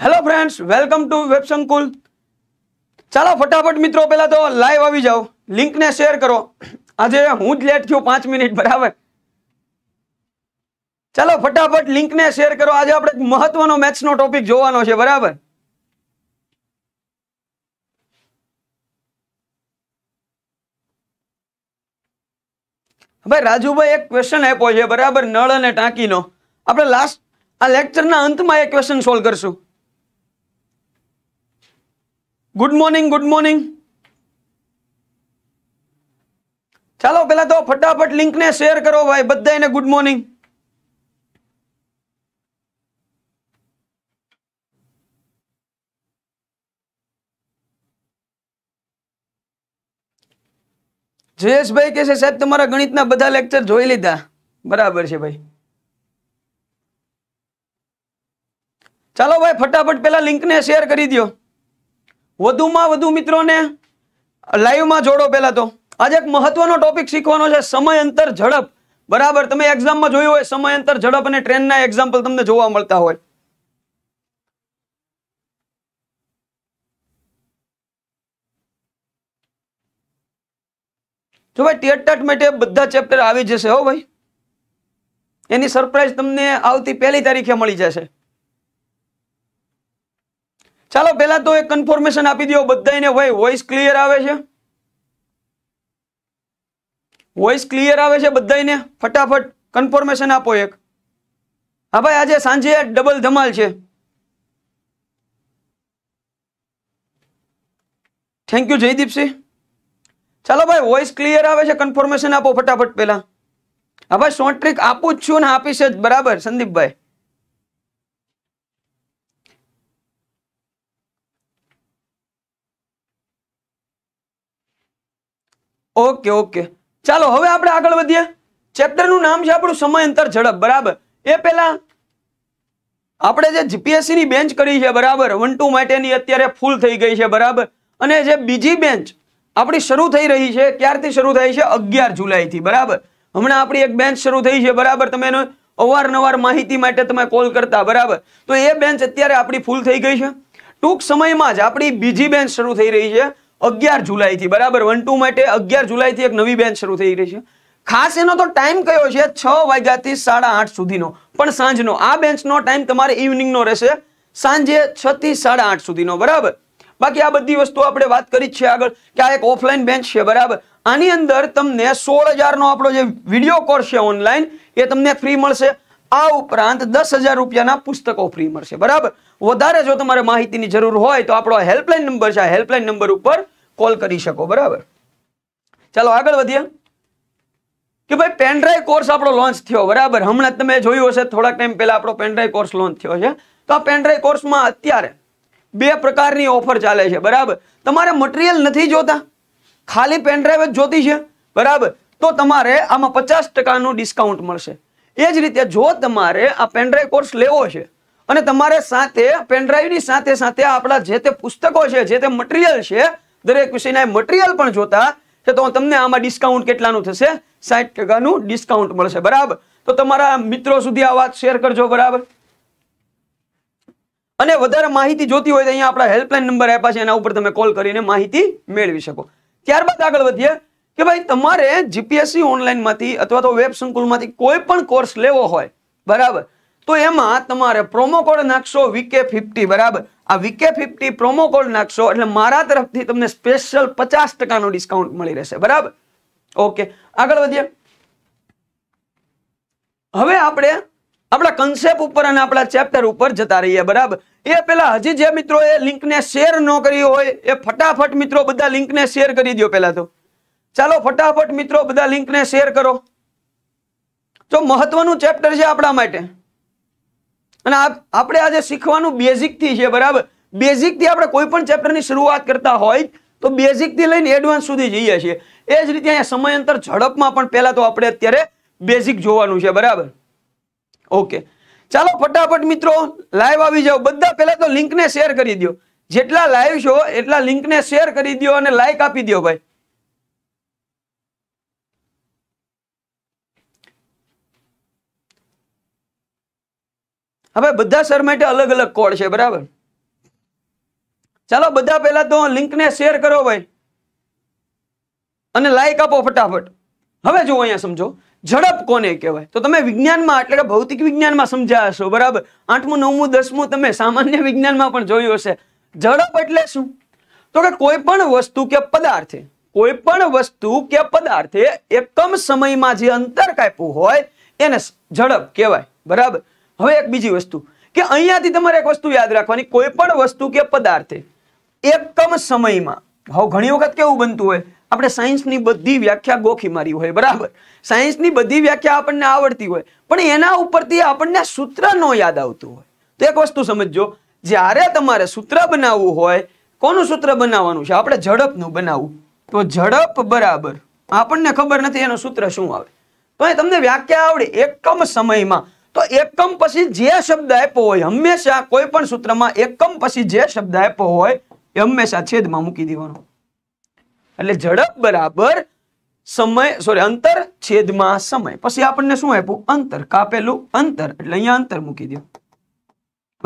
hello friends welcome to web Sankul ચાલો ફટાફટ મિત્રો પહેલા તો લાઈવ આવી જાઓ લિંકને શેર કરો આજે હું જ લેટ થયું પાંચ મિનિટ બરાબર ચાલો ફટાફટ લિંકને શેર કરો આજે આપણે મહત્વનો મેથ્સનો ટોપિક જોવાનો છે બરાબર ભાઈ રાજુભાઈ એક ક્વેશ્ચન આપ્યો છે બરાબર નળ અને ટાંકીનો આપણે લાસ્ટ આ લેક્ચરના અંતમાં એક ક્વેશ્ચન સોલ્વ કરશું ગુડ મોર્નિંગ ગુડ મોર્નિંગ ચાલો પેલા તો ફટાફટ લિંકને શેર કરો ભાઈ બધાને ગુડ મોર્નિંગ જયેશભાઈ કે છે સાહેબ તમારા ગણિતના બધા લેક્ચર જોઈ લીધા બરાબર છે ભાઈ ચાલો ભાઈ ફટાફટ પેલા લિંકને શેર કરી દો વધુમાં વધુ મિત્રોને લાઈવમાં જોડો પહેલાં તો આજે એક મહત્વનો ટોપિક શીખવાનો છે સમય અંતર ઝડપ બરાબર તમે એક્ઝામમાં જોયું હોય સમય અંતર ઝડપ અને ટ્રેનના એક્ઝામ્પલ તમને જોવા મળતા હોય જો ભાઈ ટેટ માટે બધા ચેપ્ટર આવી જશે હો ભાઈ એની સરપ્રાઈઝ તમને આવતી પહેલી તારીખે મળી જશે ચાલો પહેલા તો એક કન્ફર્મેશન આપી દો બધાને ભાઈ વોઇસ ક્લિયર આવે છે વોઇસ ક્લિયર આવે છે બધાને ફટાફટ કન્ફર્મેશન આપો એક હા ભાઈ આજે સાંજે ડબલ ધમાલ છે થેન્ક યુ જયદીપસિંહ ચાલો ભાઈ વોઇસ ક્લિયર આવે છે કન્ફર્મેશન આપો ફટાફટ પહેલા હા ભાઈ શોર્ટ ટ્રીક આપું જ છું ને આપીશ જ બરાબર સંદીપભાઈ ઓકે ઓકે ચાલો હવે આપણે આગળ વધીએ ચેપ્ટરનું નામ છે આપણું સમયાંતર ઝડપ બરાબર એ પહેલા આપણે જે જીપીએસસી ની બેન્ચ કરી છે બરાબર વન ટુ માટેની અત્યારે ફૂલ થઈ ગઈ છે બરાબર અને જે બીજી બેન્ચ આપણી શરૂ થઈ રહી છે ક્યારથી શરૂ થઈ છે અગિયાર જુલાઈથી બરાબર હમણાં આપણી એક બેન્ચ શરૂ થઈ છે બરાબર તમે એનો અવારનવાર માહિતી માટે તમે કોલ કરતા બરાબર તો એ બેન્ચ અત્યારે આપણી ફૂલ થઈ ગઈ છે ટૂંક સમયમાં જ આપણી બીજી બેન્ચ શરૂ થઈ રહી છે અગિયાર જુલાઈથી બરાબર વન ટુ માટે અગિયાર જુલાઈથી એક નવી બેન્ચ શરૂ થઈ રહી છે ખાસ એનો તો ટાઈમ કયો છે છ વાગ્યાથી સાડા આઠ સુધીનો પણ સાંજનો આ બેન્ચનો ટાઈમ તમારે ઇવનિંગનો રહેશે સાંજે છ થી સાડા આઠ સુધીનો બરાબર બાકી આ બધી વસ્તુ આપણે વાત કરી છે આગળ કે આ એક ઓફલાઈન બેન્ચ છે બરાબર આની અંદર તમને સોળ હજારનો આપણો જે વિડીયો કોર્સ છે ઓનલાઈન એ તમને ફ્રી મળશે આ ઉપરાંત દસ હજાર રૂપિયાના પુસ્તકો ફ્રી મળશે બરાબર વધારે જો તમારે માહિતીની જરૂર હોય તો આપણો હેલ્પલાઇન નંબર છે હેલ્પલાઇન નંબર ઉપર કોલ કરી શકો બરાબર ચાલો આગળ વધીએ કે ભાઈ પેનડ્રાઈવ કોર્સ આપણો લોન્ચ થયો બરાબર હમણાં તમે જોયું હશે થોડાક ટાઈમ પહેલા આપણો પેનડ્રાઈવ કોર્સ લોન્ચ થયો છે તો આ પેનડ્રાઈવ કોર્સમાં અત્યારે બે પ્રકારની ઓફર ચાલે છે બરાબર તમારે મટીરિયલ નથી જોતા ખાલી પેનડ્રાઈવ જ જોતી છે બરાબર તો તમારે આમાં પચાસ ટકાનું ડિસ્કાઉન્ટ મળશે એ જ રીતે જો તમારે આ પેનડ્રાઈવ કોર્સ લેવો છે અને તમારે સાથે પેનડ્રાઈવની સાથે સાથે આપણા જે તે પુસ્તકો છે જે તે મટીરિયલ છે દરેક વિષયના મટીરિયલ પણ જોતા છે તો તમને આમાં ડિસ્કાઉન્ટ કેટલાનું થશે સાઠ ટકાનું ડિસ્કાઉન્ટ મળશે બરાબર તો તમારા મિત્રો સુધી આ વાત શેર કરજો બરાબર અને વધારે માહિતી જોતી હોય તો અહીંયા આપણા હેલ્પલાઇન નંબર આપ્યા છે એના ઉપર તમે કોલ કરીને માહિતી મેળવી શકો ત્યારબાદ આગળ વધીએ કે ભાઈ તમારે જીપીએસસી ઓનલાઈનમાંથી અથવા તો વેબ સંકુલમાંથી કોઈ પણ કોર્સ લેવો હોય બરાબર તો એમાં તમારે પ્રોમો કોડ નાખશો વીકે ફિફ્ટી બરાબર આ વીકે ફિફ્ટી પ્રોમો કોડ નાખશો એટલે મારા તરફથી તમને સ્પેશિયલ પચાસ ટકાનું ડિસ્કાઉન્ટ મળી રહેશે બરાબર ઓકે આગળ વધીએ હવે આપણે આપણા કન્સેપ્ટ ઉપર અને આપણા ચેપ્ટર ઉપર જતા રહીએ બરાબર એ પેલા હજી જે મિત્રો એ લિંકને શેર ન કરી હોય એ ફટાફટ મિત્રો બધા લિંકને શેર કરી દો પેલા તો ચાલો ફટાફટ મિત્રો બધા લિંકને શેર કરો તો મહત્વનું ચેપ્ટર છે આપણા માટે અને આપણે આજે શીખવાનું બેઝિકથી છે બરાબર બેઝિકથી આપણે કોઈ પણ ચેપ્ટરની શરૂઆત કરતા હોય તો બેઝિકથી લઈને એડવાન્સ સુધી જઈએ છીએ એ જ રીતે અહીંયા સમયાંતર ઝડપમાં પણ પહેલાં તો આપણે અત્યારે બેઝિક જોવાનું છે બરાબર ઓકે ચાલો ફટાફટ મિત્રો લાઈવ આવી જાઓ બધા પહેલાં તો લિંકને શેર કરી દો જેટલા લાઈવ છો એટલા લિંકને શેર કરી દો અને લાઇક આપી દો ભાઈ હવે બધા સર માટે અલગ અલગ કોડ છે બરાબર ચાલો બધા પહેલા તો લિંકને શેર કરો ભાઈ અને લાઈક આપો ફટાફટ હવે જો અહીંયા સમજો ઝડપ કોને કહેવાય તો તમે વિજ્ઞાનમાં એટલે કે ભૌતિક વિજ્ઞાનમાં સમજ્યા હશો બરાબર આઠમું નવમું દસમું તમે સામાન્ય વિજ્ઞાનમાં પણ જોયું હશે ઝડપ એટલે શું તો કે કોઈ પણ વસ્તુ કે પદાર્થે કોઈ પણ વસ્તુ કે પદાર્થે એકમ સમયમાં જે અંતર કાપ્યું હોય એને ઝડપ કહેવાય બરાબર હવે એક બીજી વસ્તુ કે અહીંયાથી તમારે એક વસ્તુ યાદ રાખવાની કોઈ પણ વસ્તુ કે પદાર્થે એકમ સમયમાં હવે ઘણી વખત કેવું બનતું હોય આપણે સાયન્સની બધી વ્યાખ્યા ગોખી મારી હોય બરાબર સાયન્સની બધી વ્યાખ્યા આપણને આવડતી હોય પણ એના ઉપરથી આપણને સૂત્ર ન યાદ આવતું હોય તો એક વસ્તુ સમજો જ્યારે તમારે સૂત્ર બનાવવું હોય કોનું સૂત્ર બનાવવાનું છે આપણે ઝડપનું બનાવવું તો ઝડપ બરાબર આપણને ખબર નથી એનું સૂત્ર શું આવે તો એ તમને વ્યાખ્યા આવડે એકમ સમયમાં તો એકમ પછી જે શબ્દ આપ્યો હોય હંમેશા કોઈ પણ સૂત્રમાં એકમ પછી જે શબ્દ આપ્યો હોય એ હંમેશા છેદમાં મૂકી દેવાનો એટલે ઝડપ બરાબર સમય સોરી અંતર છેદમાં સમય પછી આપણને શું આપ્યું અંતર કાપેલું અંતર એટલે અહીંયા અંતર મૂકી દો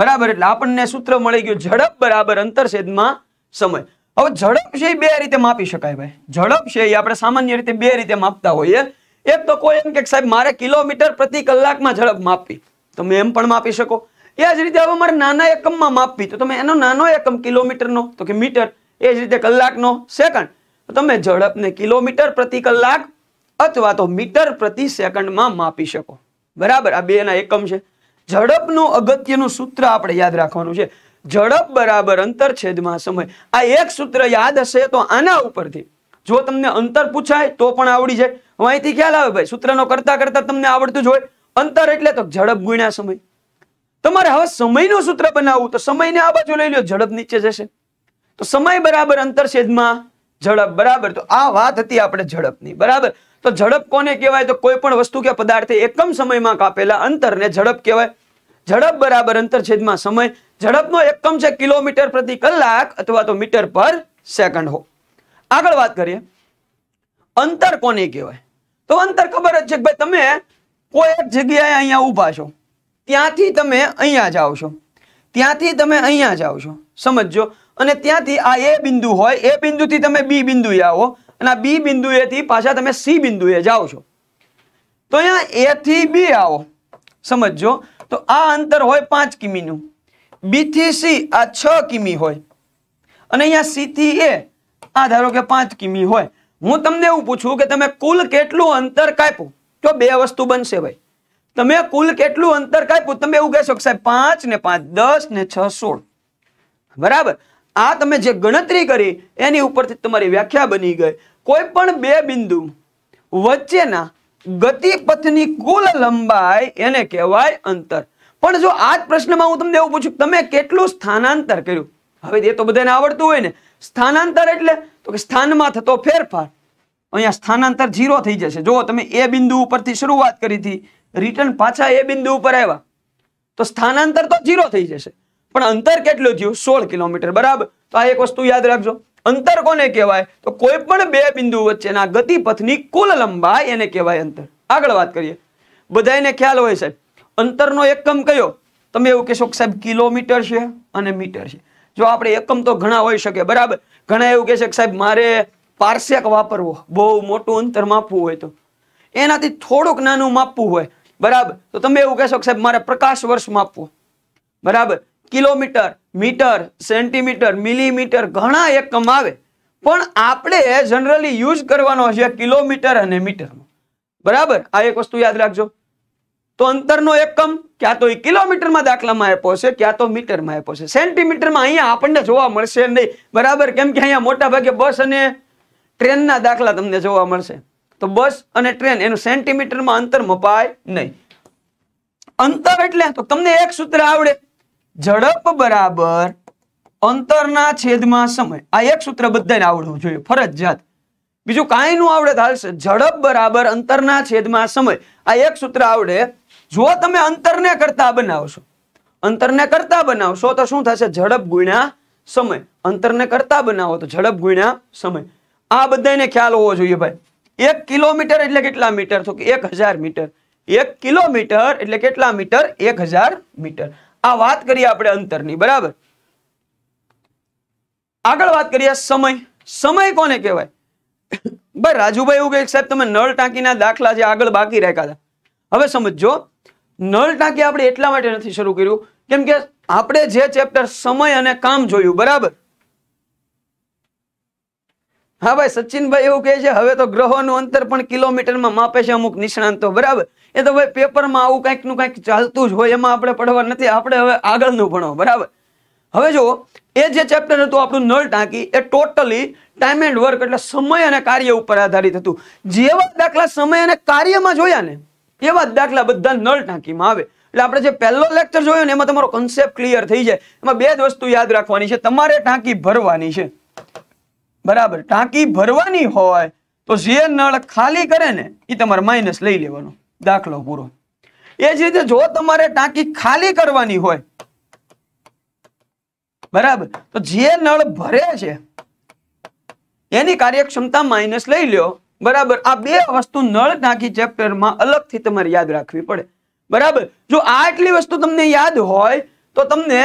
બરાબર એટલે આપણને સૂત્ર મળી ગયું ઝડપ બરાબર અંતર છેદમાં સમય હવે ઝડપ છે એ બે રીતે માપી શકાય ભાઈ ઝડપ છે એ આપણે સામાન્ય રીતે બે રીતે માપતા હોઈએ એક તો કોઈ એમ કે સાહેબ મારે કિલોમીટર પ્રતિ કલાકમાં ઝડપ માપવી તમે એમ પણ માપી શકો એ જ રીતે હવે મારે નાના એકમમાં માપવી તો તમે એનો નાનો એકમ કિલોમીટરનો તો કે મીટર એ જ રીતે કલાકનો સેકન્ડ તો તમે ઝડપને કિલોમીટર પ્રતિ કલાક અથવા તો મીટર પ્રતિ સેકન્ડમાં માપી શકો બરાબર આ બેના એકમ છે ઝડપનું અગત્યનું સૂત્ર આપણે યાદ રાખવાનું છે ઝડપ બરાબર અંતર છેદમાં સમય આ એક સૂત્ર યાદ હશે તો આના ઉપરથી જો તમને અંતર પૂછાય તો પણ આવડી જાય અહીંથી ખ્યાલ આવે ભાઈ સૂત્રનો કરતા કરતા તમને આવડતું જોઈએ અંતર એટલે તો ઝડપ ગુણ્યા સમય તમારે હવે સમયનું સૂત્ર બનાવવું તો સમયને આ બાજુ લઈ લો ઝડપ નીચે જશે તો સમય બરાબર અંતરછેદમાં ઝડપ બરાબર તો આ વાત હતી આપણે ઝડપની બરાબર તો ઝડપ કોને કહેવાય તો કોઈ પણ વસ્તુ કે પદાર્થ એકમ સમયમાં કાપેલા અંતરને ઝડપ કહેવાય ઝડપ બરાબર અંતરછેદમાં સમય ઝડપનો એકમ છે કિલોમીટર પ્રતિ કલાક અથવા તો મીટર પર સેકન્ડ હો આગળ વાત કરીએ અંતર કોને કહેવાય તો અંતર ખબર જ છે કે ભાઈ તમે કોઈ એક જગ્યાએ અહીંયા ઊભા છો ત્યાંથી તમે અહીંયા જાઓ છો ત્યાંથી તમે અહીંયા જાઓ છો સમજો અને ત્યાંથી આ એ બિંદુ હોય એ બિંદુથી તમે બી બિંદુએ આવો અને આ બી બિંદુએથી પાછા તમે સી બિંદુએ જાઓ છો તો અહીંયા એથી બી આવો સમજો તો આ અંતર હોય પાંચ કિમીનું બીથી સી આ છ કિમી હોય અને અહીંયા સીથી એ આ ધારો કે પાંચ કિમી હોય હું તમને એવું પૂછું કે તમે કુલ કેટલું અંતર કાપ્યું તો બે વસ્તુ બનશે ભાઈ તમે કુલ કેટલું અંતર કાપ્યું તમે એવું કહેશો કે સાહેબ પાંચ ને પાંચ દસ ને છ સોળ બરાબર આ તમે જે ગણતરી કરી એની ઉપરથી તમારી વ્યાખ્યા બની ગઈ કોઈ પણ બે બિંદુ વચ્ચેના ગતિપથની કુલ લંબાઈ એને કહેવાય અંતર પણ જો આ જ પ્રશ્નમાં હું તમને એવું પૂછું તમે કેટલું સ્થાનાંતર કર્યું હવે એ તો બધાને આવડતું હોય ને સ્થાનાંતર એટલે તો કે સ્થાનમાં થતો ફેરફાર અહીંયા સ્થાનાંતર ઝીરો થઈ જશે જો તમે એ બિંદુ ઉપરથી શરૂઆત કરી હતી રિટર્ન પાછા એ બિંદુ ઉપર આવ્યા તો સ્થાનાંતર તો ઝીરો થઈ જશે પણ અંતર કેટલું થયું સોળ કિલોમીટર બરાબર તો આ એક વસ્તુ યાદ રાખજો અંતર કોને કહેવાય તો કોઈ પણ બે બિંદુ વચ્ચેના ગતિપથની કુલ લંબાઈ એને કહેવાય અંતર આગળ વાત કરીએ બધાને ખ્યાલ હોય સાહેબ અંતરનો એકમ કયો તમે એવું કહેશો કે સાહેબ કિલોમીટર છે અને મીટર છે જો આપણે એકમ તો ઘણા હોઈ શકે બરાબર ઘણા એવું કહે છે કે સાહેબ મારે પારસેક વાપરવો બહુ મોટું અંતર માપવું હોય તો એનાથી થોડુંક નાનું માપવું હોય બરાબર તો તમે એવું કહેશો કે સાહેબ મારે પ્રકાશ વર્ષ માપવો બરાબર કિલોમીટર મીટર સેન્ટીમીટર મિલીમીટર ઘણા એકમ આવે પણ આપણે જનરલી યુઝ કરવાનો છે કિલોમીટર અને મીટરમાં બરાબર આ એક વસ્તુ યાદ રાખજો તો અંતરનો એકમ ક્યાં તો એ કિલોમીટરમાં દાખલામાં આપ્યો છે ક્યાં તો મીટરમાં આપ્યો છે સેન્ટીમીટરમાં અહીંયા આપણને જોવા મળશે નહીં બરાબર કેમ કે અહીંયા મોટા ભાગે બસ અને ટ્રેનના દાખલા તમને જોવા મળશે તો બસ અને ટ્રેન એનું સેન્ટીમીટરમાં અંતર મપાય નહીં અંતર એટલે તો તમને એક સૂત્ર આવડે ઝડપ બરાબર અંતરના છેદમાં સમય આ એક સૂત્ર બધાને આવડવું જોઈએ ફરજિયાત બીજું કાંઈ નું આવડે તો ઝડપ બરાબર અંતરના છેદમાં સમય આ એક સૂત્ર આવડે જો તમે અંતરને કરતા બનાવશો અંતરને કરતા બનાવશો તો શું થશે ઝડપ ગુણ્યા સમય અંતરને કરતા બનાવો તો ઝડપ ગુણ્યા સમય આ બધાને ખ્યાલ હોવો જોઈએ ભાઈ એક કિલોમીટર એટલે કેટલા મીટર તો કે એક હજાર મીટર એક કિલોમીટર એટલે કેટલા મીટર એક હજાર મીટર આ વાત કરીએ આપણે અંતરની બરાબર આગળ વાત કરીએ સમય સમય કોને કહેવાય ભાઈ રાજુભાઈ એવું કે સાહેબ તમે નળ ટાંકીના દાખલા જે આગળ બાકી રાખ્યા હતા હવે સમજો નળ ટાંકી આપણે એટલા માટે નથી શરૂ કર્યું કેમ કે આપણે જે ચેપ્ટર સમય અને કામ જોયું બરાબર હા ભાઈ સચિનભાઈ એવું કહે છે હવે તો ગ્રહોનું અંતર પણ કિલોમીટરમાં માપે છે અમુક નિષ્ણાંતો બરાબર એ તો ભાઈ પેપરમાં આવું કંઈક નું કંઈક ચાલતું જ હોય એમાં આપણે પડવા નથી આપણે હવે આગળનું ભણો બરાબર હવે જો એ જે ચેપ્ટર હતું આપણું નળ ટાંકી એ ટોટલી ટાઈમ એન્ડ વર્ક એટલે સમય અને કાર્ય ઉપર આધારિત હતું જેવા દાખલા સમય અને કાર્યમાં જોયા ને એવા જ દાખલા બધા નળ ટાંકીમાં આવે એટલે આપણે જે પહેલો લેક્ચર જોયો ને એમાં તમારો કોન્સેપ્ટ ક્લિયર થઈ જાય એમાં બે જ વસ્તુ યાદ રાખવાની છે તમારે ટાંકી ભરવાની છે બરાબર ટાંકી ભરવાની હોય તો જે નળ ખાલી કરે ને એ તમારે માઇનસ લઈ લેવાનો દાખલો પૂરો એ જ રીતે જો તમારે ટાંકી ખાલી કરવાની હોય બરાબર તો જે નળ ભરે છે એની કાર્યક્ષમતા માઇનસ લઈ લ્યો બરાબર આ બે વસ્તુ નળ ટાંકી ચેપ્ટરમાં અલગથી તમારે યાદ રાખવી પડે બરાબર જો આ આટલી વસ્તુ તમને યાદ હોય તો તમને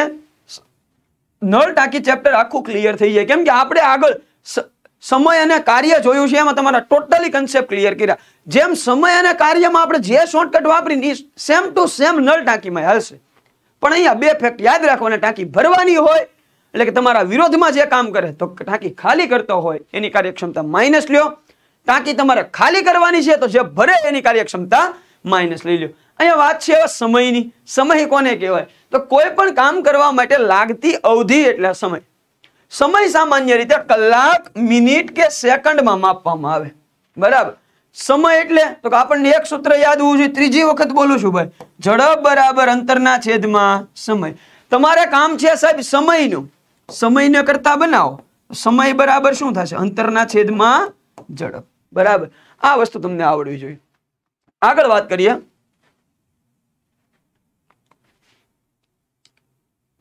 નળ ટાંકી ચેપ્ટર આખું ક્લિયર થઈ જાય કેમ કે આપણે આગળ સમય અને કાર્ય જોયું છે એમાં તમારા ટોટલી કન્સેપ્ટ ક્લિયર કર્યા જેમ સમય અને કાર્યમાં આપણે જે શોર્ટકટ વાપરીને સેમ ટુ સેમ નળ ટાંકીમાં હાલશે પણ અહીંયા બે ફેક્ટ યાદ રાખવાના ટાંકી ભરવાની હોય એટલે કે તમારા વિરોધમાં જે કામ કરે તો ટાંકી ખાલી કરતો હોય એની કાર્યક્ષમતા માઇનસ લ્યો ટાંકી તમારે ખાલી કરવાની છે તો જે ભરે એની કાર્યક્ષમતા માઇનસ લઈ લો અહીંયા વાત છે સમયની સમય કોને કહેવાય તો કોઈ પણ કામ કરવા માટે લાગતી અવધિ એટલે સમય સમય સામાન્ય રીતે કલાક મિનિટ કે સેકન્ડમાં માપવામાં આવે બરાબર સમય એટલે તો આપણને એક સૂત્ર યાદ હોવું જોઈએ ત્રીજી વખત બોલું છું ભાઈ ઝડપ બરાબર અંતરના છેદમાં સમય તમારે કામ છે સાહેબ સમયનું સમયને કરતા બનાવો સમય બરાબર શું થશે અંતરના છેદમાં ઝડપ બરાબર આ વસ્તુ તમને આવડવી જોઈએ આગળ વાત કરીએ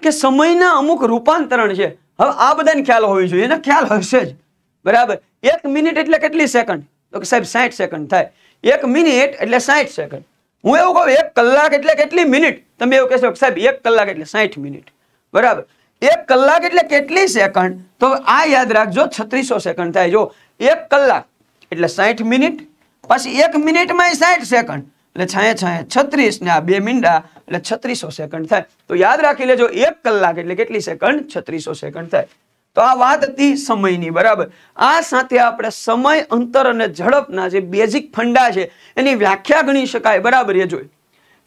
કે સમયના અમુક રૂપાંતરણ છે હવે આ બધાને ખ્યાલ હોવી જોઈએ એને ખ્યાલ હશે જ બરાબર એક મિનિટ એટલે કેટલી સેકન્ડ તો કે સાહેબ સાઠ સેકન્ડ થાય એક મિનિટ એટલે સાઠ સેકન્ડ હું એવું કહું એક કલાક એટલે કેટલી મિનિટ તમે એવું કહેશો સાહેબ એક કલાક એટલે સાઠ મિનિટ બરાબર એક કલાક એટલે કેટલી સેકન્ડ તો આ યાદ રાખજો છત્રીસો સેકન્ડ થાય જો એક કલાક એટલે સાઠ મિનિટ પછી એક મિનિટમાં સાઠ સેકન્ડ એટલે છાંયે છાંયે છત્રીસ ને આ બે મીંડા એટલે છત્રીસો સેકન્ડ થાય તો યાદ રાખી લેજો એક કલાક એટલે કેટલી સેકન્ડ છત્રીસો સેકન્ડ થાય તો આ વાત હતી સમયની બરાબર આ સાથે આપણે સમય અંતર અને ઝડપના જે બેઝિક ફંડા છે એની વ્યાખ્યા ગણી શકાય બરાબર એ જોઈ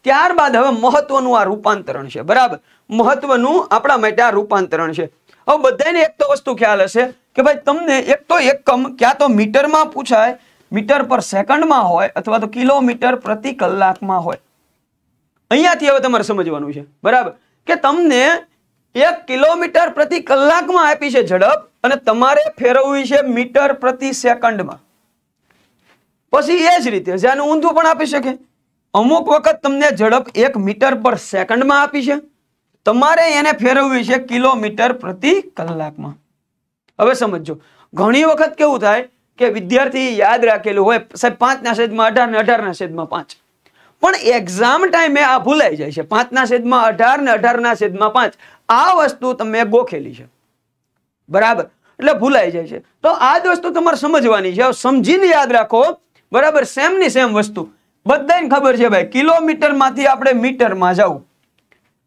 ત્યારબાદ હવે મહત્વનું આ રૂપાંતરણ છે બરાબર મહત્વનું આપણા માટે આ રૂપાંતરણ છે હવે બધાને એક તો વસ્તુ ખ્યાલ હશે કે ભાઈ તમને એક તો એકમ ક્યાં તો મીટરમાં પૂછાય મીટર પર સેકન્ડમાં હોય અથવા તો કિલોમીટર પ્રતિ કલાકમાં હોય અહીંયાથી હવે તમારે સમજવાનું છે બરાબર કે તમને એક કિલોમીટર પ્રતિ કલાકમાં આપી છે ઝડપ અને તમારે ફેરવવી છે મીટર પ્રતિ સેકન્ડમાં પછી એ જ રીતે જ્યાં ઊંધું પણ આપી શકે અમુક વખત તમને ઝડપ એક મીટર પર સેકન્ડમાં આપી છે તમારે એને ફેરવવી છે કિલોમીટર પ્રતિ કલાકમાં હવે સમજો ઘણી વખત કેવું થાય કે વિદ્યાર્થી યાદ રાખેલું હોય સાહેબ પાંચના શેદમાં અઢાર ને અઢારના શેદમાં પાંચ પણ એક્ઝામ ટાઈમે આ ભૂલાઈ જાય છે પાંચના શેદમાં અઢાર ને અઢારના શેદમાં પાંચ આ વસ્તુ તમે ગોખેલી છે બરાબર એટલે ભૂલાઈ જાય છે તો આ જ વસ્તુ તમારે સમજવાની છે સમજીને યાદ રાખો બરાબર સેમની સેમ વસ્તુ બધાને ખબર છે ભાઈ કિલોમીટરમાંથી આપણે મીટરમાં જવું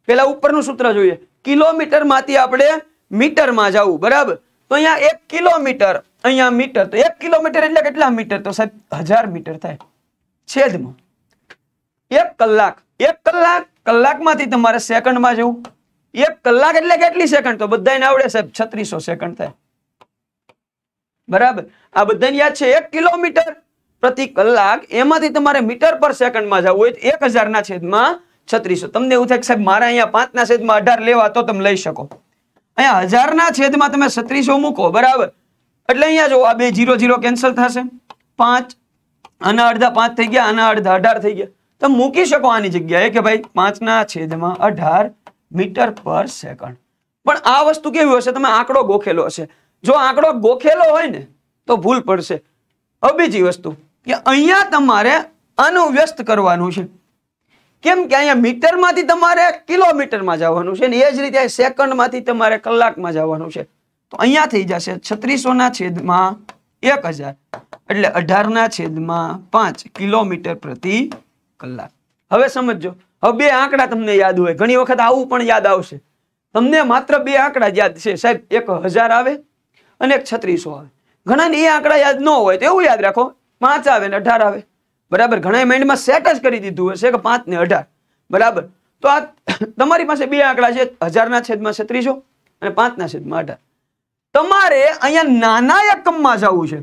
પેલા ઉપરનું સૂત્ર જોઈએ કિલોમીટરમાંથી આપણે મીટરમાં જવું બરાબર તો અહીંયા એક કિલોમીટર અહીંયા મીટર તો એક કિલોમીટર એટલે કેટલા મીટર તો સાહેબ હજાર મીટર થાય છેદમાં એક કલાક એક કલાક કલાકમાંથી તમારે સેકન્ડમાં જવું એક કલાક એટલે કેટલી સેકન્ડ તો બધાને આવડે સાહેબ છત્રીસો સેકન્ડ થાય બરાબર આ બધાને યાદ છે એક કિલોમીટર પ્રતિ કલાક એમાંથી તમારે મીટર પર સેકન્ડમાં જવું હોય એક હજારના છેદમાં છત્રીસો તમને એવું થાય કે સાહેબ મારા અહીંયા પાંચના છેદમાં અઢાર લેવા તો તમે લઈ શકો અહીંયા હજારના છેદમાં તમે છત્રીસો મૂકો બરાબર એટલે અહીંયા જો આ બે જીરો જીરો કેન્સલ થશે પાંચ આના અડધા પાંચ થઈ ગયા આના અડધા અઢાર થઈ ગયા તમે મૂકી શકો આની જગ્યાએ કે ભાઈ પાંચના છેદમાં અઢાર મીટર પર સેકન્ડ પણ આ વસ્તુ કેવી હશે તમે આંકડો ગોખેલો હશે જો આંકડો ગોખેલો હોય ને તો ભૂલ પડશે હવે બીજી વસ્તુ કે અહીંયા તમારે આનું વ્યસ્ત કરવાનું છે કેમ કે અહીંયા મીટરમાંથી તમારે કિલોમીટરમાં જવાનું છે ને એ જ રીતે સેકન્ડમાંથી તમારે કલાકમાં જવાનું છે તો અહીંયા થઈ જશે છત્રીસોના છેદમાં એક હજાર એટલે અઢારના છેદમાં પાંચ કિલોમીટર પ્રતિ કલાક હવે સમજો હવે બે આંકડા તમને યાદ હોય ઘણી વખત આવું પણ યાદ આવશે તમને માત્ર બે આંકડા યાદ છે સાહેબ એક હજાર આવે અને એક છત્રીસો આવે ઘણાને એ આંકડા યાદ ન હોય તો એવું યાદ રાખો પાંચ આવે ને અઢાર આવે બરાબર ઘણા માઇન્ડમાં સેટ જ કરી દીધું હશે કે પાંચ ને અઢાર બરાબર તો આ તમારી પાસે બે આંકડા છે હજારના છેદમાં છત્રીસો અને પાંચના છેદમાં અઢાર તમારે અહીંયા નાના એકમમાં જવું છે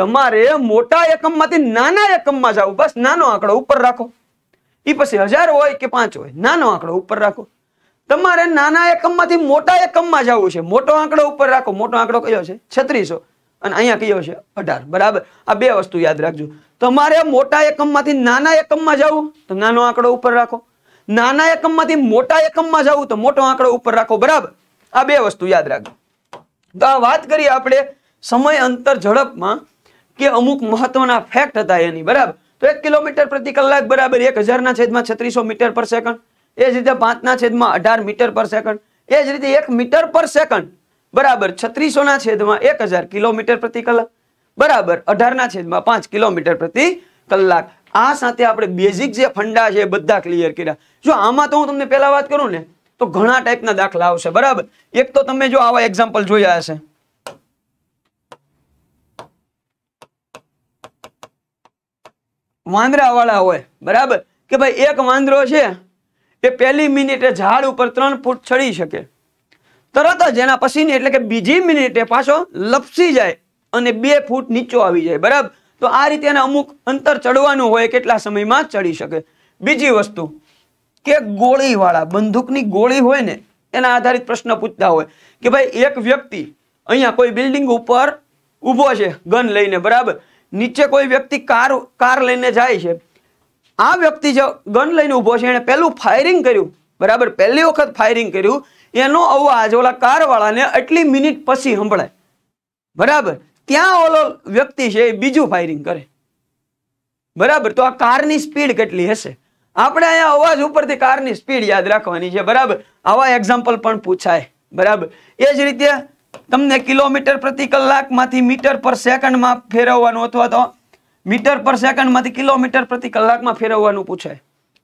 તમારે મોટા એકમમાંથી નાના એકમમાં જવું બસ નાનો આંકડો ઉપર રાખો એ પછી હજાર હોય કે પાંચ હોય નાનો આંકડો ઉપર રાખો તમારે નાના એકમમાંથી મોટા એકમમાં જવું છે મોટો આંકડો ઉપર રાખો મોટો આંકડો કયો છે છત્રીસો અને અહીંયા કયો છે અઢાર બરાબર આ બે વસ્તુ યાદ રાખજો તમારે મોટા એકમમાંથી નાના એકમમાં જવું તો નાનો આંકડો ઉપર રાખો નાના એકમમાંથી મોટા એકમમાં જવું તો મોટો આંકડો ઉપર રાખો બરાબર આ બે વસ્તુ યાદ રાખજો તો આ વાત કરીએ આપણે સમય અંતર ઝડપમાં કે અમુક મહત્વના ફેક્ટ હતા એની બરાબર તો એક કિલોમીટર પ્રતિ કલાક બરાબર એક હજારના છેદમાં છત્રીસો મીટર પર સેકન્ડ એ જ રીતે પાંચના છેદમાં અઢાર મીટર પર સેકન્ડ એ જ રીતે એક મીટર પર સેકન્ડ બરાબર છત્રીસોના છેદમાં એક કિલોમીટર પ્રતિ કલાક બરાબર અઢારના છેદમાં પાંચ કિલોમીટર પ્રતિ કલાક આ સાથે આપણે બેઝિક જે ફંડા છે બધા ક્લિયર કર્યા જો આમાં તો હું તમને પહેલા વાત કરું ને તો ઘણા ટાઈપના દાખલા આવશે બરાબર એક તો તમે જો આવા એક્ઝામ્પલ જોયા હશે વાંદરાવાળા હોય બરાબર કે ભાઈ એક વાંદરો છે એ પહેલી મિનિટે ઝાડ ઉપર ત્રણ ફૂટ ચડી શકે તરત જ એના પસીને એટલે કે બીજી મિનિટે પાછો લપસી જાય અને બે ફૂટ નીચો આવી જાય બરાબર તો આ રીતે એને અમુક અંતર ચડવાનું હોય કેટલા સમયમાં ચડી શકે બીજી વસ્તુ કે ગોળીવાળા બંદૂકની ગોળી હોય ને એના આધારિત પ્રશ્ન પૂછતા હોય કે ભાઈ એક વ્યક્તિ અહીંયા કોઈ બિલ્ડિંગ ઉપર ઊભો છે ગન લઈને બરાબર નીચે કોઈ વ્યક્તિ કાર કાર લઈને જાય છે આ વ્યક્તિ જે ગન લઈને ઊભો છે એણે પહેલું ફાયરિંગ કર્યું બરાબર પહેલી વખત ફાયરિંગ કર્યું એનો અવાજ ઓલા કારવાળાને આટલી મિનિટ પછી સંભળાય બરાબર ત્યાં ઓલો વ્યક્તિ છે એ બીજું ફાયરિંગ કરે બરાબર તો આ કારની સ્પીડ કેટલી હશે આપણે અહીંયા અવાજ ઉપરથી કારની સ્પીડ યાદ રાખવાની છે બરાબર આવા એક્ઝામ્પલ પણ પૂછાય બરાબર એ જ રીતે તમને કિલોમીટર પ્રતિ કલાકમાંથી મીટર પર સેકન્ડમાં ફેરવવાનું અથવા તો મીટર પર સેકન્ડમાંથી કિલોમીટર પ્રતિ કલાકમાં ફેરવવાનું પૂછાય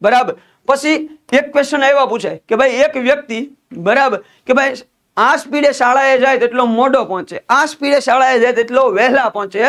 બરાબર પછી એક ક્વેશ્ચન એવા પૂછાય કે ભાઈ એક વ્યક્તિ બરાબર કે ભાઈ આ સ્પીડે શાળાએ જાય તેટલો મોડો પહોંચે આ સ્પીડે શાળાએ જાય તેટલો વહેલા પહોંચે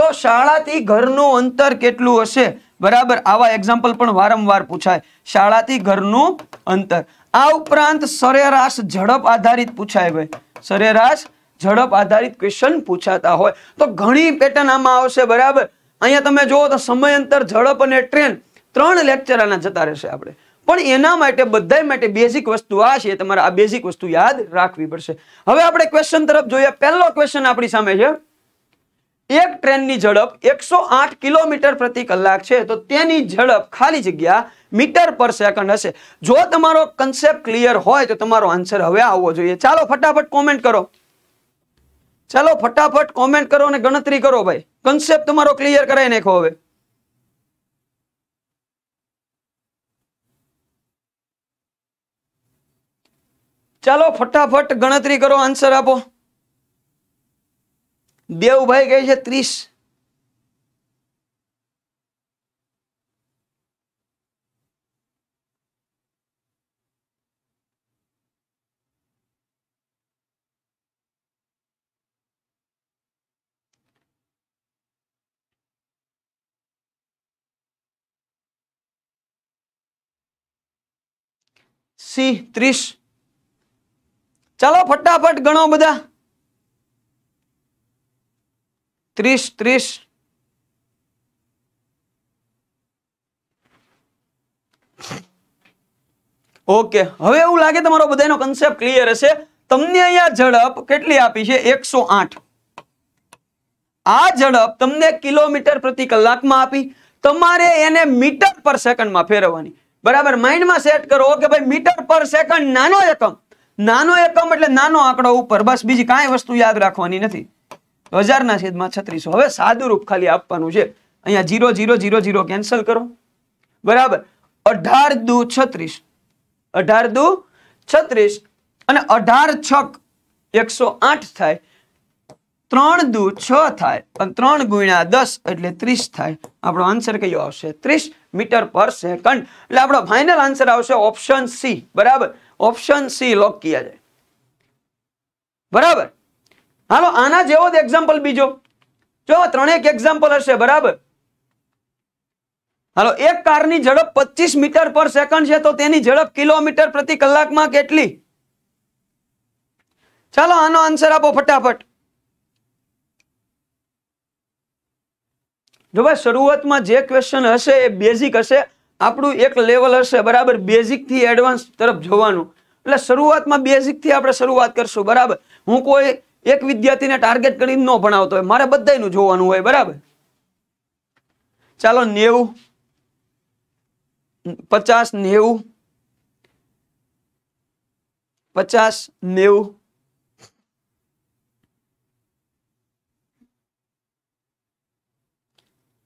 તો શાળાથી ઘરનું અંતર કેટલું હશે બરાબર આવા એક્ઝામ્પલ પણ વારંવાર પૂછાય શાળાથી ઘરનું અંતર આ ઉપરાંત સરેરાશ ઝડપ આધારિત પૂછાય ભાઈ સરેરાશ ઝડપ આધારિત ક્વેશ્ચન પૂછાતા હોય તો ઘણી પેટર્ન આમાં આવશે બરાબર અહીંયા તમે જુઓ તો સમયાંતર ઝડપ અને ટ્રેન ત્રણ લેક્ચર આના જતા રહેશે આપણે પણ એના માટે બધા માટે બેઝિક વસ્તુ આ છે તમારે આ બેઝિક વસ્તુ યાદ રાખવી પડશે હવે આપણે ક્વેશ્ચન તરફ જોઈએ પહેલો ક્વેશ્ચન આપણી સામે છે એક ટ્રેનની ઝડપ એકસો કિલોમીટર પ્રતિ કલાક છે તો તેની ઝડપ ખાલી જગ્યા મીટર પર સેકન્ડ હશે જો તમારો કન્સેપ્ટ ક્લિયર હોય તો તમારો આન્સર હવે આવવો જોઈએ ચાલો ફટાફટ કોમેન્ટ કરો ચાલો ફટાફટ કોમેન્ટ કરો અને ગણતરી કરો ભાઈ કન્સેપ્ટ તમારો ક્લિયર કરાવી નાખો હવે ચાલો ફટાફટ ગણતરી કરો આન્સર આપો દેવભાઈ કહે છે ત્રીસ સી ત્રીસ ચાલો ફટાફટ ગણો બધા ત્રીસ ત્રીસ ઓકે હવે એવું લાગે તમારો બધાનો કન્સેપ્ટ ક્લિયર હશે તમને અહીંયા ઝડપ કેટલી આપી છે એકસો આઠ આ ઝડપ તમને કિલોમીટર પ્રતિ કલાકમાં આપી તમારે એને મીટર પર સેકન્ડમાં ફેરવવાની બરાબર માઇન્ડમાં સેટ કરો કે ભાઈ મીટર પર સેકન્ડ નાનો એકમ નાનો એકમ એટલે નાનો આંકડો ઉપર બસ બીજી કાંઈ વસ્તુ યાદ રાખવાની નથી તો હજારના છેદમાં છત્રીસો હવે સાદુરૂપ ખાલી આપવાનું છે અહીંયા zero zero zero zero cancel કરો બરાબર અઢાર દુ છત્રીસ અઢાર દુ છત્રીસ અને અઢાર છક એકસો આઠ થાય ત્રણ દુ છ થાય અને ત્રણ ગુણ્યા દસ એટલે ત્રીસ થાય આપણો આન્સર કયો આવશે ત્રીસ મીટર પર સેકન્ડ એટલે આપણો ફાઇનલ આન્સર આવશે ઓપ્શન સી બરાબર ઓપ્શન સી લોક કિયા જાય બરાબર હાલો આના જેવો જ એક્ઝામ્પલ બીજો જો ત્રણેક એક્ઝામ્પલ હશે બરાબર હાલો એક કારની ઝડપ પચીસ મીટર પર સેકન્ડ છે તો તેની ઝડપ કિલોમીટર પ્રતિ કલાકમાં કેટલી ચાલો આનો આન્સર આપો ફટાફટ જો ભાઈ શરૂઆતમાં જે ક્વેશ્ચન હશે એ બેઝિક હશે આપણું એક લેવલ હશે બરાબર બેઝિકથી એડવાન્સ તરફ જવાનું એટલે શરૂઆતમાં બેઝિકથી આપણે શરૂઆત કરશું બરાબર હું કોઈ એક વિદ્યાર્થીને ટાર્ગેટ કરીને ન ભણાવતો હોય મારે બધાનું જોવાનું હોય બરાબર ચાલો નેવું પચાસ નેવું પચાસ નેવું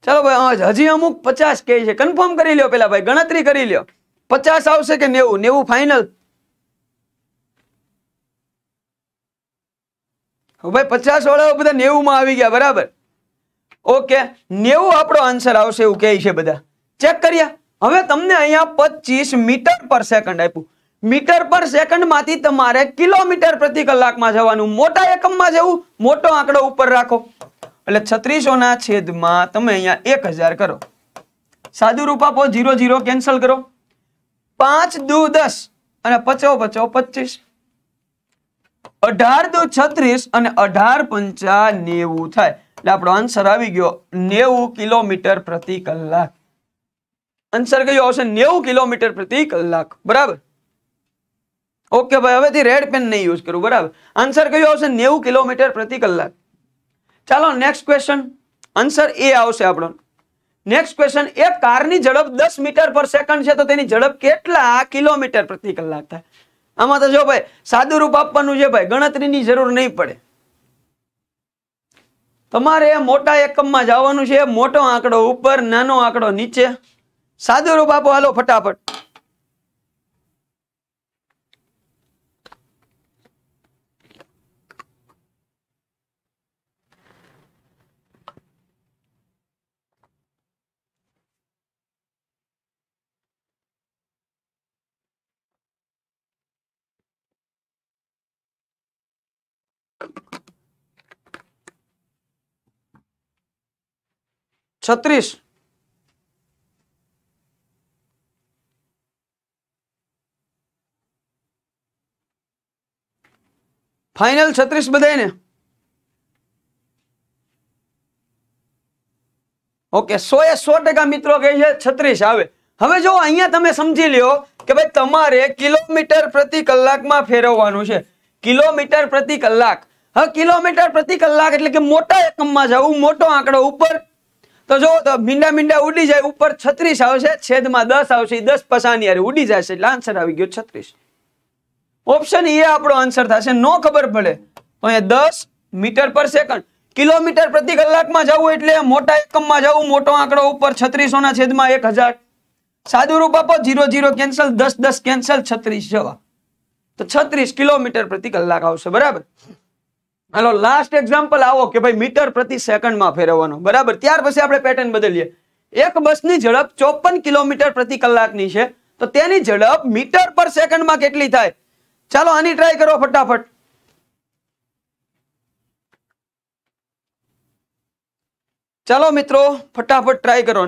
ચાલો ભાઈ હજી અમુક પચાસ કે છે કન્ફર્મ કરી લ્યો પેલા ભાઈ ગણતરી કરી લ્યો પચાસ આવશે કે નેવું નેવું ફાઈનલ ભાઈ પચાસ વાળાઓ બધા નેવું માં આવી ગયા બરાબર ઓકે નેવું આપણો આન્સર આવશે એવું કે છે બધા ચેક કર્યા હવે તમને અહીંયા પચીસ મીટર પર સેકન્ડ આપ્યું મીટર પર સેકન્ડ માંથી તમારે કિલોમીટર પ્રતિ કલાકમાં જવાનું મોટા એકમમાં જવું મોટો આંકડો ઉપર રાખો એટલે છત્રીસોના છેદમાં તમે અહીંયા એક હજાર કરો સાદુ રૂપાપો જીરો જીરો કેન્સલ કરો પાંચ દુ દસ અને પચો પચો પચીસ અઢાર દુ છત્રીસ અને અઢાર પંચા નેવું થાય એટલે આપણો આન્સર આવી ગયો નેવું કિલોમીટર પ્રતિ કલાક આન્સર કયો આવશે નેવું કિલોમીટર પ્રતિ કલાક બરાબર ઓકે ભાઈ હવેથી રેડ પેન નહીં યુઝ કરું બરાબર આન્સર કયો આવશે નેવું કિલોમીટર પ્રતિ કલાક ચાલો નેક્સ્ટ ક્વેશ્ચન આન્સર એ આવશે આપણો નેક્સ્ટ ક્વેશ્ચન એક કારની ઝડપ દસ મીટર પર સેકન્ડ છે તો તેની ઝડપ કેટલા કિલોમીટર પ્રતિ કલાક થાય આમાં તો જો ભાઈ સાદું રૂપ આપવાનું છે ભાઈ ગણતરીની જરૂર નહીં પડે તમારે મોટા એકમમાં જવાનું છે મોટો આંકડો ઉપર નાનો આંકડો નીચે સાદું રૂપ આપો હાલો ફટાફટ છત્રીસ ફાઈનલ છત્રીસ ને ઓકે સો એ સો ટકા મિત્રો કહે છે છત્રીસ આવે હવે જો અહીંયા તમે સમજી લ્યો કે ભાઈ તમારે કિલોમીટર પ્રતિ કલાકમાં ફેરવવાનું છે કિલોમીટર પ્રતિ કલાક હવે કિલોમીટર પ્રતિ કલાક એટલે કે મોટા એકમમાં જવું મોટો આંકડો ઉપર તો જો મીંડા મીંડા ઉડી જાય ઉપર છત્રીસ આવશે છેદમાં દસ આવશે દસ પસાની યારે ઉડી જશે એટલે આન્સર આવી ગયો છત્રીસ ઓપ્શન એ આપણો આન્સર થશે ન ખબર પડે તો અહીંયા દસ મીટર પર સેકન્ડ કિલોમીટર પ્રતિ કલાકમાં જવું એટલે મોટા એકમમાં જવું મોટો આંકડો ઉપર છત્રીસો ના છેદમાં એક હજાર સાદુ રૂપ આપો જીરો જીરો કેન્સલ દસ દસ કેન્સલ છત્રીસ જવા તો છત્રીસ કિલોમીટર પ્રતિ કલાક આવશે બરાબર હાલો લાસ્ટ એક્ઝામ્પલ આવો કે ભાઈ મીટર પ્રતિ સેકન્ડમાં ફેરવવાનો બરાબર ત્યાર પછી આપણે પેટર્ન બદલીએ એક બસની ઝડપ ચોપન કિલોમીટર પ્રતિ કલાકની છે તો તેની ઝડપ મીટર પર સેકન્ડમાં કેટલી થાય ચાલો આની ટ્રાય કરો ફટાફટ ચાલો મિત્રો ફટાફટ ટ્રાય કરો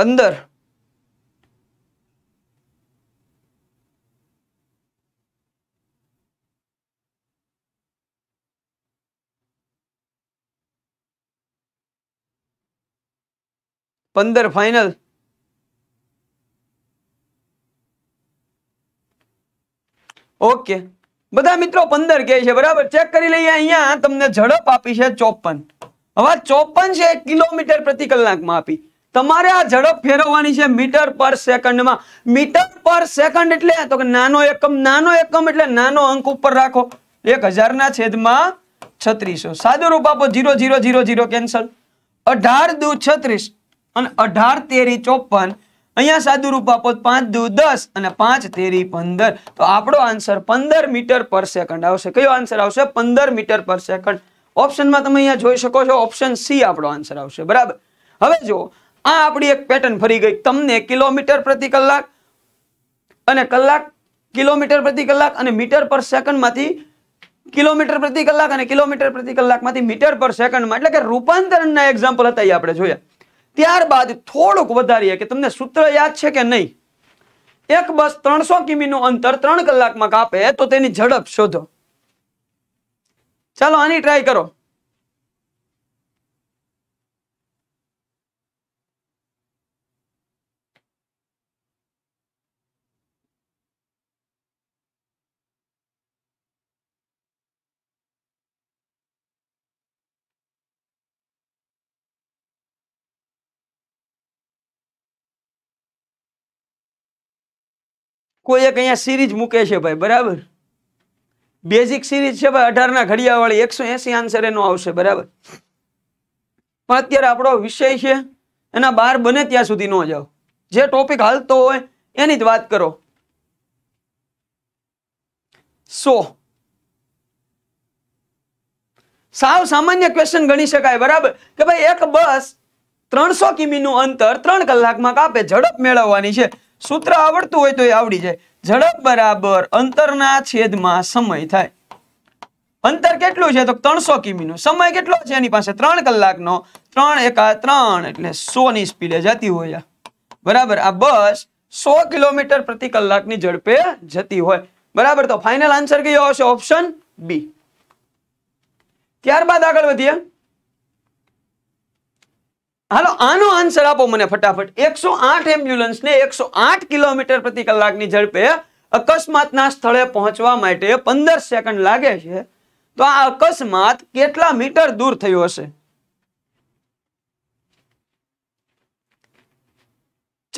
પંદર પંદર ફાઇનલ ઓકે બધા મિત્રો પંદર કે છે બરાબર ચેક કરી લઈએ અહીંયા તમને ઝડપ આપી છે ચોપન હવે ચોપન છે કિલોમીટર પ્રતિ કલાકમાં આપી તમારે આ ઝડપ ફેરવવાની છે મીટર પર સેકન્ડમાં મીટર પર સેકન્ડ એટલે તો કે નાનો એકમ નાનો એકમ એટલે નાનો અંક ઉપર રાખો એક હજારના છેદમાં છત્રીસો સાદુ રૂપ આપો zero zero zero zero cancel અઢાર દુ છત્રીસ અને અઢાર તેરી ચોપન અહીંયા સાદુ રૂપ આપો પાંચ દુ દસ અને પાંચ તેરી પંદર તો આપણો આન્સર પંદર મીટર પર સેકન્ડ આવશે કયો આન્સર આવશે પંદર મીટર પર સેકન્ડ ઓપ્શનમાં તમે અહીંયા જોઈ શકો છો ઓપ્શન સી આપણો આન્સર આવશે બરાબર હવે જો આ આપણી એક પેટર્ન ફરી ગઈ તમને કિલોમીટર પ્રતિ કલાક અને કલાક કિલોમીટર પ્રતિ કલાક અને મીટર પર સેકન્ડમાંથી કિલોમીટર પ્રતિ કલાક અને કિલોમીટર પ્રતિ કલાકમાંથી મીટર પર સેકન્ડમાં એટલે કે રૂપાંતરણના એક્ઝામ્પલ હતા એ આપણે જોયા ત્યારબાદ થોડુંક વધારીએ કે તમને સૂત્ર યાદ છે કે નહીં એક બસ ત્રણસો કિમીનું અંતર ત્રણ કલાકમાં કાપે તો તેની ઝડપ શોધો ચાલો આની ટ્રાય કરો કોઈ એક અહીંયા સિરીઝ મૂકે છે ભાઈ બરાબર બેઝિક સિરીઝ છે ભાઈ અઢારના ઘડિયાવાળી એકસો એસી આન્સર એનો આવશે બરાબર પણ અત્યારે આપણો વિષય છે એના બહાર બને ત્યાં સુધી ન જાઓ જે ટોપિક હાલતો હોય એની જ વાત કરો સો સાવ સામાન્ય ક્વેશ્ચન ગણી શકાય બરાબર કે ભાઈ એક બસ ત્રણસો કિમીનું અંતર ત્રણ કલાકમાં કાપે ઝડપ મેળવવાની છે સૂત્ર આવડતું હોય તો એ આવડી જાય ઝડપ બરાબર અંતરના છેદમાં સમય થાય અંતર કેટલું છે તો ત્રણસો કિમીનું સમય કેટલો છે એની પાસે ત્રણ કલાકનો ત્રણ એકા ત્રણ એટલે સો ની સ્પીડે જતી હોય બરાબર આ બસ સો કિલોમીટર પ્રતિ કલાકની ઝડપે જતી હોય બરાબર તો ફાઇનલ આન્સર કયો હશે ઓપ્શન બી ત્યારબાદ આગળ વધીએ હાલો આનો આન્સર આપો મને ફટાફટ એકસો આઠ એમ્બ્યુલન્સ ને એકસો આઠ કિલોમીટર પ્રતિ કલાકની ઝડપે અકસ્માતના સ્થળે પહોંચવા માટે પંદર સેકન્ડ લાગે છે તો આ અકસ્માત કેટલા મીટર દૂર થયો હશે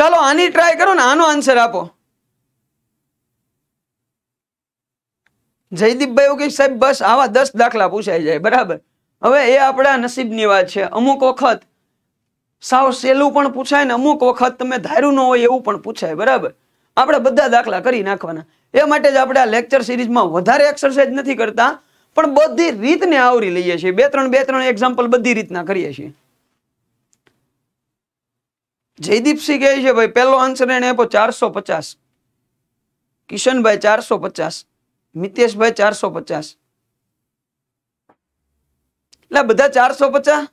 ચાલો આની ટ્રાય કરો ને આનો આન્સર આપો જયદીપભાઈ ઓકે સાહેબ બસ આવા દસ દાખલા પૂછાઈ જાય બરાબર હવે એ આપણા નસીબની વાત છે અમુક વખત સાવ સહેલું પણ પૂછાય ને અમુક વખત તમે ધાર્યું ન હોય એવું પણ પૂછાય બરાબર આપણે બધા દાખલા કરી નાખવાના એ માટે જ આપણે આ લેક્ચર સિરીઝમાં વધારે એક્સરસાઇઝ નથી કરતા પણ બધી રીતને આવરી લઈએ છીએ બે ત્રણ બે ત્રણ એક્ઝામ્પલ બધી રીતના કરીએ છીએ જયદીપસિંહ કહે છે ભાઈ પહેલો આન્સર એને આપ્યો ચારસો પચાસ કિશનભાઈ ચારસો પચાસ મિતેશભાઈ ચારસો પચાસ એટલે બધા ચારસો પચાસ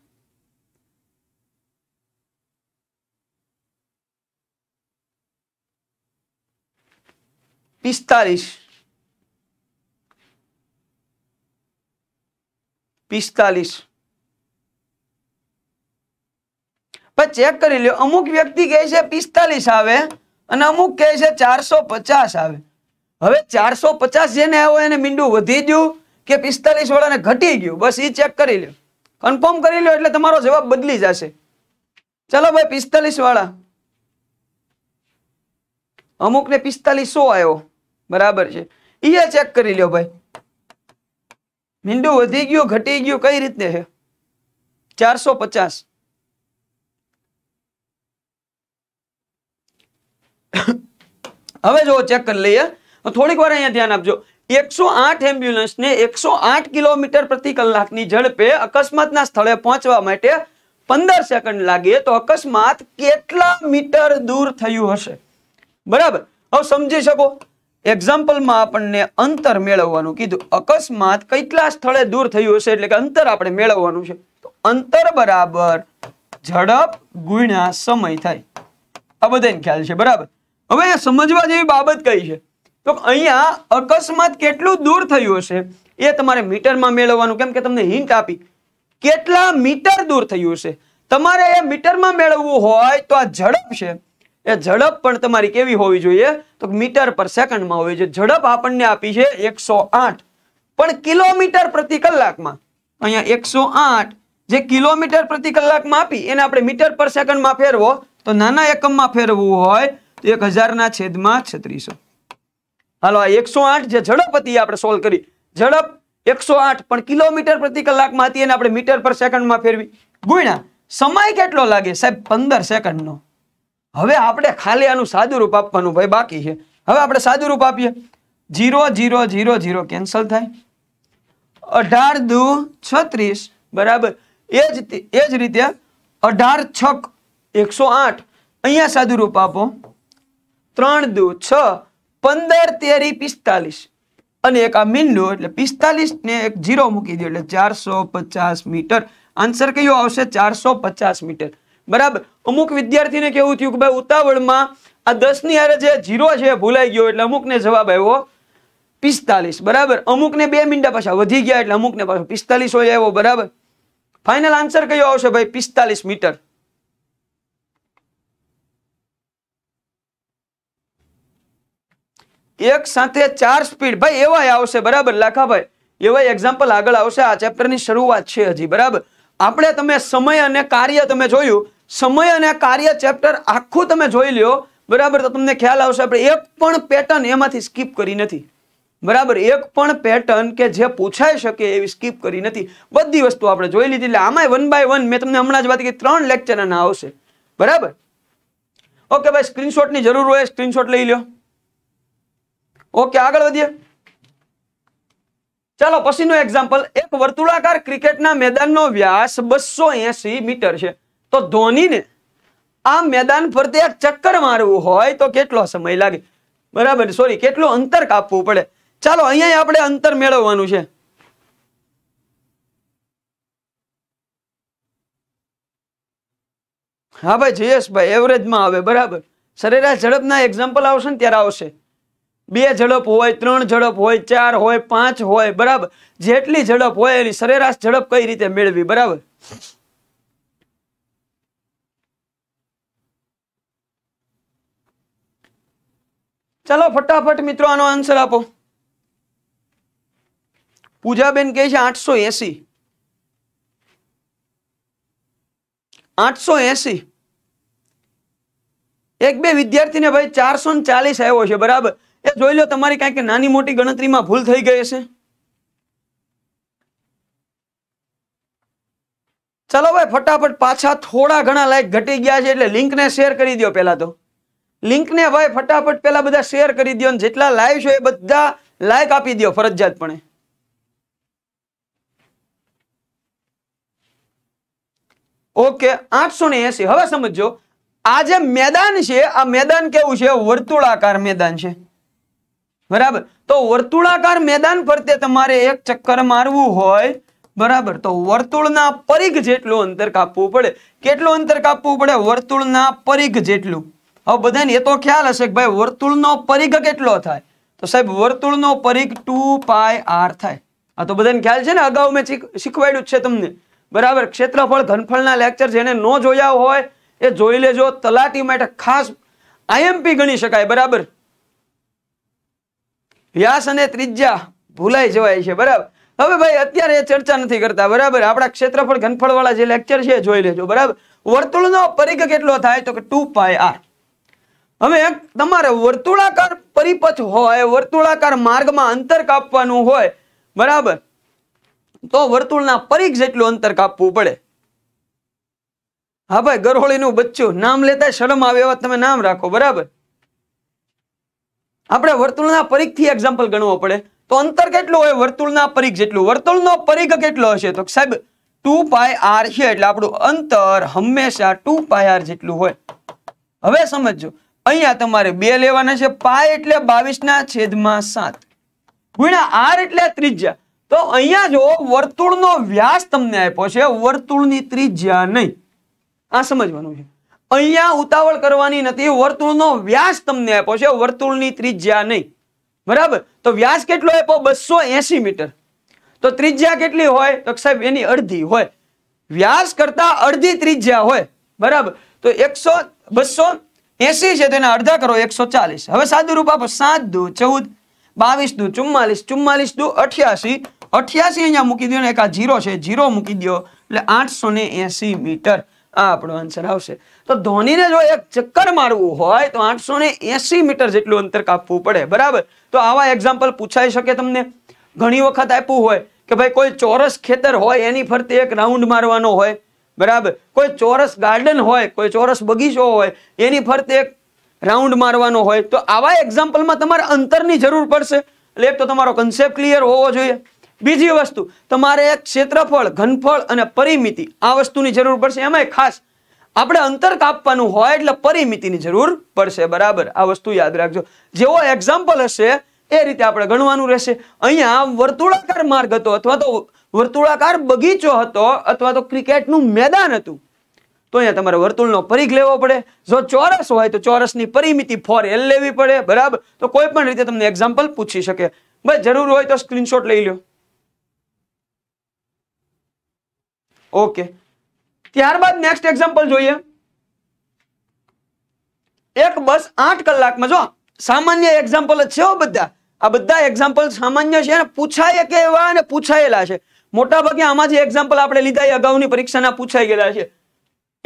પિસ્તાલીસ પિસ્તાલીસ પણ ચેક કરી લ્યો અમુક વ્યક્તિ કહે છે પિસ્તાલીસ આવે અને અમુક કહે છે ચારસો પચાસ આવે હવે ચારસો પચાસ જેને આવ્યો એને મીંડું વધી ગયું કે પિસ્તાલીસ વાળાને ઘટી ગયું બસ એ ચેક કરી લ્યો કન્ફર્મ કરી લ્યો એટલે તમારો જવાબ બદલી જશે ચલો ભાઈ પિસ્તાલીસ વાળા અમુકને પિસ્તાલીસો આવ્યો બરાબર છે એ ચેક કરી લ્યો ભાઈ મીંડું વધી ગયું ઘટી ગયું કઈ રીતે છે ચારસો પચાસ હવે જો ચેક કરી લઈએ થોડીક વાર અહીંયા ધ્યાન આપજો એકસો આઠ એમ્બ્યુલન્સ ને એકસો આઠ કિલોમીટર પ્રતિ કલાકની ઝડપે અકસ્માતના સ્થળે પહોંચવા માટે પંદર સેકન્ડ લાગે તો અકસ્માત કેટલા મીટર દૂર થયું હશે બરાબર હવે સમજી શકો એક્ઝામ્પલમાં આપણને અંતર મેળવવાનું કીધું અકસ્માત કેટલા સ્થળે દૂર થયું હશે એટલે કે અંતર આપણે મેળવવાનું છે તો અંતર બરાબર ઝડપ ગુણ્યા સમય થાય આ બધાને ખ્યાલ છે બરાબર હવે સમજવા જેવી બાબત કઈ છે તો અહીંયા અકસ્માત કેટલું દૂર થયું હશે એ તમારે મીટરમાં મેળવવાનું કેમ કે તમને હિન્ટ આપી કેટલા મીટર દૂર થયું હશે તમારે એ મીટરમાં મેળવવું હોય તો આ ઝડપ છે એ ઝડપ પણ તમારી કેવી હોવી જોઈએ તો મીટર પર સેકન્ડમાં હોવી જોઈએ ઝડપ આપણને આપી છે એકસો પણ કિલોમીટર પ્રતિ કલાકમાં અહીંયા એકસો જે કિલોમીટર પ્રતિ કલાકમાં આપી એને આપણે મીટર પર સેકન્ડમાં ફેરવો તો નાના એકમમાં ફેરવવું હોય તો એક હજારના છેદમાં છત્રીસો હાલો આ એકસો જે ઝડપ હતી આપણે સોલ્વ કરી ઝડપ એકસો પણ કિલોમીટર પ્રતિ કલાકમાં હતી એને આપણે મીટર પર સેકન્ડમાં ફેરવી ગુણ્યા સમય કેટલો લાગે સાહેબ પંદર સેકન્ડનો હવે આપણે ખાલી આનું સાદું રૂપ આપવાનું ભાઈ બાકી છે હવે આપણે સાદું રૂપ આપીએ zero zero zero zero cancel થાય અઢાર દુ છત્રીસ બરાબર એ જ એ જ રીતે અઢાર છક એકસો આઠ અહીંયા સાદું રૂપ આપો ત્રણ દુ છ પંદર તેરી પિસ્તાલીસ અને એક આ મીંડો એટલે પિસ્તાલીસ ને એક જીરો મૂકી દો એટલે ચારસો પચાસ મીટર આન્સર કયો આવશે ચારસો પચાસ મીટર બરાબર અમુક વિદ્યાર્થીને કેવું થયું કે ભાઈ ઉતાવળમાં આ દસની હારે જે જીરો છે ભૂલાઈ ગયો એટલે અમુકને જવાબ આવ્યો પિસ્તાલીસ બરાબર અમુકને બે મિનિટા પાછા વધી ગયા એટલે અમુકને પાછો પિસ્તાલીસ હોય આવ્યો બરાબર ફાઇનલ આન્સર કયો આવશે ભાઈ પિસ્તાલીસ મીટર એક સાથે ચાર સ્પીડ ભાઈ એવાય આવશે બરાબર લાખાભાઈ એવા એક્ઝામ્પલ આગળ આવશે આ ચેપ્ટર ની શરૂઆત છે હજી બરાબર આપણે તમે સમય અને કાર્ય તમે જોયું સમય અને કાર્ય ચેપ્ટર આખું તમે જોઈ લ્યો બરાબર તો તમને ખ્યાલ આવશે આપણે એક પણ પેટર્ન એમાંથી સ્કીપ કરી નથી બરાબર એક પણ પેટર્ન કે જે પૂછાઈ શકે એવી સ્કીપ કરી નથી બધી વસ્તુ આપણે જોઈ લીધી એટલે આમાં વન બાય વન મેં તમને હમણાં જ વાત કરી ત્રણ લેક્ચર લેક્ચરના આવશે બરાબર ઓકે ભાઈ સ્ક્રીનશોટની જરૂર હોય સ્ક્રીનશોટ લઈ લો ઓકે આગળ વધીએ ચાલો પછીનું એક્ઝામ્પલ એક વર્તુળાકાર ક્રિકેટના મેદાનનો વ્યાસ બસો મીટર છે તો ધોનીને આ મેદાન ફરતે આ ચક્કર મારવું હોય તો કેટલો સમય લાગે બરાબર સોરી કેટલું અંતર કાપવું પડે ચાલો અહીંયા આપણે અંતર મેળવવાનું છે હા ભાઈ જયેશભાઈ એવરેજમાં આવે બરાબર સરેરાશ ઝડપના એક્ઝામ્પલ આવશે ને ત્યારે આવશે બે ઝડપ હોય ત્રણ ઝડપ હોય ચાર હોય પાંચ હોય બરાબર જેટલી ઝડપ હોય એની સરેરાશ ઝડપ કઈ રીતે મેળવી બરાબર ચલો ફટાફટ મિત્રો આનો આન્સર આપો પૂજાબેન કહે છે આઠસો એસી આઠસો એસી એક બે વિદ્યાર્થીને ભાઈ ચારસો ને ચાલીસ આવ્યો છે બરાબર એ જોઈ લો તમારી કાંઈક નાની મોટી ગણતરીમાં ભૂલ થઈ ગઈ હશે ચલો ભાઈ ફટાફટ પાછા થોડા ઘણા લાઈક ઘટી ગયા છે એટલે લિંકને શેર કરી દો પહેલાં તો લિંકને ભાઈ ફટાફટ પેલા બધા શેર કરી દો જેટલા લાઈવ છો એ બધા લાઈક આપી દો ફરજિયાતપણે ઓકે આઠસો ને એસી હવે સમજો આ જે મેદાન છે આ મેદાન કેવું છે વર્તુળાકાર મેદાન છે બરાબર તો વર્તુળાકાર મેદાન ફરતે તમારે એક ચક્કર મારવું હોય બરાબર તો વર્તુળના પરિઘ જેટલું અંતર કાપવું પડે કેટલું અંતર કાપવું પડે વર્તુળના પરિઘ જેટલું હવે બધાને એ તો ખ્યાલ હશે કે ભાઈ વર્તુળનો પરિઘ કેટલો થાય તો સાહેબ વર્તુળનો પરિઘ ટુ પાય આર થાય આ તો બધાને ખ્યાલ છે ને અગાઉ મેં શીખવાડ્યું છે તમને બરાબર ક્ષેત્રફળ ઘનફળના લેક્ચર જેને ન જોયા હોય એ જોઈ લેજો તલાટી માટે ખાસ આઈએમપી ગણી શકાય બરાબર વ્યાસ અને ત્રિજ્યા ભૂલાઈ જવાય છે બરાબર હવે ભાઈ અત્યારે એ ચર્ચા નથી કરતા બરાબર આપણા ક્ષેત્રફળ ઘનફળ જે લેક્ચર છે જોઈ લેજો બરાબર વર્તુળનો પરિઘ કેટલો થાય તો કે ટુ પાય આર હવે તમારે વર્તુળાકાર પરિપથ હોય વર્તુળાકાર માર્ગમાં અંતર કાપવાનું હોય બરાબર તો વર્તુળના પરીખ જેટલું અંતર કાપવું પડે હા ભાઈ ગરોળીનું બચ્ચું નામ લેતા શરમ આવે એવા તમે નામ રાખો બરાબર આપણે વર્તુળના પરીખથી એક્ઝામ્પલ ગણવો પડે તો અંતર કેટલું હોય વર્તુળના પરીખ જેટલું વર્તુળનો પરીખ કેટલો હશે તો સાહેબ ટુ પાય આર છે એટલે આપણું અંતર હંમેશા ટુ પાય આર જેટલું હોય હવે સમજો અહીંયા તમારે બે લેવાના છે પાય એટલે બાવીસના છેદમાં સાત ગુણ્યા આર એટલે ત્રિજ્યા તો અહીંયા જો વર્તુળનો વ્યાસ તમને આપ્યો છે વર્તુળની ત્રિજ્યા નહીં આ સમજવાનું છે અહીંયા ઉતાવળ કરવાની નથી વર્તુળનો વ્યાસ તમને આપ્યો છે વર્તુળની ત્રિજ્યા નહીં બરાબર તો વ્યાસ કેટલો આપ્યો બસો મીટર તો ત્રિજ્યા કેટલી હોય તો સાહેબ એની અડધી હોય વ્યાસ કરતા અડધી ત્રિજ્યા હોય બરાબર તો એકસો બસો એસી છે તેના અડધા કરો એકસો ચાલીસ હવે સાદુ રૂપ આપો સાત દુ ચૌદ બાવીસ દુ ચુમ્માલીસ ચુમ્માલીસ દુ અઠ્યાસી અઠ્યાસી અહીંયા મૂકી દો ને એક આ જીરો છે જીરો મૂકી દો એટલે આઠસો ને મીટર આ આપણો આન્સર આવશે તો ધોનીને જો એક ચક્કર મારવું હોય તો આઠસો ને એસી મીટર જેટલું અંતર કાપવું પડે બરાબર તો આવા એક્ઝામ્પલ પૂછાઈ શકે તમને ઘણી વખત આપ્યું હોય કે ભાઈ કોઈ ચોરસ ખેતર હોય એની ફરતે એક રાઉન્ડ મારવાનો હોય બરાબર કોઈ ચોરસ ગાર્ડન હોય કોઈ ચોરસ બગીચો હોય એની ફરતે એક રાઉન્ડ મારવાનો હોય તો આવા એક્ઝામ્પલમાં તમારે અંતરની જરૂર પડશે એટલે એક તો તમારો કન્સેપ્ટ ક્લિયર હોવો જોઈએ બીજી વસ્તુ તમારે એક ક્ષેત્રફળ ઘનફળ અને પરિમિતિ આ વસ્તુની જરૂર પડશે એમાંય ખાસ આપણે અંતર કાપવાનું હોય એટલે પરિમિતિની જરૂર પડશે બરાબર આ વસ્તુ યાદ રાખજો જેવો એક્ઝામ્પલ હશે એ રીતે આપણે ગણવાનું રહેશે અહીંયા વર્તુળાકાર માર્ગ હતો અથવા તો વર્તુળાકાર બગીચો હતો અથવા તો ક્રિકેટનું મેદાન હતું તો અહીંયા તમારે વર્તુળનો પરિઘ લેવો પડે જો ચોરસ હોય તો ચોરસની પરિમિતિ ફોર એલ લેવી પડે બરાબર તો કોઈ પણ રીતે તમને એક્ઝામ્પલ પૂછી શકે બસ જરૂર હોય તો સ્ક્રીનશોટ લઈ લો ઓકે ત્યારબાદ નેક્સ્ટ એક્ઝામ્પલ જોઈએ એક બસ આઠ કલાકમાં જો સામાન્ય એક્ઝામ્પલ જ છે બધા આ બધા એક્ઝામ્પલ સામાન્ય છે અને પૂછાય કે એવા અને પૂછાયેલા છે મોટાભાગે આમાંથી એક્ઝામ્પલ આપણે લીધા એ અગાઉની પરીક્ષાના પૂછાઈ ગયેલા છે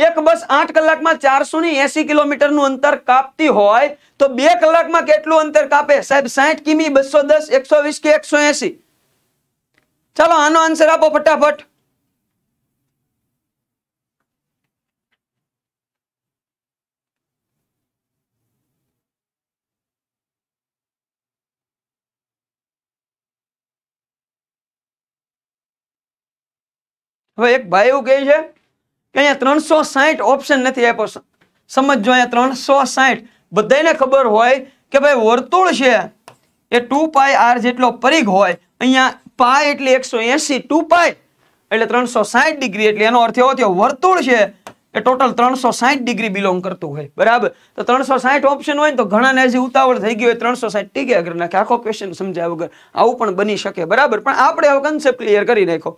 એક બસ આઠ કલાકમાં ચારસો ને એસી કિલોમીટરનું અંતર કાપતી હોય તો બે કલાકમાં કેટલું અંતર કાપે સાહેબ સાઠ કિમી બસો દસ એકસો વીસ કે એકસો એસી ચાલો આનો આન્સર આપો ફટાફટ હવે એક ભાઈ એવું કહે છે કે અહીંયા ત્રણસો સાહીઠ ઓપ્શન નથી આપ્યો સમજો અહીંયા ત્રણસો સાહીઠ બધાને ખબર હોય કે ભાઈ વર્તુળ છે એ ટુ પાય આર જેટલો પરિઘ હોય અહીંયા પાય એટલે એકસો એસી ટુ પાય એટલે ત્રણસો સાહીઠ ડિગ્રી એટલે એનો અર્થ એવો થયો વર્તુળ છે એ ટોટલ ત્રણસો સાહીઠ ડિગ્રી બિલોંગ કરતું હોય બરાબર તો ત્રણસો સાહીઠ ઓપ્શન હોય ને તો ઘણાને હજી ઉતાવળ થઈ ગયું હોય ત્રણસો સાહીઠ ટીકે અગર નાખે આખો ક્વેશ્ચન સમજાય વગર આવું પણ બની શકે બરાબર પણ આપણે આવો કન્સેપ્ટ ક્લિયર કરી નાખો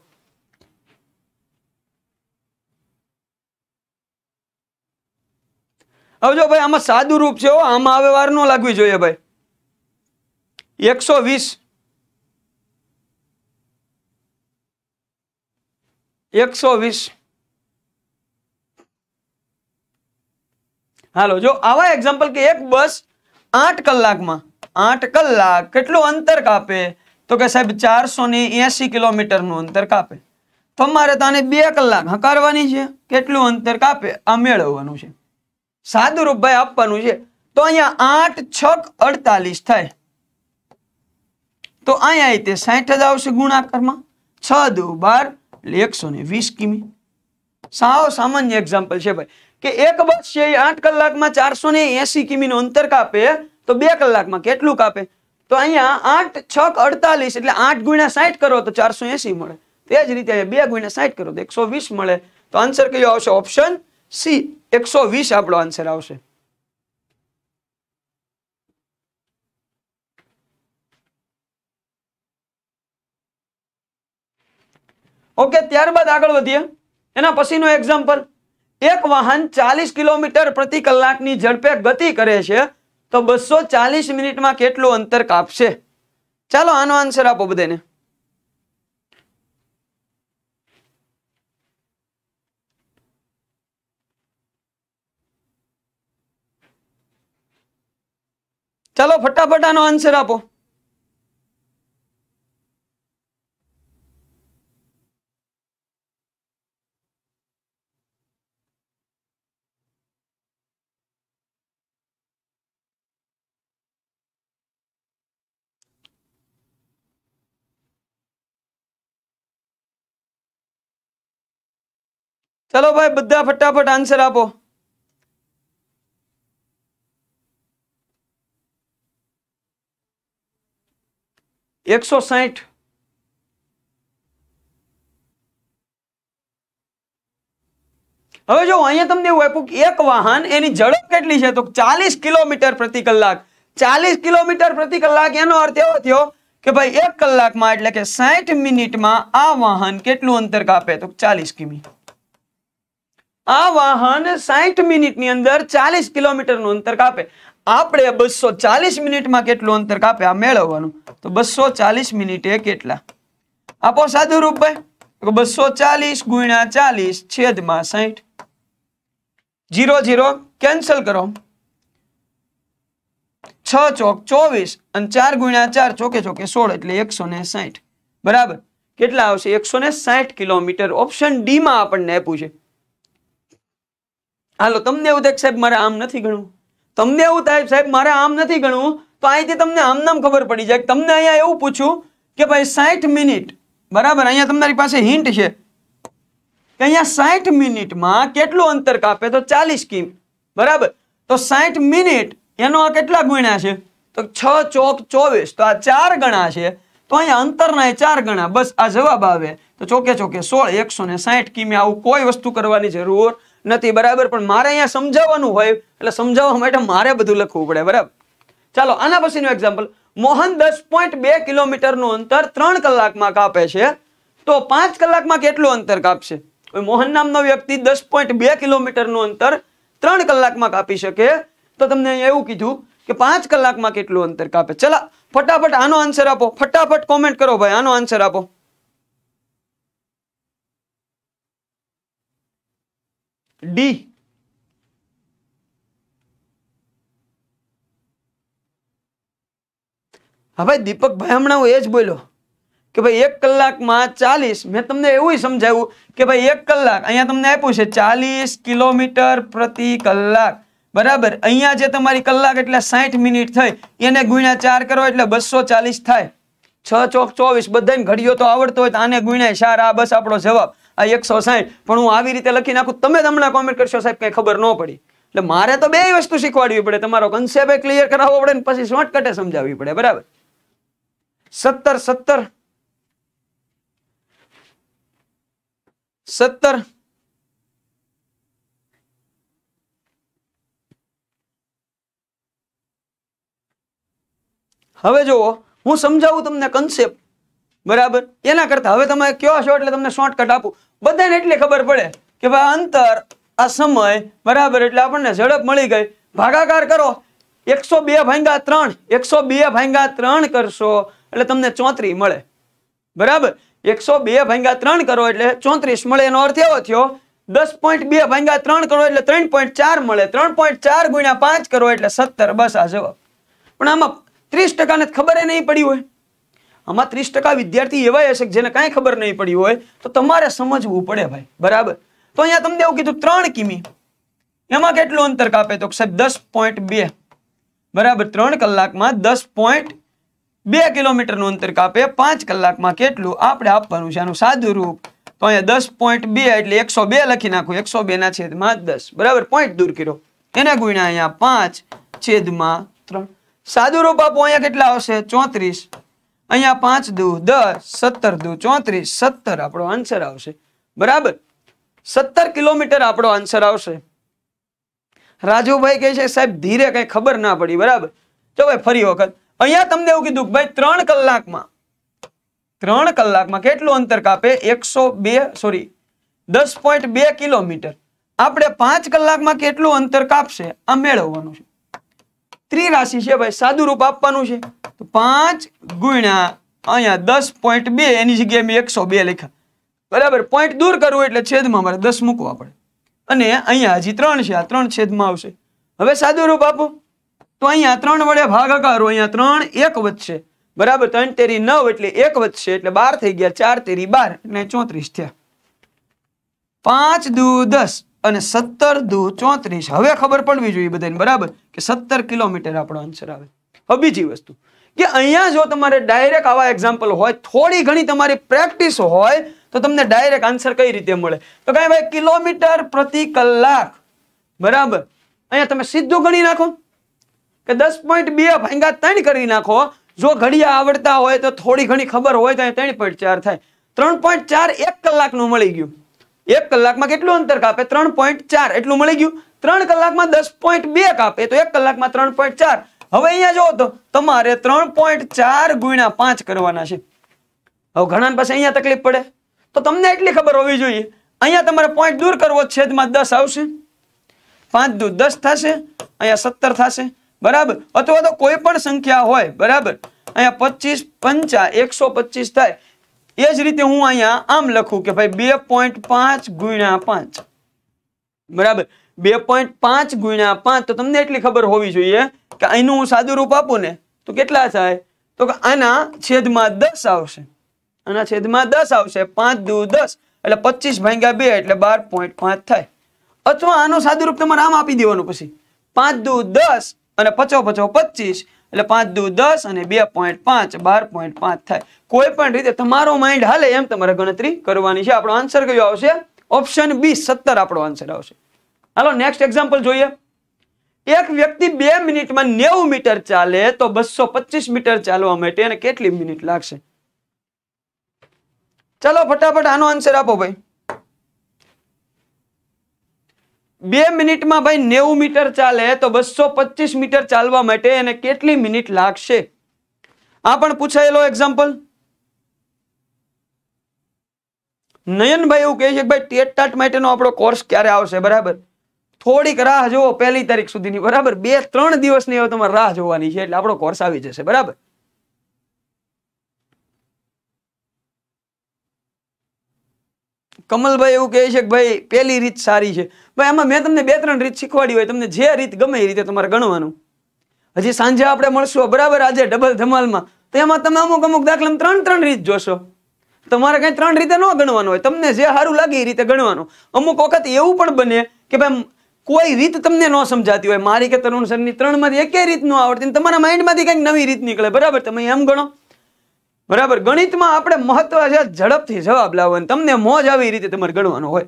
હવે જો ભાઈ આમાં સાદું રૂપ છે આમાં હવે વાર ન લાગવી જોઈએ ભાઈ એકસો વીસ એકસો વીસ હાલો જો આવા એક્ઝામ્પલ કે એક બસ આઠ કલાકમાં આઠ કલાક કેટલું અંતર કાપે તો કે સાહેબ ચારસો ને એસી કિલોમીટરનું અંતર કાપે તમારે તાને બે કલાક હકારવાની છે કેટલું અંતર કાપે આ મેળવવાનું છે સાદુરૂપ ભાઈ આપવાનું છે તો અહીંયા આઠ છક અડતાલીસ થાય તો અહીંયા તે સાઠ જ આવશે ગુણાકારમાં છ દુ બાર એકસો ને વીસ કિમી સાવ સામાન્ય એક્ઝામ્પલ છે ભાઈ કે એક બસ છે આઠ કલાકમાં ચારસો ને એસી કિમીનું અંતર કાપે તો બે કલાકમાં કેટલું કાપે તો અહીંયા આઠ છક અડતાલીસ એટલે આઠ ગુણ્યા સાઠ કરો તો ચારસો એસી મળે તે જ રીતે બે ગુણ્યા સાઠ કરો તો એકસો વીસ મળે તો આન્સર કયો આવશે ઓપ્શન સી એકસો વીસ આપણો આન્સર આવશે ઓકે ત્યારબાદ આગળ વધીએ એના પછીનો એક્ઝામ્પલ એક વાહન ચાલીસ કિલોમીટર પ્રતિ કલાકની ઝડપે ગતિ કરે છે તો બસો ચાલીસ મિનિટમાં કેટલું અંતર કાપશે ચાલો આનો આન્સર આપો બધાને ચાલો ફટાફટ આનો આન્સર આપો ચલો ભાઈ બધા ફટાફટ આન્સર આપો એકસો સાહીઠ હવે જો અહીંયા તમને એવું આપ્યું કે એક વાહન એની ઝડપ કેટલી છે તો ચાલીસ કિલોમીટર પ્રતિ કલાક ચાલીસ કિલોમીટર પ્રતિ કલાક એનો અર્થ એવો થયો કે ભાઈ એક કલાકમાં એટલે કે સાઠ મિનિટમાં આ વાહન કેટલું અંતર કાપે તો ચાલીસ કિમી આ વાહન સાઠ મિનિટની અંદર ચાલીસ કિલોમીટર નું અંતર કાપે આપણે બસો ચાલીસ મિનિટમાં કેટલું અંતર કાપ્યા મેળવવાનું તો બસો ચાલીસ મિનિટે કેટલા આપો સાદું રૂપ બસો ચાલીસ ગુણ્યા ચાલીસ છેદમાં સાહીઠ જીરો જીરો કેન્સલ કરો છ ચોક ચોવીસ અને ચાર ગુણ્યા ચાર ચોકે ચોકે સોળ એટલે એકસો ને સાહીઠ બરાબર કેટલા આવશે એકસો ને સાહીઠ કિલોમીટર ઓપ્શન ડીમાં આપણને આપ્યું છે હાલો તમને એવું દેખ સાહેબ મારે આમ નથી ગણવું તમને એવું થાય સાહેબ મારે આમ નથી ગણવું તો અહીંથી તમને આમ નામ ખબર પડી જાય તમને અહીંયા એવું પૂછ્યું કે ભાઈ સાઠ મિનિટ બરાબર અહીંયા તમારી પાસે હિન્ટ છે કે અહીંયા સાઠ મિનિટમાં કેટલું અંતર કાપે તો ચાલીસ કિમ બરાબર તો સાઠ મિનિટ એનો આ કેટલા ગુણ્યા છે તો છ ચોક ચોવીસ તો આ ચાર ગણા છે તો અહીંયા અંતરના એ ચાર ગણા બસ આ જવાબ આવે તો ચોકે ચોકે સોળ એકસો ને સાઠ કિમી આવું કોઈ વસ્તુ કરવાની જરૂર નથી બરાબર પણ મારે અહીંયા સમજાવવાનું હોય એટલે સમજાવવા માટે મારે બધું લખવું પડે બરાબર ચાલો આના પછીનું એક્ઝામ્પલ મોહન દસ પોઈન્ટ બે કિલોમીટરનું અંતર ત્રણ કલાકમાં કાપે છે તો પાંચ કલાકમાં કેટલું અંતર કાપશે મોહન નામનો વ્યક્તિ દસ પોઈન્ટ બે કિલોમીટરનું અંતર ત્રણ કલાકમાં કાપી શકે તો તમને એવું કીધું કે પાંચ કલાકમાં કેટલું અંતર કાપે ચલા ફટાફટ આનો આન્સર આપો ફટાફટ કોમેન્ટ કરો ભાઈ આનો આન્સર આપો ડી હા ભાઈ દીપકભાઈ હમણાં હું એ જ બોલ્યો કે ભાઈ એક કલાકમાં ચાલીસ મેં તમને એવું સમજાવ્યું કે ભાઈ એક કલાક અહીંયા તમને આપ્યું છે ચાલીસ કિલોમીટર પ્રતિ કલાક બરાબર અહીંયા જે તમારી કલાક એટલે સાહીઠ મિનિટ થઈ એને ગુણ્યા ચાર કરો એટલે બસો ચાલીસ થાય છ ચોક ચોવીસ બધાને ઘડીઓ તો આવડતો હોય તો આને ગુણ્યા સાર આ બસ આપણો જવાબ આ એકસો સાહીઠ પણ હું આવી રીતે લખી નાખું તમે તમને કોમેન્ટ કરશો સાહેબ કઈ ખબર ન પડી એટલે મારે તો બે વસ્તુ શીખવાડવી પડે તમારો કન્સેપ્ટ ક્લિયર કરાવવો પડે ને પછી શોર્ટકટે સમજાવવી પડે બરાબર સત્તર સત્તર સત્તર હવે જુઓ હું સમજાવું તમને કન્સેપ્ટ બરાબર એના કરતા હવે તમે કયો છો એટલે તમને શોર્ટકટ આપું બધાને એટલી ખબર પડે કે ભાઈ અંતર આ સમય બરાબર એટલે આપણને ઝડપ મળી ગઈ ભાગાકાર કરો એકસો બે ભાંગા ત્રણ એકસો બે ભાંગા ત્રણ કરશો એટલે તમને ચોત્રીસ મળે બરાબર એકસો બે ભાંગા ત્રણ કરો એટલે ચોત્રીસ મળે એનો અર્થ એવો થયો દસ પોઈન્ટ બે ભાંગા ત્રણ કરો એટલે ત્રણ પોઈન્ટ ચાર મળે ત્રણ પોઈન્ટ ચાર ગુણ્યા પાંચ કરો એટલે સત્તર બસ આ જવાબ પણ આમાં ત્રીસ ટકાને ખબર નહીં પડી હોય આમાં ત્રીસ ટકા વિદ્યાર્થી એવા હશે જેને કાંઈ ખબર નહીં પડી હોય તો તમારે સમજવું પડે ભાઈ બરાબર તો અહીંયા તમને એવું કીધું ત્રણ કિમી એમાં કેટલું અંતર કાપે તો સાહેબ દસ પોઈન્ટ બે બરાબર ત્રણ કલાકમાં દસ પોઈન્ટ બે કિલોમીટરનું અંતર કાપે પાંચ કલાકમાં કેટલું આપણે આપવાનું છે આનું સાદું રૂપ તો અહીંયા દસ પોઈન્ટ બે એટલે એકસો બે લખી નાખું એકસો બેના છેદમાં દસ બરાબર પોઈન્ટ દૂર કર્યો એને ગુણ્યા અહીંયા પાંચ છેદમાં ત્રણ સાદું રૂપ આપો અહીંયા કેટલા આવશે ચોત્રીસ અહીંયા પાંચ દુ દસ સત્તર દુ ચોત્રીસ સત્તર આપણો આન્સર આવશે બરાબર સત્તર કિલોમીટર આપણો આન્સર આવશે રાજુભાઈ કહે છે સાહેબ ધીરે કઈ ખબર ના પડી બરાબર જો ભાઈ ફરી વખત અહીંયા તમને એવું કીધું ભાઈ ત્રણ કલાકમાં ત્રણ કલાકમાં કેટલું અંતર કાપે એકસો બે સોરી દસ પોઈન્ટ બે કિલોમીટર આપણે પાંચ કલાકમાં કેટલું અંતર કાપશે આ મેળવવાનું છે ત્રિરાશિ છે ભાઈ સાદું રૂપ આપવાનું છે તો પાંચ ગુણ્યા અહીંયા દસ પોઈન્ટ બે એની જગ્યાએ મેં એકસો બે લખ્યા બરાબર પોઈન્ટ દૂર કરવું એટલે છેદમાં મારે દસ મૂકવા પડે અને અહીંયા હજી ત્રણ છે આ ત્રણ છેદમાં આવશે હવે સાદું રૂપ આપો તો અહીંયા ત્રણ વડે ભાગ ભાગાકારો અહીંયા ત્રણ એક વધશે બરાબર ત્રણ તેરી નવ એટલે એક વધશે એટલે બાર થઈ ગયા ચાર તેરી બાર એટલે ચોત્રીસ થયા પાંચ દુ દસ અને સત્તર દુ ચોત્રીસ હવે ખબર પડવી જોઈએ બધાને બરાબર કે સત્તર કિલોમીટર આપણો આન્સર આવે હવે બીજી વસ્તુ કે અહીંયા જો તમારે ડાયરેક્ટ આવા એક્ઝામ્પલ હોય થોડી ઘણી તમારી પ્રેક્ટિસ હોય તો તમને ડાયરેક્ટ આન્સર કઈ રીતે મળે તો કાંઈ ભાઈ કિલોમીટર પ્રતિ કલાક બરાબર અહીંયા તમે સીધું ગણી નાખો કે દસ પોઈન્ટ બે ભાંગા ત્રણ કરી નાખો જો ઘડિયા આવડતા હોય તો થોડી ઘણી ખબર હોય તો ત્રણ પોઈન્ટ ચાર થાય ત્રણ પોઈન્ટ ચાર એક કલાકનું મળી ગયું એક કલાકમાં કેટલું અંતર કાપે ત્રણ પોઈન્ટ ચાર એટલું મળી ગયું ત્રણ કલાકમાં દસ પોઈન્ટ બે કાપે તો એક કલાકમાં ત્રણ પોઈન્ટ ચાર હવે અહીંયા જોવો તો તમારે ત્રણ પોઈન્ટ ચાર ગુણ્યા પાંચ કરવાના છે હવે ઘણા પાસે અહીંયા તકલીફ પડે તો તમને એટલી ખબર હોવી જોઈએ અહીંયા તમારે પોઈન્ટ દૂર કરવો છેદમાં દસ આવશે પાંચ દૂર દસ થશે અહીંયા સત્તર થશે બરાબર અથવા તો કોઈ પણ સંખ્યા હોય બરાબર અહીંયા પચીસ પંચા એકસો પચીસ થાય એ જ રીતે હું અહીંયા આમ લખું કે ભાઈ બે પોઈન્ટ પાંચ ગુણ્યા પાંચ બરાબર બે પોઈન્ટ પાંચ ગુણ્યા પાંચ તો તમને એટલી ખબર હોવી જોઈએ કે અહીંનું હું સાદું રૂપ આપું ને તો કેટલા થાય તો કે આના છેદમાં દસ આવશે આના છેદમાં દસ આવશે પાંચ દુ દસ એટલે પચીસ ભાંગ્યા બે એટલે બાર પોઈન્ટ પાંચ થાય અથવા આનું સાદું રૂપ તમારે આમ આપી દેવાનું પછી પાંચ દુ દસ અને પચો પચો પચીસ એટલે પાંચ દુ દસ અને બે પોઈન્ટ પાંચ બાર પોઈન્ટ પાંચ થાય કોઈ પણ રીતે તમારો માઇન્ડ હાલે એમ તમારે ગણતરી કરવાની છે આપણો આન્સર કયો આવશે ઓપ્શન બી સત્તર આપણો આન્સર આવશે હાલો નેક્સ્ટ એક્ઝામ્પલ જોઈએ એક વ્યક્તિ બે મિનિટમાં નેવું મીટર ચાલે તો બસો મીટર ચાલવા માટે એને કેટલી મિનિટ લાગશે ચાલો ફટાફટ આનો આન્સર આપો ભાઈ બે મિનિટમાં ભાઈ નેવું મીટર ચાલે તો બસો પચીસ મીટર ચાલવા માટે એને કેટલી મિનિટ લાગશે આ પણ પૂછાયેલો એક્ઝામ્પલ નયનભાઈ એવું કહે છે કે ભાઈ ટેટટાટ માટેનો આપણો કોર્સ ક્યારે આવશે બરાબર થોડીક રાહ જુઓ પહેલી તારીખ સુધીની બરાબર બે ત્રણ દિવસની હવે તમારે રાહ જોવાની છે એટલે આપણો કોર્સ આવી જશે બરાબર કમલભાઈ એવું કહે છે કે ભાઈ પહેલી રીત સારી છે ભાઈ આમાં મેં તમને બે ત્રણ રીત શીખવાડી હોય તમને જે રીત ગમે એ રીતે તમારે ગણવાનું હજી સાંજે આપણે મળશું બરાબર આજે ડબલ ધમાલમાં તો એમાં તમે અમુક અમુક દાખલામાં ત્રણ ત્રણ રીત જોશો તમારે કંઈ ત્રણ રીતે ન ગણવાનું હોય તમને જે સારું લાગે એ રીતે ગણવાનું અમુક વખત એવું પણ બને કે ભાઈ કોઈ રીત તમને ન સમજાતી હોય મારી કે તરુણ સરની ત્રણમાંથી એક રીત ન આવડતી તમારા માઇન્ડમાંથી કંઈક નવી રીત નીકળે બરાબર તમે એમ ગણો બરાબર ગણિતમાં આપણે મહત્વ છે ઝડપથી જવાબ લાવવાનો તમને મોજ આવી રીતે તમારે ગણવાનો હોય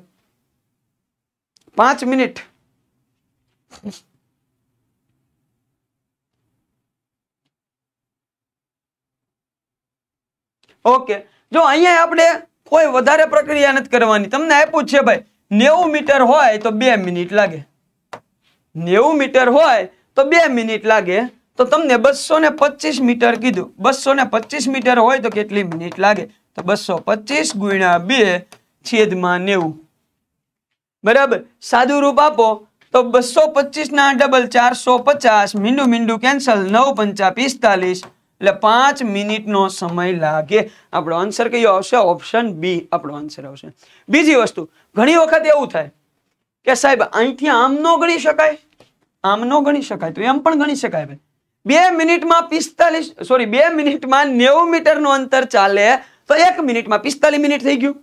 પાંચ મિનિટ ઓકે જો અહીંયા આપણે કોઈ વધારે પ્રક્રિયા નથી કરવાની તમને આપ્યું છે ભાઈ નેવું મીટર હોય તો બે મિનિટ લાગે નેવું મીટર હોય તો બે મિનિટ લાગે તો તમને બસો ને પચીસ મીટર કીધું બસો ને પચીસ મીટર હોય તો કેટલી મિનિટ લાગે તો બસો પચીસ ગુણ્યા બે છેદમાં નેવું બરાબર સાદું રૂપ આપો તો બસો પચીસના ડબલ ચારસો પચાસ મીંડું મીંડું કેન્સલ નવ પંચા પિસ્તાલીસ એટલે પાંચ મિનિટનો સમય લાગે આપણો આન્સર કયો આવશે ઓપ્શન બી આપણો આન્સર આવશે બીજી વસ્તુ ઘણી વખત એવું થાય કે સાહેબ અહીંથી આમ ન ગણી શકાય આમ ન ગણી શકાય તો એમ પણ ગણી શકાય ભાઈ બે મિનિટમાં પિસ્તાલીસ સોરી બે મિનિટમાં નેવું મીટરનું અંતર ચાલે તો એક મિનિટમાં પિસ્તાલીસ મિનિટ થઈ ગયું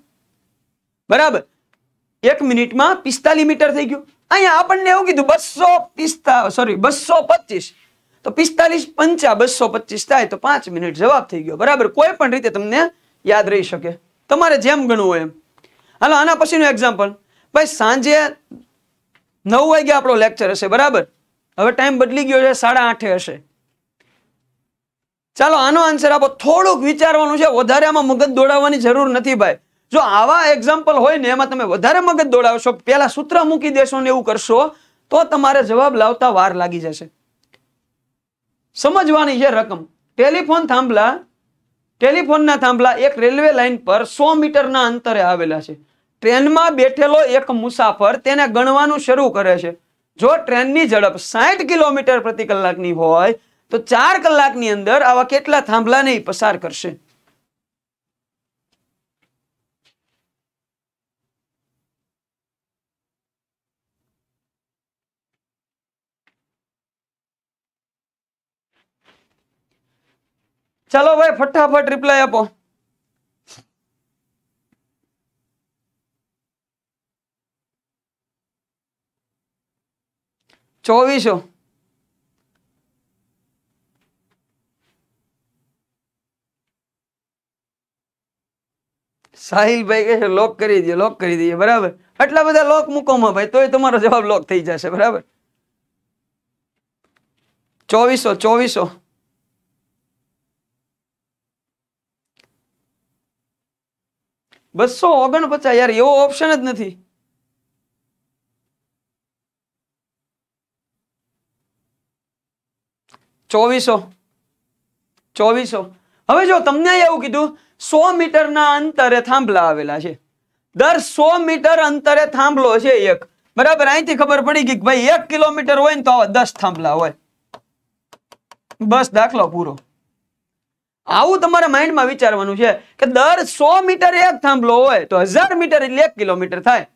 બરાબર એક મિનિટમાં પિસ્તાલીસ મીટર થઈ ગયું અહીંયા આપણને એવું કીધું બસો પિસ્તા સોરી બસો પચીસ તો પિસ્તાલીસ પંચા બસો પચીસ થાય તો પાંચ મિનિટ જવાબ થઈ ગયો બરાબર કોઈ પણ રીતે તમને યાદ રહી શકે તમારે જેમ ગણવું હોય એમ હાલો આના પછીનું એક્ઝામ્પલ ભાઈ સાંજે નવ વાગ્યા આપણો લેક્ચર હશે બરાબર હવે ટાઈમ બદલી ગયો છે સાડા આઠે હશે ચાલો આનો આન્સર આપો થોડુંક વિચારવાનું છે વધારે આમાં મગજ દોડાવવાની જરૂર નથી ભાઈ જો આવા એક્ઝામ્પલ હોય ને એમાં તમે વધારે મગજ દોડાવશો પહેલા સૂત્ર મૂકી દેશો ને એવું કરશો તો તમારે જવાબ લાવતા વાર લાગી જશે સમજવાની છે રકમ ટેલિફોન થાંભલા ટેલિફોનના થાંભલા એક રેલવે લાઇન પર સો મીટરના અંતરે આવેલા છે ટ્રેનમાં બેઠેલો એક મુસાફર તેને ગણવાનું શરૂ કરે છે જો ટ્રેનની ઝડપ સાઠ કિલોમીટર પ્રતિ કલાકની હોય તો ચાર કલાકની અંદર આવા કેટલા થાંભલાને પસાર કરશે ચાલો ભાઈ ફટાફટ રિપ્લાય આપો ચોવીસો સાહિલભાઈ કહે છે લોક કરી દઈએ લોક કરી દઈએ બરાબર આટલા બધા લોક મૂકોમાં ભાઈ તોય તમારો જવાબ લોક થઈ જશે બરાબર ચોવીસો ચોવીસો બસો ઓગણપચાસ યાર એવો ઓપ્શન જ નથી ચોવીસો ચોવીસો હવે જો તમને એવું કીધું સો મીટરના અંતરે થાંભલા આવેલા છે દર સો મીટર અંતરે થાંભલો છે એક બરાબર અહીંથી ખબર પડી ગઈ કે ભાઈ એક કિલોમીટર હોય ને તો દસ થાંભલા હોય બસ દાખલો પૂરો આવું તમારા માઇન્ડમાં વિચારવાનું છે કે દર સો મીટર એક થાંભલો હોય તો હજાર મીટર એટલે એક કિલોમીટર થાય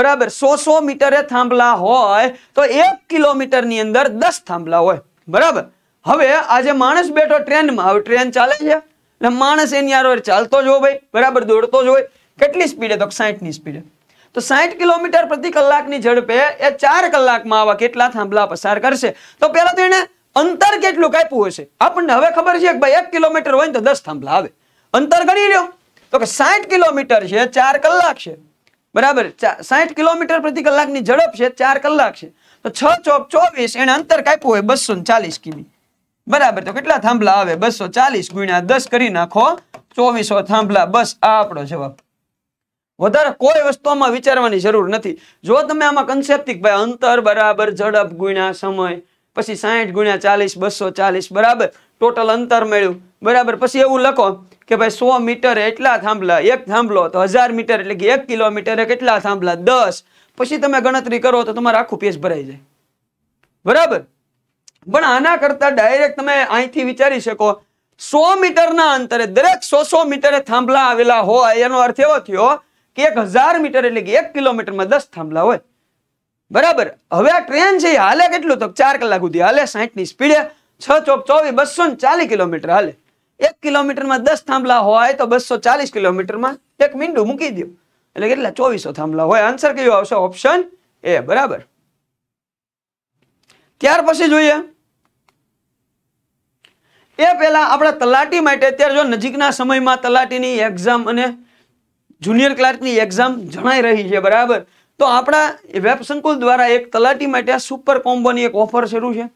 બરાબર સો સો મીટરે થાંભલા હોય તો એક કિલોમીટરની અંદર દસ થાંભલા હોય બરાબર હવે આજે માણસ બેઠો ટ્રેનમાં હવે ટ્રેન ચાલે છે એટલે માણસ એની આરોર ચાલતો જ હોય ભાઈ બરાબર દોડતો જ હોય કેટલી સ્પીડે તો સાહીઠની સ્પીડે તો સાહીઠ કિલોમીટર પ્રતિ કલાકની ઝડપે એ ચાર કલાકમાં આવા કેટલા થાંભલા પસાર કરશે તો પહેલા તો એને અંતર કેટલું કાપ્યું હશે આપણને હવે ખબર છે કે ભાઈ એક કિલોમીટર હોય ને તો દસ થાંભલા આવે અંતર ગણી લો તો કે સાહીઠ કિલોમીટર છે ચાર કલાક છે બરાબર સાહીઠ કિલોમીટર પ્રતિ કલાકની ઝડપ છે ચાર કલાક છે તો છ ચોક ચોવીસ એને અંતર કાપ્યું હોય બસો ચાલીસ કિમી બરાબર તો કેટલા થાંભલા આવે બસો ચાલીસ ગુણ્યા દસ કરી નાખો ચોવીસો થાંભલા બસ આ આપણો જવાબ વધારે કોઈ વસ્તુમાં વિચારવાની જરૂર નથી જો તમે આમાં કન્સેપ્ટિક ભાઈ અંતર બરાબર ઝડપ ગુણ્યા સમય પછી સાહીઠ ગુણ્યા ચાલીસ બસો ચાલીસ બરાબર ટોટલ અંતર મળ્યું બરાબર પછી એવું લખો કે ભાઈ સો મીટર એટલા થાંભલા એક થાંભલો તો હજાર મીટર એટલે કે એક કિલોમીટરે કેટલા થાંભલા દસ પછી તમે ગણતરી કરો તો તમારે આખું પેજ ભરાઈ જાય બરાબર પણ આના કરતા ડાયરેક્ટ તમે અહીંથી વિચારી શકો સો મીટરના અંતરે દરેક સો સો મીટરે થાંભલા આવેલા હોય એનો અર્થ એવો થયો કે એક હજાર મીટર એટલે કે એક કિલોમીટરમાં દસ થાંભલા હોય બરાબર હવે આ ટ્રેન છે હાલે કેટલું તો ચાર કલાક સુધી હાલે સાઠ ની સ્પીડે છ ચોક ચોવીસ બસો ને ચાલીસ કિલોમીટર હાલે એક કિલોમીટરમાં દસ થાંભલા હોય તો બસો ચાલીસ કિલોમીટરમાં એક મીંડું મૂકી દો એટલે કેટલા ચોવીસો થાંભલા હોય આન્સર કયો આવશે ઓપ્શન એ બરાબર ત્યાર પછી જોઈએ એ પહેલાં આપણે તલાટી માટે અત્યારે જો નજીકના સમયમાં તલાટીની એક્ઝામ અને જુનિયર ક્લાર્કની એક્ઝામ જણાઈ રહી છે બરાબર તો આપણા વેબ સંકુલ દ્વારા એક તલાટી માટે સુપર કોમ્બોની એક ઓફર શરૂ છે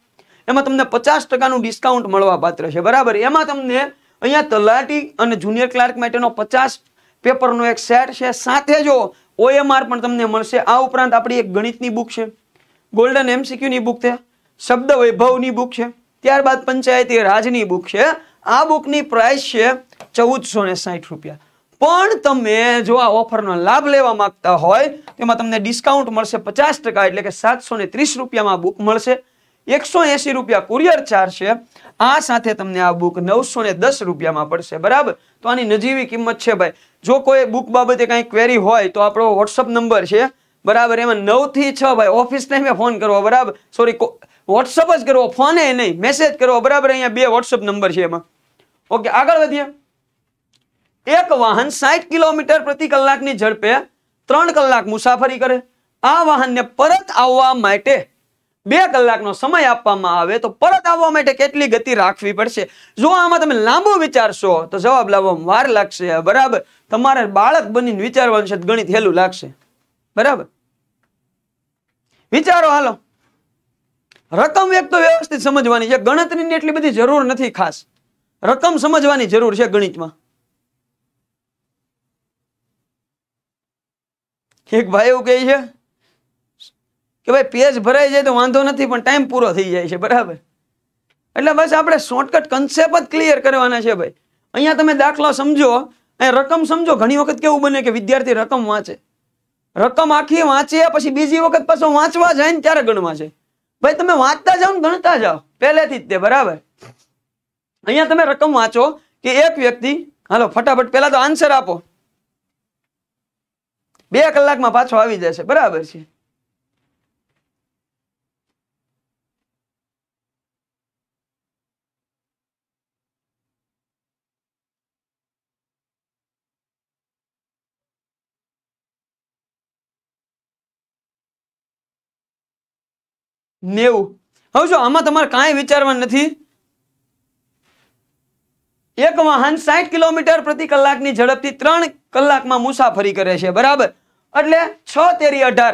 એમાં તમને પચાસ ટકાનું ડિસ્કાઉન્ટ મળવા પાત્ર છે બરાબર એમાં તમને અહીંયા તલાટી અને જુનિયર ક્લાર્ક માટેનો પચાસ પેપરનો એક સેટ છે સાથે જો ઓએમઆર પણ તમને મળશે આ ઉપરાંત આપણી એક ગણિતની બુક છે ગોલ્ડન એમસીક્યુની બુક છે શબ્દ વૈભવની બુક છે ત્યારબાદ પંચાયતી રાજની બુક છે આ બુકની પ્રાઇસ છે ચૌદસો ને સાહીઠ રૂપિયા પણ તમે જો આ ઓફરનો લાભ લેવા માંગતા હોય તેમાં તમને ડિસ્કાઉન્ટ મળશે પચાસ ટકા એટલે કે સાતસો ત્રીસ રૂપિયામાં બુક મળશે એકસો એંસી રૂપિયા કુરિયર ચાર્જ છે આ સાથે તમને આ બુક નવસો દસ રૂપિયામાં પડશે બરાબર તો આની નજીવી કિંમત છે ભાઈ જો કોઈ બુક બાબતે કાંઈ ક્વેરી હોય તો આપણો વોટ્સઅપ નંબર છે બરાબર એમાં નવથી છ ભાઈ ઓફિસ ટાઈમે ફોન કરવો બરાબર સોરી વોટ્સઅપ જ કરવો ફોને નહીં મેસેજ કરવો બરાબર અહીંયા બે વોટ્સઅપ નંબર છે એમાં ઓકે આગળ વધીએ એક વાહન સાઠ કિલોમીટર પ્રતિ કલાકની ઝડપે ત્રણ કલાક મુસાફરી કરે આ વાહનને પરત આવવા માટે બે કલાકનો સમય આપવામાં આવે તો પરત આવવા માટે કેટલી ગતિ રાખવી પડશે જો આમાં તમે લાંબો વિચારશો તો જવાબ લાવવામાં વાર લાગશે બરાબર તમારે બાળક બનીને વિચારવાનું છે ગણિત હેલું લાગશે બરાબર વિચારો હાલો રકમ એક તો વ્યવસ્થિત સમજવાની છે ગણતરીની એટલી બધી જરૂર નથી ખાસ રકમ સમજવાની જરૂર છે ગણિતમાં એક ભાઈ એવું કહે છે કે ભાઈ પેજ ભરાઈ જાય તો વાંધો નથી પણ ટાઈમ પૂરો થઈ જાય છે બરાબર એટલે બસ આપણે શોર્ટકટ કન્સેપ્ટ જ ક્લિયર કરવાના છે ભાઈ અહીંયા તમે દાખલો સમજો અહીંયા રકમ સમજો ઘણી વખત કેવું બને કે વિદ્યાર્થી રકમ વાંચે રકમ આખી વાંચે પછી બીજી વખત પાછો વાંચવા જાય ને ત્યારે ગણવા જાય ભાઈ તમે વાંચતા જાઓ ને ગણતા જાઓ પહેલેથી જ તે બરાબર અહીંયા તમે રકમ વાંચો કે એક વ્યક્તિ હાલો ફટાફટ પેલા તો આન્સર આપો બે કલાકમાં પાછો આવી જશે બરાબર છે નેવું હવે જો આમાં તમારે કાંઈ વિચારવાનું નથી એક વાહન સાઠ કિલોમીટર પ્રતિ કલાકની ઝડપથી ત્રણ કલાકમાં મુસાફરી કરે છે બરાબર એટલે છ તેરી અઢાર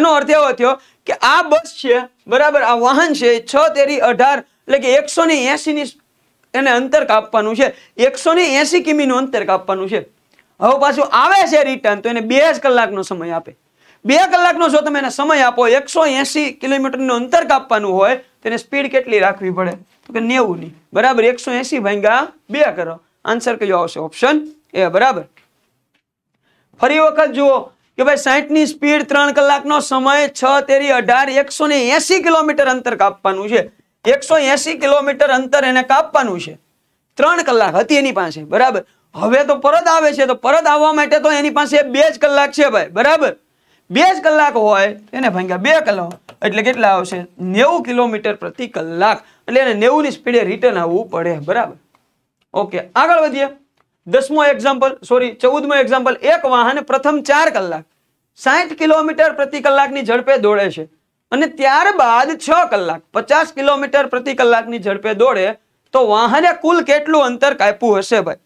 એનો અર્થ એવો થયો કે આ બસ છે બરાબર આ વાહન છે છ તેરી અઢાર એટલે કે એકસો ને એસીની એને અંતર કાપવાનું છે એકસો ને એસી કિમીનું અંતર કાપવાનું છે હવે પાછું આવે છે રિટર્ન તો એને બે જ કલાકનો સમય આપે બે કલાકનો જો તમે એને સમય આપો એકસો એંસી કિલોમીટરનું અંતર કાપવાનું હોય તેને સ્પીડ કેટલી રાખવી પડે તો કે નેવુંની બરાબર એકસો એંસી ભાંગા બે કરો આન્સર કયો આવશે ઓપ્શન એ બરાબર ફરી વખત જુઓ કે ભાઈ સાહીઠની સ્પીડ ત્રણ કલાકનો સમય છ તેરી અઢાર એકસો ને એસી કિલોમીટર અંતર કાપવાનું છે એકસો એસી કિલોમીટર અંતર એને કાપવાનું છે ત્રણ કલાક હતી એની પાસે બરાબર હવે તો પરત આવે છે તો પરત આવવા માટે તો એની પાસે બે જ કલાક છે ભાઈ બરાબર બે જ કલાક હોય એને ભાંગ્યા બે કલાક એટલે કેટલા આવશે નેવું કિલોમીટર પ્રતિ કલાક એટલે એને નેવુંની સ્પીડે રિટર્ન આવવું પડે બરાબર ઓકે આગળ વધીએ દસમો એક્ઝામ્પલ સોરી ચૌદમો એક્ઝામ્પલ એક વાહન પ્રથમ ચાર કલાક સાઠ કિલોમીટર પ્રતિ કલાકની ઝડપે દોડે છે અને ત્યારબાદ છ કલાક પચાસ કિલોમીટર પ્રતિ કલાકની ઝડપે દોડે તો વાહને કુલ કેટલું અંતર કાપ્યું હશે ભાઈ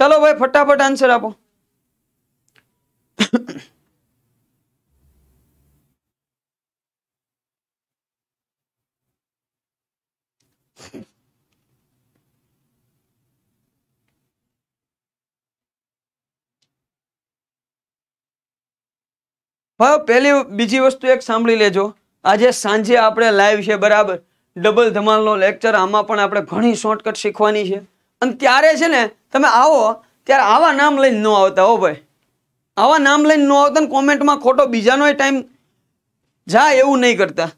ચાલો ભાઈ ફટાફટ આન્સર આપો હા પહેલી બીજી વસ્તુ એક સાંભળી લેજો આજે સાંજે આપણે લાઈવ છે બરાબર ડબલ ધમાલ નો લેક્ચર આમાં પણ આપણે ઘણી શોર્ટકટ શીખવાની છે અને ત્યારે છે ને તમે આવો ત્યારે આવા નામ લઈને ન આવતા હો ભાઈ આવા નામ લઈને ન આવતા ને કોમેન્ટમાં ખોટો બીજાનો ટાઈમ જાય એવું નહીં કરતા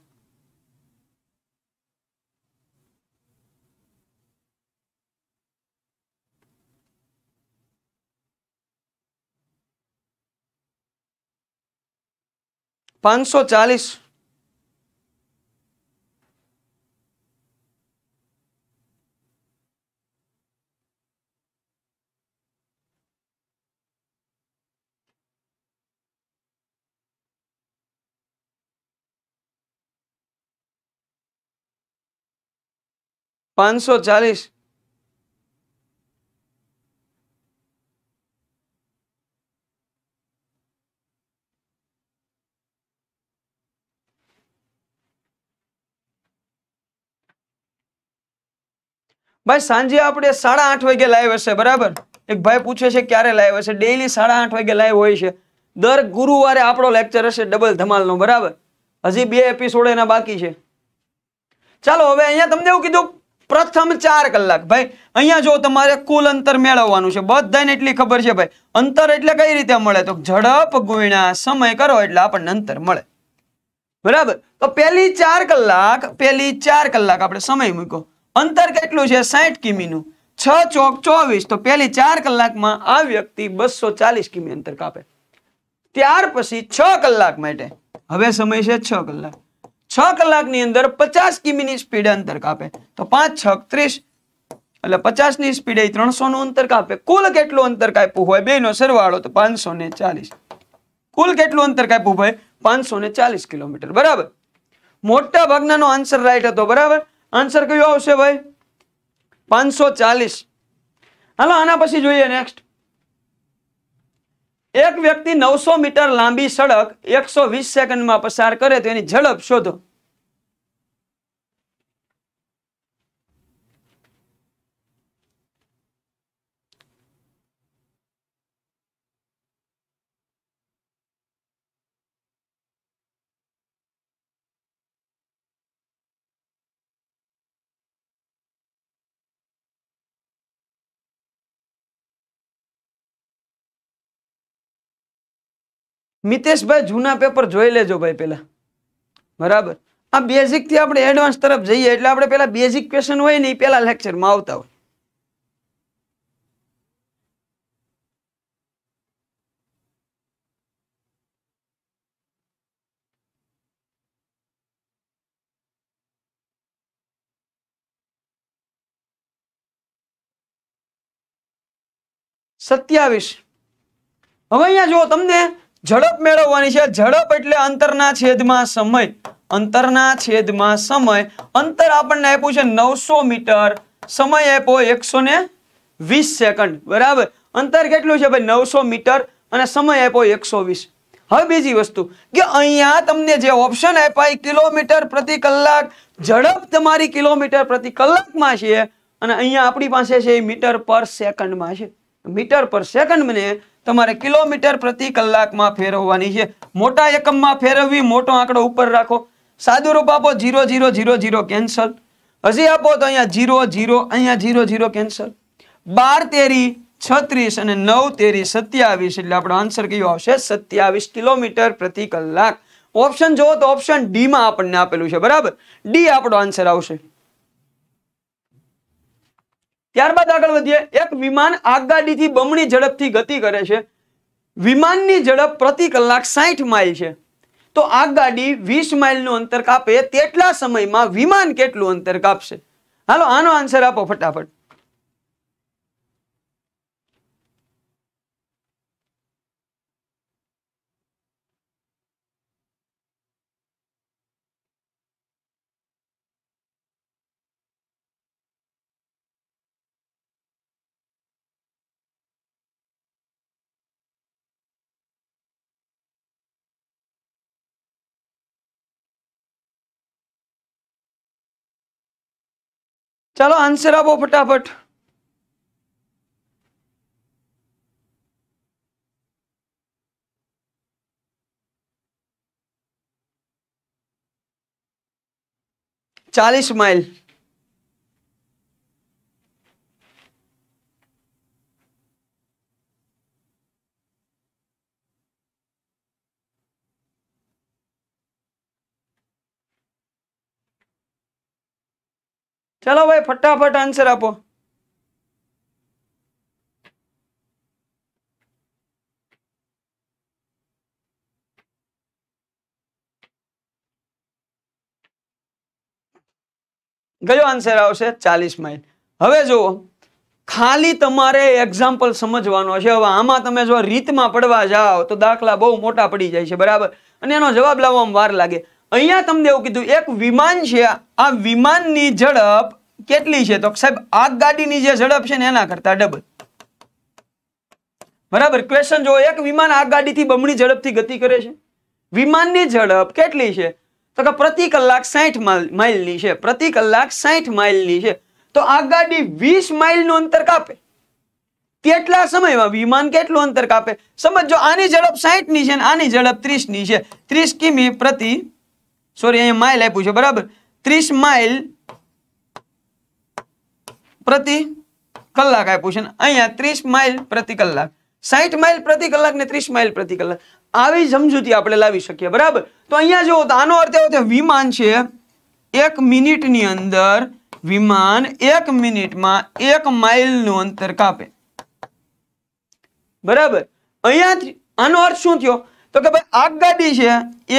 પાંચસો ચાલીસ પાંચસો ચાલીસ ભાઈ સાંજે આપણે સાડા આઠ વાગે લાઈવ હશે બરાબર એક ભાઈ પૂછે છે ક્યારે લાઈવ હશે ડેઈલી સાડા આઠ વાગે લાઈવ હોય છે દર ગુરુવારે આપણો લેક્ચર હશે ડબલ ધમાલ નો બરાબર હજી બે એપિસોડ એના બાકી છે ચાલો હવે અહીંયા તમને એવું કીધું પ્રથમ ચાર કલાક ભાઈ અહીંયા જો તમારે કુલ અંતર મેળવવાનું છે બધાને એટલી ખબર છે ભાઈ અંતર એટલે કઈ રીતે મળે તો ઝડપ ગુણ્યા સમય કરો એટલે આપણને અંતર મળે બરાબર તો પેલી ચાર કલાક પેલી ચાર કલાક આપણે સમય મૂકો અંતર કેટલું છે સાઠ કિમીનું છ ચોક ચોવીસ તો પેલી ચાર કલાકમાં આ વ્યક્તિ બસો ચાલીસ કિમી અંતર કાપે ત્યાર પછી છ કલાક માટે હવે સમય છે છ કલાક છ કલાકની અંદર પચાસ કિમીની સ્પીડે અંતર કાપે તો પાંચ છ ત્રીસ એટલે પચાસની સ્પીડે ત્રણસોનું અંતર કાપે કુલ કેટલું અંતર કાપ્યું હોય બેનો સરવાળો તો પાંચસો ને ચાલીસ કુલ કેટલું અંતર કાપ્યું ભાઈ પાંચસો ને ચાલીસ કિલોમીટર બરાબર મોટા ભાગનાનો આન્સર રાઈટ હતો બરાબર આન્સર કયો આવશે ભાઈ પાંચસો ચાલીસ હાલો આના પછી જોઈએ નેક્સ્ટ એક વ્યક્તિ નવસો મીટર લાંબી સડક એકસો વીસ સેકન્ડમાં પસાર કરે તો એની ઝડપ શોધો મિતેશભાઈ જૂના પેપર જોઈ લેજો ભાઈ પહેલાં બરાબર આ બેઝિક થી આપણે એડવાન્સ તરફ જઈએ એટલે આપણે પહેલાં બેઝિક ક્વેશ્ચન હોય ને એ પહેલાં લેક્ચરમાં આવતા હોય સત્યાવીસ હવે અહીંયા જુઓ તમને ઝડપ મેળવવાની છે ઝડપ એટલે અંતરના છેદમાં સમય અંતરના છેદમાં સમય અંતર આપણને આપ્યું છે નવસો મીટર સમય આપ્યો એકસો વીસ સેકન્ડ બરાબર અંતર કેટલું છે ભાઈ નવસો મીટર અને સમય આપ્યો એકસો વીસ હવે બીજી વસ્તુ કે અહીંયા તમને જે ઓપ્શન આપ્યા કિલોમીટર પ્રતિ કલાક ઝડપ તમારી કિલોમીટર પ્રતિ કલાકમાં છે અને અહીંયા આપણી પાસે છે એ મીટર પર સેકન્ડમાં છે મીટર પર સેકન્ડ મને તમારે કિલોમીટર પ્રતિ કલાકમાં ફેરવવાની છે મોટા એકમમાં ફેરવવી મોટો આંકડો ઉપર રાખો સાદું રૂપ આપો zero zero zero zero cancel હજી આપો તો અહીંયા ઝીરો ઝીરો અહીંયા ઝીરો ઝીરો કેન્સલ બાર તેરી છત્રીસ અને નવ તેરી સત્યાવીસ એટલે આપણો આન્સર કયો આવશે સત્યાવીસ કિલોમીટર પ્રતિ કલાક ઓપ્શન જુઓ તો ઓપ્શન ડીમાં આપણને આપેલું છે બરાબર ડી આપણો આન્સર આવશે ત્યારબાદ આગળ વધીએ એક વિમાન આગગાડીથી બમણી ઝડપથી ગતિ કરે છે વિમાનની ઝડપ પ્રતિ કલાક સાઠ માઇલ છે તો આગગાડી વીસ માઇલનું અંતર કાપે તેટલા સમયમાં વિમાન કેટલું અંતર કાપશે હાલો આનો આન્સર આપો ફટાફટ ચાલો આન્સર આપો ફટાફટ ચાલીસ માઇલ ચલો ભાઈ ફટાફટ આન્સર આપો કયો આન્સર આવશે ચાલીસ માઇલ હવે જુઓ ખાલી તમારે એક્ઝામ્પલ સમજવાનો છે હવે આમાં તમે જો રીતમાં પડવા જાઓ તો દાખલા બહુ મોટા પડી જાય છે બરાબર અને એનો જવાબ લાવવામાં વાર લાગે અહીંયા તમને એવું કીધું એક વિમાન છે આ વિમાનની ઝડપ કેટલી છે તો સાહેબ આગગાડીની જે ઝડપ છે ને એના કરતા ડબલ બરાબર ક્વેશ્ચન જો એક વિમાન આગગાડીથી બમણી ઝડપથી ગતિ કરે છે વિમાનની ઝડપ કેટલી છે તો કે પ્રતિ કલાક સાઠ માઇલની છે પ્રતિ કલાક સાઠ માઇલની છે તો આ ગાડી વીસ માઇલનું અંતર કાપે કેટલા સમયમાં વિમાન કેટલું અંતર કાપે સમજો આની ઝડપ સાઠની છે અને આની ઝડપ ત્રીસની છે ત્રીસ કિમી પ્રતિ સોરી અહીંયા માઇલ આપ્યું છે બરાબર ત્રીસ માઇલ પ્રતિ કલાક આપ્યું છે અહીંયા ત્રીસ માઇલ પ્રતિ કલાક સાહીઠ માઇલ પ્રતિ કલાક ને ત્રીસ માઇલ પ્રતિ કલાક આવી સમજૂતી આપણે લાવી શકીએ બરાબર તો અહીંયા જુઓ તો આનો અર્થ એવો છે વિમાન છે એક મિનિટની અંદર વિમાન એક મિનિટમાં એક માઇલ નું અંતર કાપે બરાબર અહીંયા આનો અર્થ શું થયો તો કે ભાઈ ગાડી છે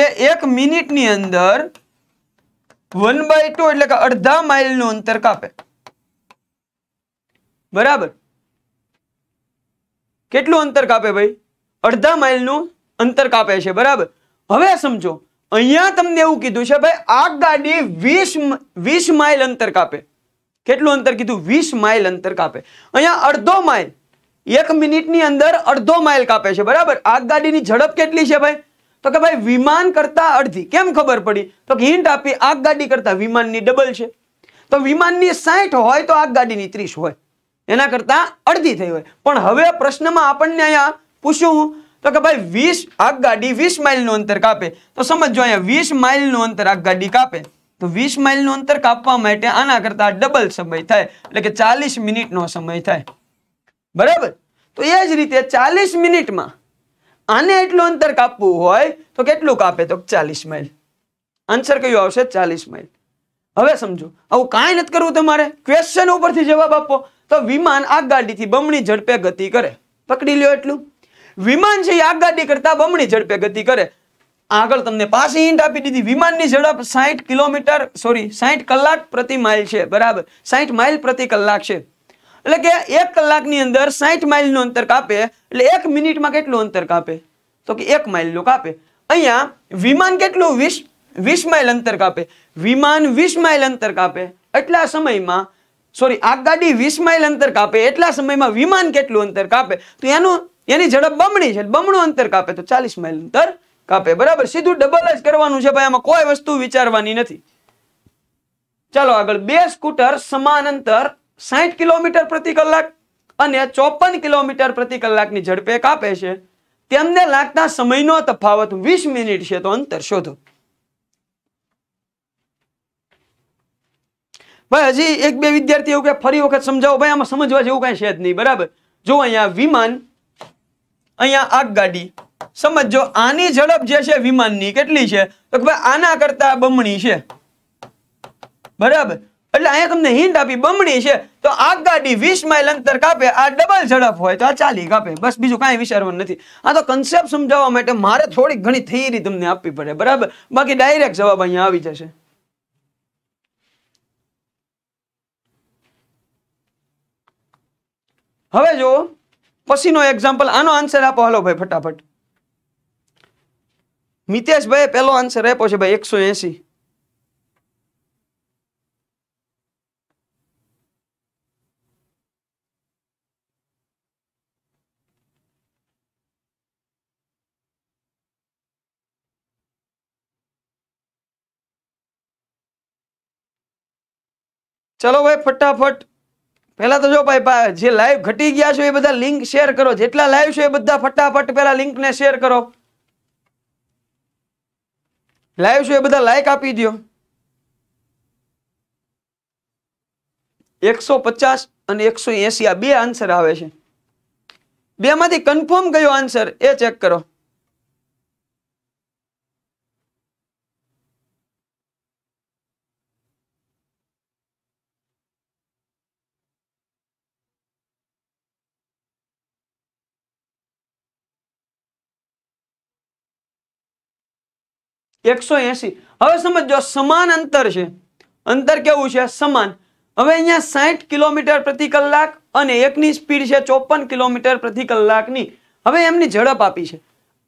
એ એક મિનિટની અંદર વન બાય ટુ એટલે કે અડધા માઇલનું અંતર કાપે બરાબર કેટલું અંતર કાપે ભાઈ અડધા માઇલનું અંતર કાપે છે બરાબર હવે સમજો અહીંયા તમને એવું કીધું છે ભાઈ આ ગાડી વીસ વીસ માઇલ અંતર કાપે કેટલું અંતર કીધું વીસ માઇલ અંતર કાપે અહીંયા અડધો માઇલ એક મિનિટની અંદર અડધો માઇલ કાપે છે બરાબર આગગાડીની ઝડપ કેટલી છે ભાઈ તો કે ભાઈ વિમાન કરતાં અડધી કેમ ખબર પડી તો કે હિન્ટ આપી આગગાડી કરતાં વિમાનની ડબલ છે તો વિમાનની સાઠ હોય તો આગગાડીની ત્રીસ હોય એના કરતાં અડધી થઈ હોય પણ હવે પ્રશ્નમાં આપણને અહીંયા પૂછ્યું તો કે ભાઈ વીસ આગગાડી વીસ માઇલનું અંતર કાપે તો સમજો અહીંયા વીસ માઇલનું અંતર આગગાડી કાપે તો વીસ માઇલનું અંતર કાપવા માટે આના કરતાં ડબલ સમય થાય એટલે કે ચાલીસ મિનિટનો સમય થાય બરાબર તો એ જ રીતે ચાલીસ મિનિટમાં આને એટલું અંતર કાપવું હોય તો કેટલું કાપે તો ચાલીસ માઇલ આન્સર કયો આવશે ચાલીસ માઇલ હવે સમજો આવું કાંઈ નથી કરવું તમારે ક્વેશ્ચન ઉપરથી જવાબ આપો તો વિમાન આગગાડીથી બમણી ઝડપે ગતિ કરે પકડી લ્યો એટલું વિમાન છે એ આગગાડી કરતાં બમણી ઝડપે ગતિ કરે આગળ તમને પાછી હિન્ટ આપી દીધી વિમાનની ઝડપ સાહીઠ કિલોમીટર સોરી સાહીઠ કલાક પ્રતિ માઇલ છે બરાબર સાહીઠ માઇલ પ્રતિ કલાક છે એટલે કે એક કલાકની અંદર સાઠ માઇલનું અંતર કાપે એટલે એક મિનિટમાં કેટલું અંતર કાપે તો કે એક માઇલનું કાપે અહીંયા વિમાન કેટલું વીસ વીસ માઇલ અંતર કાપે વિમાન વીસ માઇલ અંતર કાપે એટલા સમયમાં સોરી આગગાડી વીસ માઇલ અંતર કાપે એટલા સમયમાં વિમાન કેટલું અંતર કાપે તો એનું એની ઝડપ બમણી છે બમણું અંતર કાપે તો ચાલીસ માઇલ અંતર કાપે બરાબર સીધું ડબલ જ કરવાનું છે ભાઈ આમાં કોઈ વસ્તુ વિચારવાની નથી ચાલો આગળ બે સ્કૂટર સમાન અંતર સાહીઠ કિલોમીટર પ્રતિ કલાક અને ચોપન કિલોમીટર પ્રતિ કલાકની ઝડપે કાપે છે તેમને લાગતા સમયનો તફાવત વીસ મિનિટ છે તો અંતર શોધો ભાઈ હજી એક બે વિદ્યાર્થી એવું કે ફરી વખત સમજાવો ભાઈ આમાં સમજવા જેવું કાંઈ છે જ નહીં બરાબર જો અહીંયા વિમાન અહીંયા આગગાડી સમજો આની ઝડપ જે છે વિમાનની કેટલી છે તો ભાઈ આના કરતા બમણી છે બરાબર એટલે અહીંયા તમને હિન્ટ આપી બમણી છે તો આ ગાડી વીસ માઇલ અંતર કાપે આ ડબલ ઝડપ હોય તો આ ચાલી કાપે બસ બીજું કાંઈ વિચારવાનું નથી આ તો કન્સેપ્ટ સમજાવવા માટે મારે થોડીક ઘણી થિયરી તમને આપવી પડે બરાબર બાકી ડાયરેક્ટ જવાબ અહીંયા આવી જશે હવે જો પછીનો એક્ઝામ્પલ આનો આન્સર આપો હાલો ભાઈ ફટાફટ મિતેશભાઈ પહેલો આન્સર આપ્યો છે ભાઈ એકસો એસી ચલો ભાઈ ફટાફટ પહેલાં તો જો ભાઈ જે લાઈવ ઘટી ગયા છો એ બધા લિંક શેર કરો જેટલા લાઈવ છો એ બધા ફટાફટ પહેલાં લિંકને શેર કરો લાઈવ છો એ બધા લાઈક આપી દો એકસો પચાસ અને એકસો એસી આ બે આન્સર આવે છે બેમાંથી કન્ફર્મ કયો આન્સર એ ચેક કરો એકસો એસી હવે સમજો સમાન અંતર છે અંતર કેવું છે સમાન હવે અહીંયા સાહીઠ કિલોમીટર પ્રતિ કલાક અને એકની સ્પીડ છે ચોપન કિલોમીટર પ્રતિ કલાકની હવે એમની ઝડપ આપી છે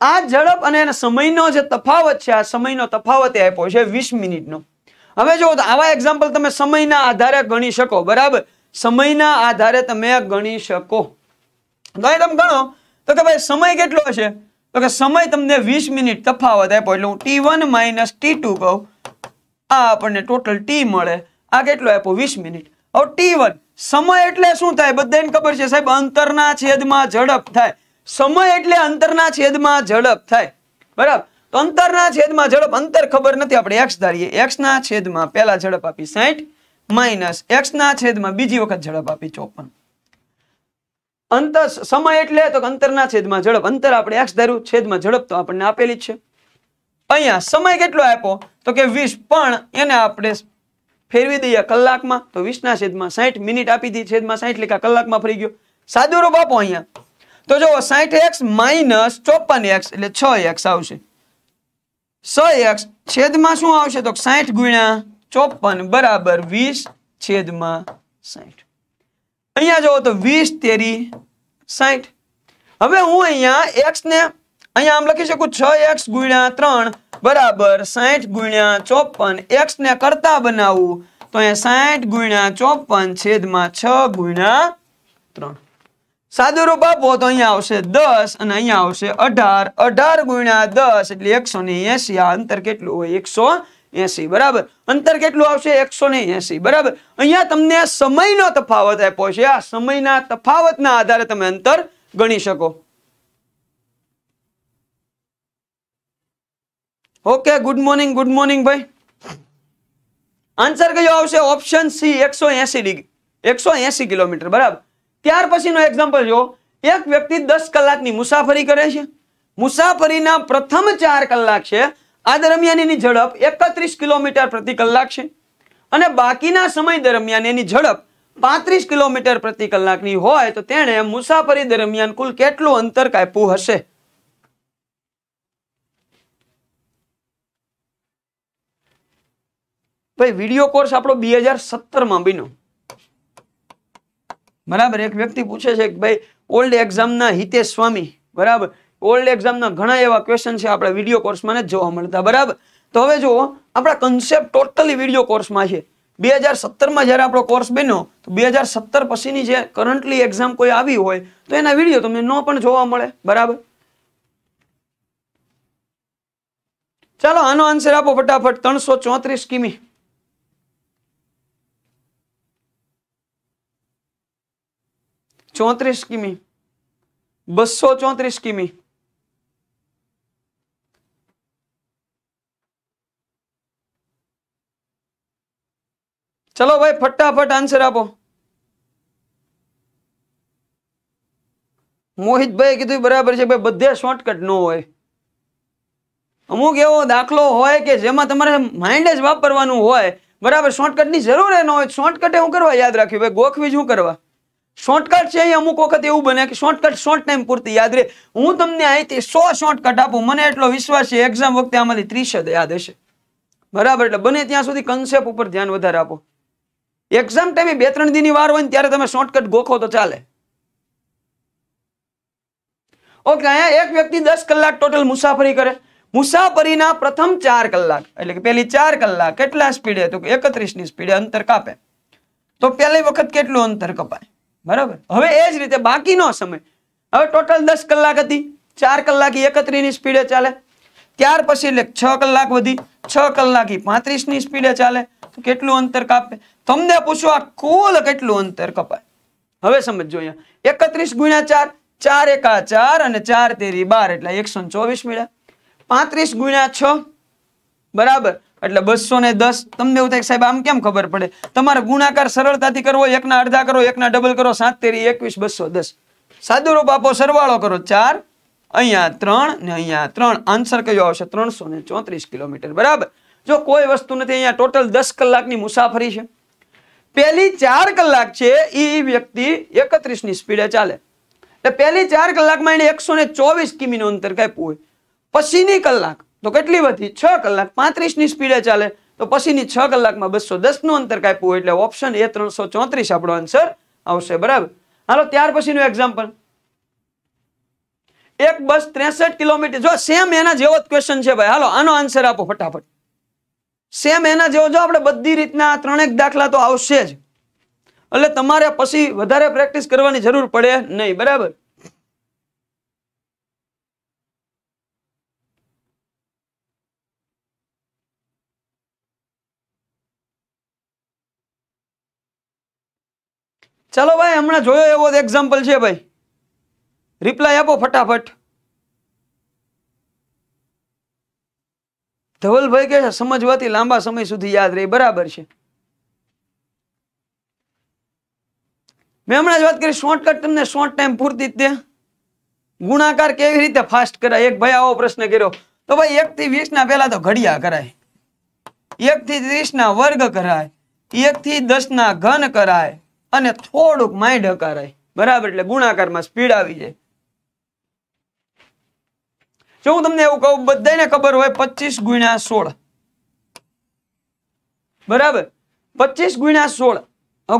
આ ઝડપ અને એના સમયનો જે તફાવત છે આ સમયનો તફાવત એ આપ્યો છે વીસ મિનિટનો હવે જો આવા એક્ઝામ્પલ તમે સમયના આધારે ગણી શકો બરાબર સમયના આધારે તમે ગણી શકો તો તમે ગણો તો કે ભાઈ સમય કેટલો છે તો કે સમય તમને વીસ મિનિટ તફાવત આપ્યો એટલે હું T one minus T two કહું આ આપણને ટોટલ ટી મળે આ કેટલો આપ્યો વીસ મિનિટ હવે ટી વન સમય એટલે શું થાય બધાને ખબર છે સાહેબ અંતરના છેદમાં ઝડપ થાય સમય એટલે અંતરના છેદમાં ઝડપ થાય બરાબર તો અંતરના છેદમાં ઝડપ અંતર ખબર નથી આપણે એક્સ ધારીએ એક્સના છેદમાં પહેલા ઝડપ આપી સાહીઠ માઇનસ એક્સના છેદમાં બીજી વખત ઝડપ આપી ચોપન અંતર સમય એટલે તો અંતરના છેદમાં ઝડપ અંતર આપણે એક્સ ધાર્યું છેદમાં ઝડપ તો આપણને આપેલી છે અહીંયા સમય કેટલો આપ્યો તો કે વીસ પણ એને આપણે ફેરવી દઈએ કલાકમાં તો વીસના છેદમાં સાહીઠ મિનિટ આપી દી છેદમાં સાહીઠ લેખા કલાકમાં ફરી ગયો સાદુ રૂપ આપો અહીંયા તો જો સાહીઠ એક્સ માઇનસ ચોપન એક્સ એટલે છ એક્સ આવશે છ એક્સ છેદમાં શું આવશે તો સાહીઠ ગુણ્યા ચોપન બરાબર વીસ છેદમાં સાહીઠ અહીંયા જુઓ તો વીસ તેરી સાઠ હવે હું અહીંયા એક્સ ને અહીંયા આમ લખી શકું છ એક્સ બરાબર સાઠ ગુણ્યા ચોપન ને કરતા બનાવું તો અહીંયા સાઠ ગુણ્યા ચોપન માં છ ગુણ્યા ત્રણ સાદું રૂપ આપો તો અહીંયા આવશે દસ અને અહીંયા આવશે અઢાર અઢાર ગુણ્યા દસ એટલે એકસો ને એસી આ અંતર કેટલું હોય એકસો એસી બરાબર અંતર કેટલું આવશે એકસો ને એસી બરાબર અહીંયા તમને સમયનો તફાવત આપ્યો છે આ સમયના તફાવતના આધારે તમે અંતર ગણી શકો okay good morning good morning ભાઈ આન્સર કયો આવશે ઓપ્શન સી એકસો એસી ડિગ્રી એકસો એસી કિલોમીટર બરાબર ત્યાર પછીનો એક્ઝામ્પલ જો એક વ્યક્તિ દસ કલાકની મુસાફરી કરે છે મુસાફરીના પ્રથમ ચાર કલાક છે આ દરમિયાન એની ઝડપ એકત્રીસ કિલોમીટર પ્રતિ કલાક છે અને બાકીના સમય દરમિયાન એની ઝડપ પાંત્રીસ કિલોમીટર પ્રતિ કલાકની હોય તો તેણે મુસાફરી દરમિયાન કુલ કેટલું અંતર કાપ્યું હશે ભાઈ વિડીયો કોર્સ આપણો બે હજાર સત્તરમાં બીનો બરાબર એક વ્યક્તિ પૂછે છે કે ભાઈ ઓલ્ડ એક્ઝામના હિતેશ સ્વામી બરાબર ઓલ્ડ એક્ઝામના ઘણા એવા ક્વેશ્ચન છે આપણે વિડીયો કોર્સમાં જ જોવા મળતા બરાબર તો હવે જુઓ આપણા કન્સેપ્ટ ટોટલી વિડીયો કોર્સમાં છે બે હજાર સત્તરમાં જ્યારે આપણો કોર્સ બન્યો તો બે હજાર સત્તર પછીની જે કરંટલી એક્ઝામ કોઈ આવી હોય તો એના વિડીયો તમને ન પણ જોવા મળે બરાબર ચાલો આનો આન્સર આપો ફટાફટ ત્રણસો ચોત્રીસ કિમી ચોત્રીસ કિમી બસો ચોત્રીસ કિમી ચલો ભાઈ ફટાફટ આન્સર આપો મોહિતભાઈ કીધું બરાબર છે ભાઈ બધે શોર્ટકટ ન હોય અમુક એવો દાખલો હોય કે જેમાં તમારે માઇન્ડ જ વાપરવાનું હોય બરાબર શોર્ટકટની જરૂર ન હોય શોર્ટકટે હું કરવા યાદ રાખ્યું ભાઈ ગોખવી શું કરવા શોર્ટકટ છે એ અમુક વખત એવું બને કે શોર્ટકટ શોર્ટ ટાઈમ પૂરતી યાદ રહે હું તમને અહીંથી સો શોર્ટકટ આપું મને એટલો વિશ્વાસ છે એક્ઝામ વખતે આમાંથી ત્રીસ જ યાદ હશે બરાબર એટલે બને ત્યાં સુધી કન્સેપ્ટ ઉપર ધ્યાન વધારે આપો एग्जाम टाइम में 2 3 दिन की वार होन त्यारे तुम्हें शॉर्टकट गोखो तो चाले ओके यहां एक व्यक्ति 10 कલાક टोटल मुसाफरी करे मुसाफरी ना प्रथम 4 कલાક मतलब पहली 4 कલાક કેટલા સ્પીડે તો 31 ની સ્પીડે અંતર કાપે તો પહેલી વખત કેટલું અંતર કાપાય બરાબર હવે એ જ રીતે બાકીનો સમય હવે टोटल 10 કલાક હતી 4 કલાક 31 ની સ્પીડે ચાલે ત્યાર પછી એટલે 6 કલાક વધી 6 કલાકની 35 ની સ્પીડે ચાલે કેટલું અંતર કાપે તમને પૂછો આ કુલ કેટલું અંતર કપાય હવે સમજો અહીંયા એકત્રીસ ગુણ્યા ચાર ચાર એકા ચાર અને ચાર તેરી બાર એટલે એકસો ચોવીસ મળ્યા પાંત્રીસ ગુણ્યા છ બરાબર એટલે બસો ને દસ તમને એવું થાય સાહેબ આમ કેમ ખબર પડે તમારે ગુણાકાર સરળતાથી કરવો એકના અડધા કરો એકના ડબલ કરો સાત તેરી એકવીસ બસો દસ સાદુ રૂપ આપો સરવાળો કરો ચાર અહીંયા ત્રણ ને અહીંયા ત્રણ આન્સર કયો આવશે ત્રણસો ને ચોત્રીસ કિલોમીટર બરાબર જો કોઈ વસ્તુ નથી અહીંયા ટોટલ દસ કલાકની મુસાફરી છે પહેલી ચાર કલાક છે એ વ્યક્તિ એકત્રીસની સ્પીડે ચાલે એટલે પહેલી ચાર કલાકમાં એને એકસો ને ચોવીસ કિમીનું અંતર કાપ્યું હોય પછીની કલાક તો કેટલી વધી છ કલાક પાંત્રીસની સ્પીડે ચાલે તો પછીની છ કલાકમાં બસો દસનું અંતર કાપ્યું હોય એટલે ઓપ્શન એ ત્રણસો ચોત્રીસ આપણો આન્સર આવશે બરાબર હાલો ત્યાર પછીનું એક્ઝામ્પલ એક બસ ત્રેસઠ કિલોમીટર જો સેમ એના જેવો જ ક્વેશ્ચન છે ભાઈ હાલો આનો આન્સર આપો ફટાફટ સેમ એના જેવો જો આપણે બધી રીતના ત્રણેક દાખલા તો આવશે જ એટલે તમારે પછી વધારે પ્રેક્ટિસ કરવાની જરૂર પડે નહીં બરાબર ચાલો ભાઈ હમણાં જોયો એવો એક્ઝામ્પલ છે ભાઈ રિપ્લાય આપો ફટાફટ ધવલભાઈ કે સમજવાથી લાંબા સમય સુધી યાદ રહી બરાબર છે મેં હમણાં જ વાત કરી શોર્ટકટ તમને શોર્ટ ટાઈમ પૂરતી તે ગુણાકાર કેવી રીતે ફાસ્ટ કરાય એક ભાઈ આવો પ્રશ્ન કર્યો તો ભાઈ એક થી વીસ ના પહેલા તો ઘડિયા કરાય એક થી ત્રીસ ના વર્ગ કરાય એક થી દસ ના ઘન કરાય અને થોડુંક માઇન્ડ હકારાય બરાબર એટલે ગુણાકારમાં સ્પીડ આવી જાય જો હું તમને એવું કહું બધાને ખબર હોય પચીસ ગુણ્યા સોળ બરાબર પચીસ ગુણ્યા સોળ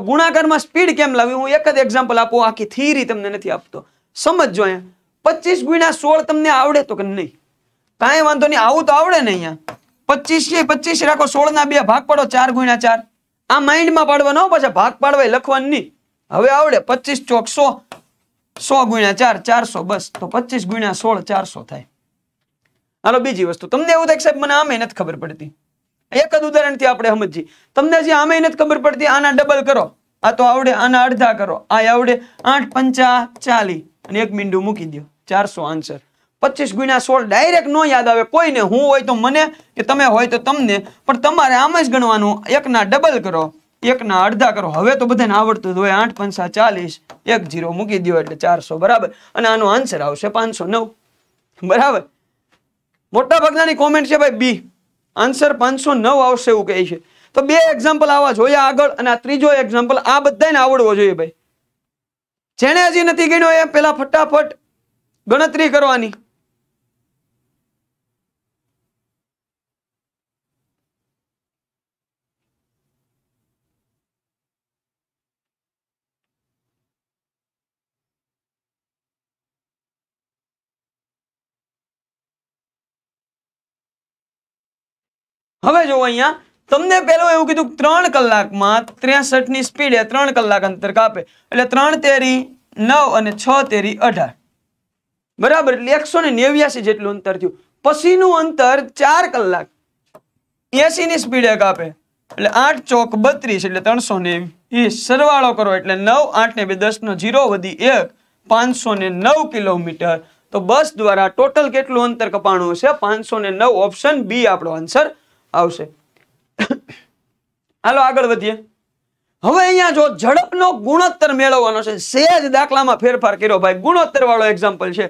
ગુણાકારમાં સ્પીડ કેમ લાવી હું એક જ એક્ઝામ્પલ આપું આખી થીરી તમને નથી આપતો સમજો અહીંયા પચીસ ગુણ્યા સોળ તમને આવડે તો કે નહીં કાંઈ વાંધો નહીં આવું તો આવડે ને અહીંયા પચીસ છે પચીસ રાખો સોળ ના બે ભાગ પાડો ચાર ગુણ્યા ચાર આ માઇન્ડમાં પાડવાનો પછી ભાગ પાડવા લખવાનું નહીં હવે આવડે પચીસ ચોક સો સો ગુણ્યા ચાર ચારસો બસ તો પચીસ ગુણ્યા સોળ ચારસો થાય હાલો બીજી વસ્તુ તમને એવું થાય સાહેબ મને આમે નથી ખબર પડતી એક જ ઉદાહરણથી આપણે સમજીએ તમને જે આ નથી ખબર પડતી આના ડબલ કરો આ તો આવડે આના અડધા કરો આ આવડે આઠ પંચા ચાલી અને એક મીંડું મૂકી દો ચારસો આન્સર પચીસ ગુણ્યા સોળ ડાયરેક્ટ નો યાદ આવે કોઈને હું હોય તો મને કે તમે હોય તો તમને પણ તમારે આમ જ ગણવાનું એકના ડબલ કરો એકના અડધા કરો હવે તો બધાને આવડતું હોય આઠ પંચા ચાલીસ એક જીરો મૂકી દો એટલે ચારસો બરાબર અને આનો આન્સર આવશે પાંચસો નવ બરાબર મોટા ભાગનાની કોમેન્ટ છે ભાઈ બી આન્સર પાંચસો નવ આવશે એવું કહે છે તો બે એક્ઝામ્પલ આવા જોઈએ આગળ અને આ ત્રીજો એક્ઝામ્પલ આ બધાને આવડવો જોઈએ ભાઈ જેણે હજી નથી ગણ્યો એ પહેલાં ફટાફટ ગણતરી કરવાની હવે જો અહીંયા તમને પેલું એવું કીધું ત્રણ કલાકમાં ત્રેસઠની એ ત્રણ કલાક અંતર કાપે એટલે ત્રણ તેરી નવ અને છ તેરી અઢાર બરાબર એટલે એકસો ને નેવ્યાસી જેટલું અંતર થયું પછીનું અંતર ચાર કલાક સ્પીડ સ્પીડે કાપે એટલે આઠ ચોક બત્રીસ એટલે ત્રણસો ને સરવાળો કરો એટલે નવ આઠ ને બે દસનો જીરો વધી એક પાંચસો નવ કિલોમીટર તો બસ દ્વારા ટોટલ કેટલું અંતર કપાણું હશે પાંચસો ને નવ ઓપ્શન બી આપણો આન્સર આવશે હાલો આગળ વધીએ હવે અહીંયા જો ઝડપનો ગુણોત્તર મેળવવાનો છે સેજ દાખલામાં ફેરફાર કર્યો ભાઈ ગુણોત્તર વાળો એક્ઝામ્પલ છે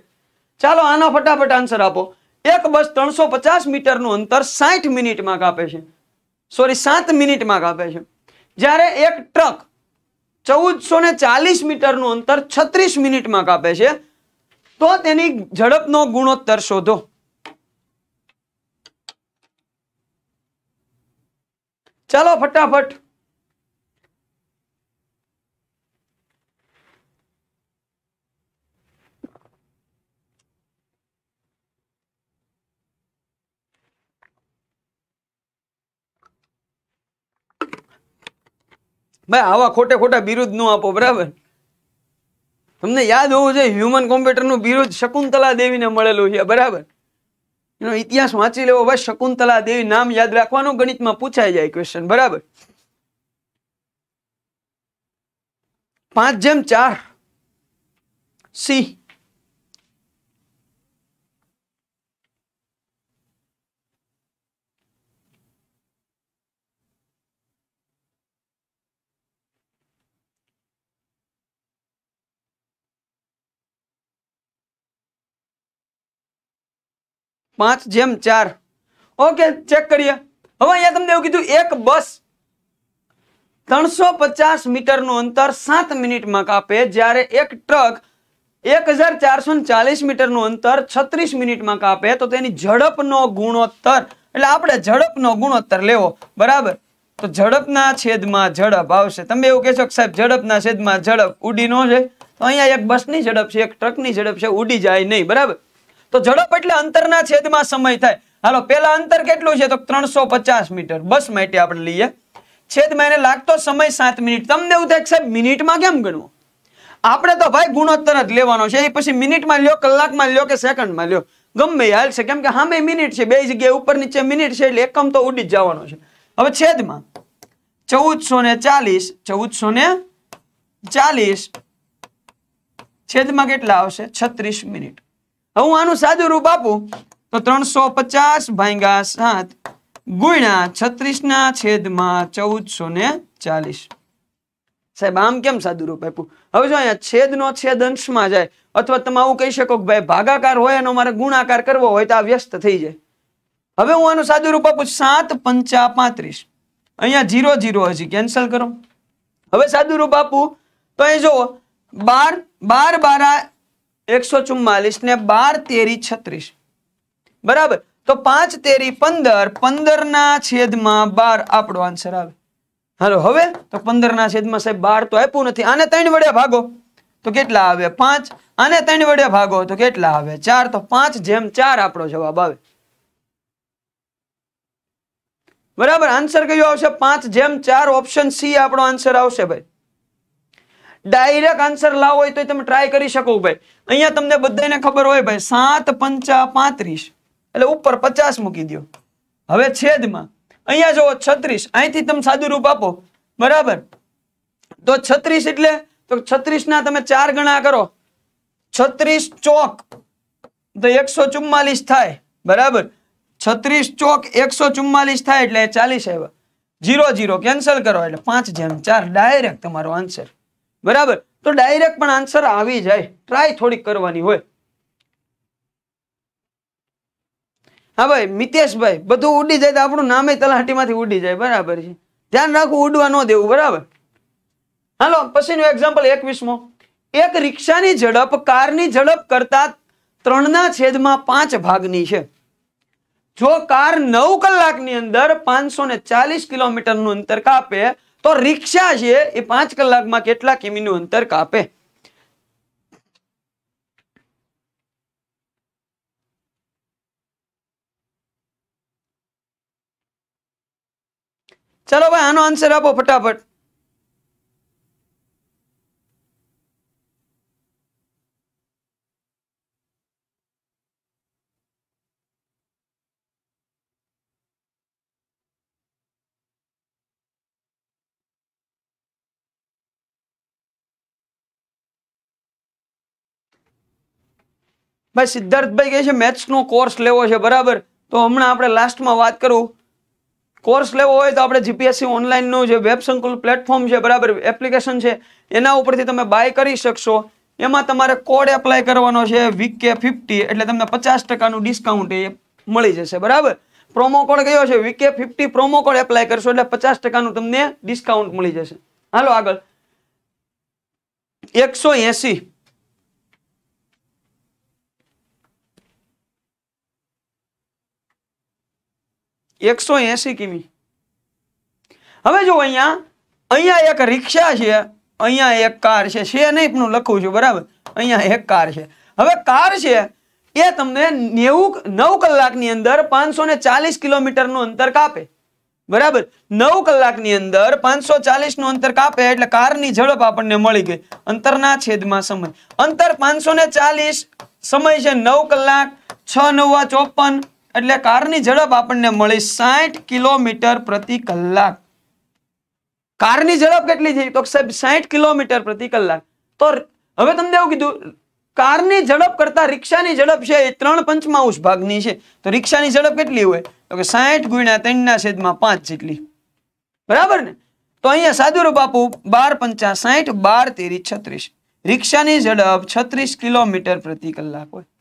ચાલો આનો ફટાફટ આન્સર આપો એક બસ ત્રણસો પચાસ મીટરનું અંતર સાઠ મિનિટમાં કાપે છે સોરી સાત મિનિટમાં કાપે છે જ્યારે એક ટ્રક ચૌદસો ને ચાલીસ મીટરનું અંતર છત્રીસ મિનિટમાં કાપે છે તો તેની ઝડપનો ગુણોત્તર શોધો ચાલો ફટાફટ ભાઈ આવા ખોટે ખોટા બિરુદ ન આપો બરાબર તમને યાદ હોવું જોઈએ હ્યુમન કોમ્પ્યુટર નું બિરુદ શકુંતલા દેવીને મળેલું છે બરાબર એનો ઇતિહાસ વાંચી લેવો ભાઈ શકુંતલા દેવી નામ યાદ રાખવાનું ગણિતમાં પૂછાઈ જાય ક્વેશ્ચન બરાબર પાંચ જેમ ચાર સી પાંચ જેમ ચાર ઓકે ચેક કરીએ હવે અહીંયા તમને એવું કીધું એક બસ ત્રણસો પચાસ મીટરનું અંતર સાત મિનિટમાં કાપે જ્યારે એક ટ્રક એક હજાર ચારસો ચાલીસ મીટરનું અંતર છત્રીસ મિનિટમાં કાપે તો તેની ઝડપનો ગુણોત્તર એટલે આપણે ઝડપનો ગુણોત્તર લેવો બરાબર તો ઝડપના છેદમાં ઝડપ આવશે તમે એવું કહેશો કે સાહેબ ઝડપના છેદમાં ઝડપ ઉડી ન જાય તો અહીંયા એક બસની ઝડપ છે એક ટ્રકની ઝડપ છે ઉડી જાય નહીં બરાબર તો ઝડપ એટલે અંતરના છેદમાં સમય થાય હાલો પેલા અંતર કેટલું છે તો ત્રણસો મીટર બસ માટે આપણે લઈએ છેદ એને લાગતો સમય સાત મિનિટ તમને એવું થાય સાહેબ મિનિટમાં કેમ ગણવું આપણે તો ભાઈ ગુણોત્તર જ લેવાનો છે એ પછી મિનિટમાં લ્યો કલાકમાં લ્યો કે સેકન્ડમાં લ્યો ગમે હાલ છે કેમ કે હા મિનિટ છે બે જગ્યાએ ઉપર નીચે મિનિટ છે એટલે એકમ તો ઉડી જવાનો છે હવે છેદમાં ચૌદસો ને ચાલીસ ચૌદસો ને ચાલીસ છેદમાં કેટલા આવશે છત્રીસ મિનિટ હું આનું સાદું રૂપ આપું તો ત્રણસો પચાસ ભાંગા સાત ગુણ્યા છત્રીસ ના છેદમાં ચૌદસો ને ચાલીસ સાહેબ આમ કેમ સાદું રૂપ આપ્યું હવે જો અહીંયા છેદનો છેદ અંશમાં જાય અથવા તમે આવું કહી શકો કે ભાઈ ભાગાકાર હોય એનો મારે ગુણાકાર કરવો હોય તો આ વ્યસ્ત થઈ જાય હવે હું આનું સાદું રૂપ આપું સાત પંચા પાંત્રીસ અહીંયા જીરો જીરો હજી કેન્સલ કરો હવે સાદું રૂપ આપું તો અહીં જુઓ બાર બાર બારા એકસો ચુમ્માલીસ ને બાર તેરી છત્રીસ બરાબર તો પાંચ તેરી પંદર પંદર ના છેદમાં બાર આપણો આન્સર આવે હાલો હવે તો પંદર ના છેદમાં સાહેબ બાર તો આપ્યું નથી આને ત્રણ વડે ભાગો તો કેટલા આવે પાંચ આને ત્રણ વડે ભાગો તો કેટલા આવે ચાર તો પાંચ જેમ ચાર આપણો જવાબ આવે બરાબર આન્સર કયો આવશે પાંચ જેમ ચાર ઓપ્શન સી આપણો આન્સર આવશે ભાઈ ડાયરેક્ટ આન્સર લાવો હોય તો તમે ટ્રાય કરી શકો ભાઈ અહીંયા તમને બધાને ખબર હોય ભાઈ સાત પંચા પાંત્રીસ એટલે ઉપર પચાસ મૂકી દો હવે છેદમાં અહીંયા જુઓ છત્રીસ અહીંથી તમે સાદુ રૂપ આપો બરાબર તો છત્રીસ એટલે તો છત્રીસ ના તમે ચાર ગણા કરો છત્રીસ ચોક તો એકસો ચુમ્માલીસ થાય બરાબર છત્રીસ ચોક એકસો ચુમ્માલીસ થાય એટલે ચાલીસ આવ્યા જીરો જીરો કેન્સલ કરો એટલે પાંચ જેમ ચાર ડાયરેક્ટ તમારો આન્સર બરાબર તો ડાયરેક્ટ પણ આન્સર આવી જાય ટ્રાય થોડીક કરવાની હોય હા ભાઈ મિતેશભાઈ બધું ઉડી જાય તો આપણું નામે તલાટીમાંથી ઉડી જાય બરાબર છે ધ્યાન રાખવું ઉડવા ન દેવું બરાબર હાલો પછીનું એક્ઝામ્પલ એકવીસમો એક રિક્ષાની ઝડપ કારની ઝડપ કરતા ત્રણના છેદમાં પાંચ ભાગની છે જો કાર નવ કલાકની અંદર પાંચસો ને ચાલીસ કિલોમીટરનું અંતર કાપે તો રિક્ષા છે એ પાંચ કલાકમાં કેટલા કિમીનું અંતર કાપે ચલો ભાઈ આનો આન્સર આપો ફટાફટ ભાઈ સિદ્ધાર્થભાઈ કહે છે મેથ્સનો કોર્સ લેવો છે બરાબર તો હમણાં આપણે લાસ્ટમાં વાત કરું કોર્સ લેવો હોય તો આપણે જીપીએસસી ઓનલાઈનનું જે વેબ સંકુલ પ્લેટફોર્મ છે બરાબર એપ્લિકેશન છે એના ઉપરથી તમે બાય કરી શકશો એમાં તમારે કોડ એપ્લાય કરવાનો છે વીકે ફિફ્ટી એટલે તમને પચાસ ટકાનું ડિસ્કાઉન્ટ એ મળી જશે બરાબર પ્રોમો કોડ કયો છે VK fifty promo code apply કરશો એટલે પચાસ ટકાનું તમને ડિસ્કાઉન્ટ મળી જશે હાલો આગળ એકસો એંસી એકસો એંસી કિમી હવે જો અહીંયા અહીંયા એક રિક્ષા છે અહીંયા એક કાર છે છે નહીં પણ લખું છું બરાબર અહીંયા એક કાર છે હવે કાર છે એ તમને નેવું નવ કલાકની અંદર પાંચસો ને ચાલીસ કિલોમીટરનું અંતર કાપે બરાબર નવ કલાકની અંદર પાંચસો ચાલીસનું અંતર કાપે એટલે કારની ઝડપ આપણને મળી ગઈ અંતરના છેદમાં સમય અંતર પાંચસો ચાલીસ સમય છે નવ કલાક છ નવા ચોપન એટલે કારની ઝડપ આપણને મળી સાઠ કિલોમીટર પ્રતિ કલાક કારની ઝડપ કેટલી થઈ તો સાહેબ સાઠ કિલોમીટર પ્રતિ કલાક તો હવે તમને એવું કીધું કારની ઝડપ કરતા રિક્ષાની ઝડપ છે એ ત્રણ પંચમાંશ ભાગની છે તો રિક્ષાની ઝડપ કેટલી હોય તો કે સાહીઠ ગુણ્યા ત્રણના છેદમાં પાંચ જેટલી બરાબર ને તો અહીંયા સાદુરો બાપુ બાર પંચા સાહીઠ બાર તેરી છત્રીસ રિક્ષાની ઝડપ છત્રીસ કિલોમીટર પ્રતિ કલાક હોય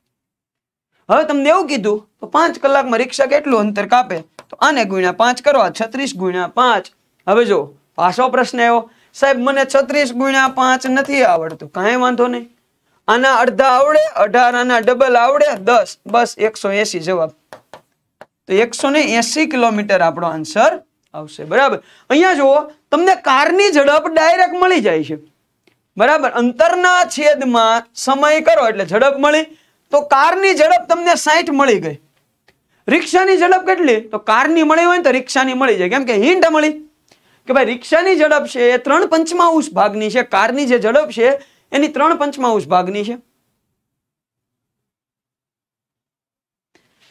હવે તમને એવું કીધું તો પાંચ કલાકમાં રિક્ષા કેટલું અંતર કાપે તો આને ગુણ્યા પાંચ કરો આ છત્રીસ ગુણ્યા પાંચ હવે જો પાછો પ્રશ્ન એવો સાહેબ મને છત્રીસ ગુણ્યા પાંચ નથી આવડતું કાંઈ વાંધો નહીં આના અડધા આવડે અઢાર આના ડબલ આવડે દસ બસ એકસો એસી જવાબ તો એકસો ને કિલોમીટર આપણો આન્સર આવશે બરાબર અહીંયા જુઓ તમને કારની ઝડપ ડાયરેક્ટ મળી જાય છે બરાબર અંતરના છેદમાં સમય કરો એટલે ઝડપ મળી તો કારની ઝડપ તમને સાહીઠ મળી ગઈ રિક્ષાની ઝડપ કેટલી તો કારની મળી હોય ને તો રિક્ષાની મળી જાય કેમ કે હિન્ટ મળી કે ભાઈ રિક્ષાની ઝડપ છે એ ત્રણ પંચમાંશ ભાગની છે કારની જે ઝડપ છે એની ત્રણ પંચમાંશ ભાગની છે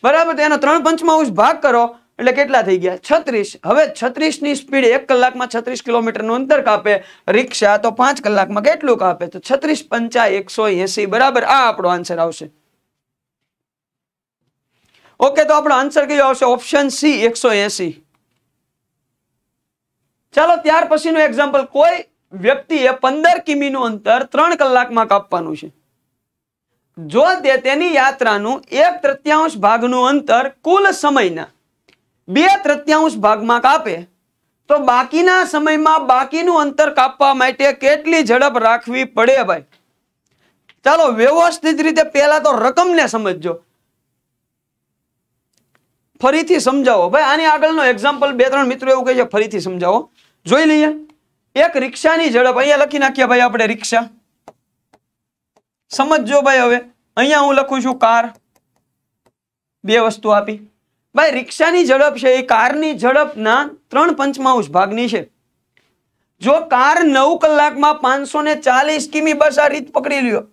બરાબર તો એનો ત્રણ પંચમાંશ ભાગ કરો એટલે કેટલા થઈ ગયા છત્રીસ હવે છત્રીસની સ્પીડ એક કલાકમાં છત્રીસ કિલોમીટરનું અંતર કાપે રિક્ષા તો પાંચ કલાકમાં કેટલું કાપે તો છત્રીસ પંચા એકસો એસી બરાબર આ આપણો આન્સર આવશે ઓકે તો આપણો આન્સર કયો આવશે ઓપ્શન સી એકસો એસી ચાલો ત્યાર પછીનું એક્ઝામ્પલ કોઈ વ્યક્તિએ પંદર કિમીનું અંતર ત્રણ કલાકમાં કાપવાનું છે જો તે તેની યાત્રાનું એક તૃત્યાંશ ભાગનું અંતર કુલ સમયના બે તૃત્યાંશ ભાગમાં કાપે તો બાકીના સમયમાં બાકીનું અંતર કાપવા માટે કેટલી ઝડપ રાખવી પડે ભાઈ ચાલો વ્યવસ્થિત રીતે પહેલા તો રકમને સમજજો ફરીથી સમજાવો ભાઈ આની આગળનો એક્ઝામ્પલ બે ત્રણ મિત્રો એવું કહે છે ફરીથી સમજાવો જોઈ લઈએ એક રિક્ષાની ઝડપ અહીંયા લખી નાખીએ ભાઈ આપણે રિક્ષા સમજો ભાઈ હવે અહીંયા હું લખું છું કાર બે વસ્તુ આપી ભાઈ રિક્ષાની ઝડપ છે એ કારની ઝડપના ત્રણ પંચમાંશ ભાગની છે જો કાર નવ કલાકમાં પાંચસો ને ચાલીસ કિમી બસ આ રીત પકડી લ્યો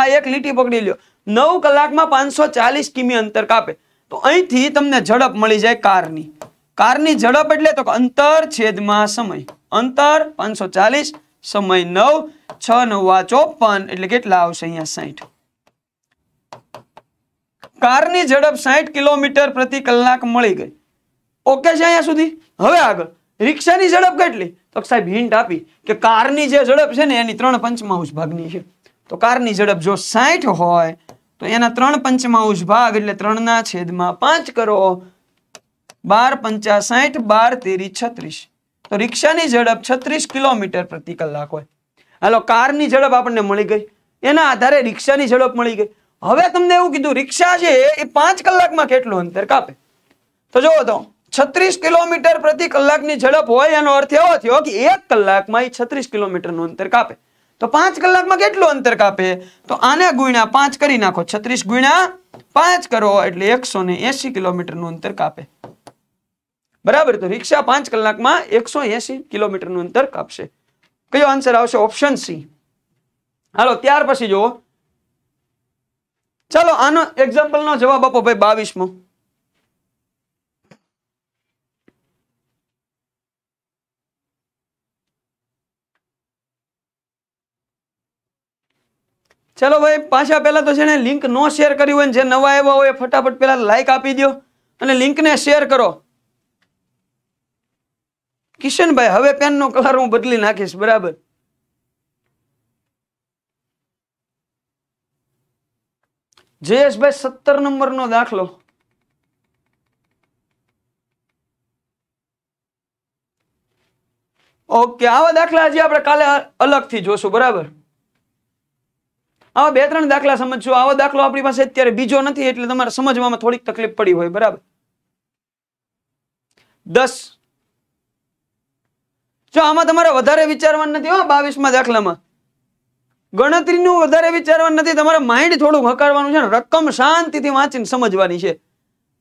આ એક લીટી પકડી લ્યો નવ કલાકમાં પાંચસો ચાલીસ કિમી અંતર કાપે તો અહીંથી તમને ઝડપ મળી જાય કારની કારની ઝડપ એટલે તો અંતર છેદમાં સમય અંતર પાંચસો સમય નવ છ નવા ચોપન એટલે કેટલા આવશે અહીંયા સાહીઠ કારની ઝડપ સાહીઠ કિલોમીટર પ્રતિ કલાક મળી ગઈ ઓકે છે અહીંયા સુધી હવે આગળ રિક્ષાની ઝડપ કેટલી તો સાહેબ હિન્ટ આપી કે કારની જે ઝડપ છે ને એની ત્રણ પંચમાંશ ભાગની છે તો કારની ઝડપ જો સાહીઠ હોય તો એના ત્રણ પંચમાંશ ભાગ એટલે ત્રણના છેદમાં પાંચ કરો બાર પંચા સાઠ બાર તેરી છત્રીસ તો રિક્ષાની ઝડપ છત્રીસ કિલોમીટર પ્રતિ કલાક હોય હાલો કારની ઝડપ આપણને મળી ગઈ એના આધારે રિક્ષાની ઝડપ મળી ગઈ હવે તમને એવું કીધું રિક્ષા છે એ પાંચ કલાકમાં કેટલું અંતર કાપે તો જુઓ તો છત્રીસ કિલોમીટર પ્રતિ કલાકની ઝડપ હોય એનો અર્થ એવો થયો કે એક કલાકમાં એ છત્રીસ કિલોમીટરનું અંતર કાપે તો પાંચ કલાકમાં કેટલું અંતર કાપે તો આને ગુણ્યા પાંચ કરી નાખો છત્રીસ ગુણ્યા પાંચ કરો એટલે એકસો ને એસી કિલોમીટરનું અંતર કાપે બરાબર તો રિક્ષા પાંચ કલાકમાં એકસો એસી કિલોમીટરનું અંતર કાપશે કયો આન્સર આવશે ઓપ્શન સી હાલો ત્યાર પછી જુઓ ચાલો આનો એક્ઝામ્પલનો જવાબ આપો ભાઈ બાવીસમો ચલો ભાઈ પાછા પહેલાં તો છે જેણે લિંક નો શેર કરી હોય ને જે નવા આવ્યા હોય ફટાફટ પહેલાં લાઇક આપી દો અને લિંકને શેર કરો કિશનભાઈ હવે પેનનો કલર હું બદલી નાખીશ બરાબર જયેશભાઈ સત્તર નંબરનો દાખલો ઓકે આવા દાખલા હજી આપણે કાલે અલગથી જોશું બરાબર આવા બે ત્રણ દાખલા સમજશો આવો દાખલો આપણી પાસે અત્યારે બીજો નથી એટલે તમારે સમજવામાં થોડીક તકલીફ પડી હોય બરાબર દસ જો આમાં તમારે વધારે વિચારવાનું નથી હો બાવીસમાં દાખલામાં ગણતરીનું વધારે વિચારવાનું નથી તમારે માઇન્ડ થોડું હકારવાનું છે ને રકમ શાંતિથી વાંચીને સમજવાની છે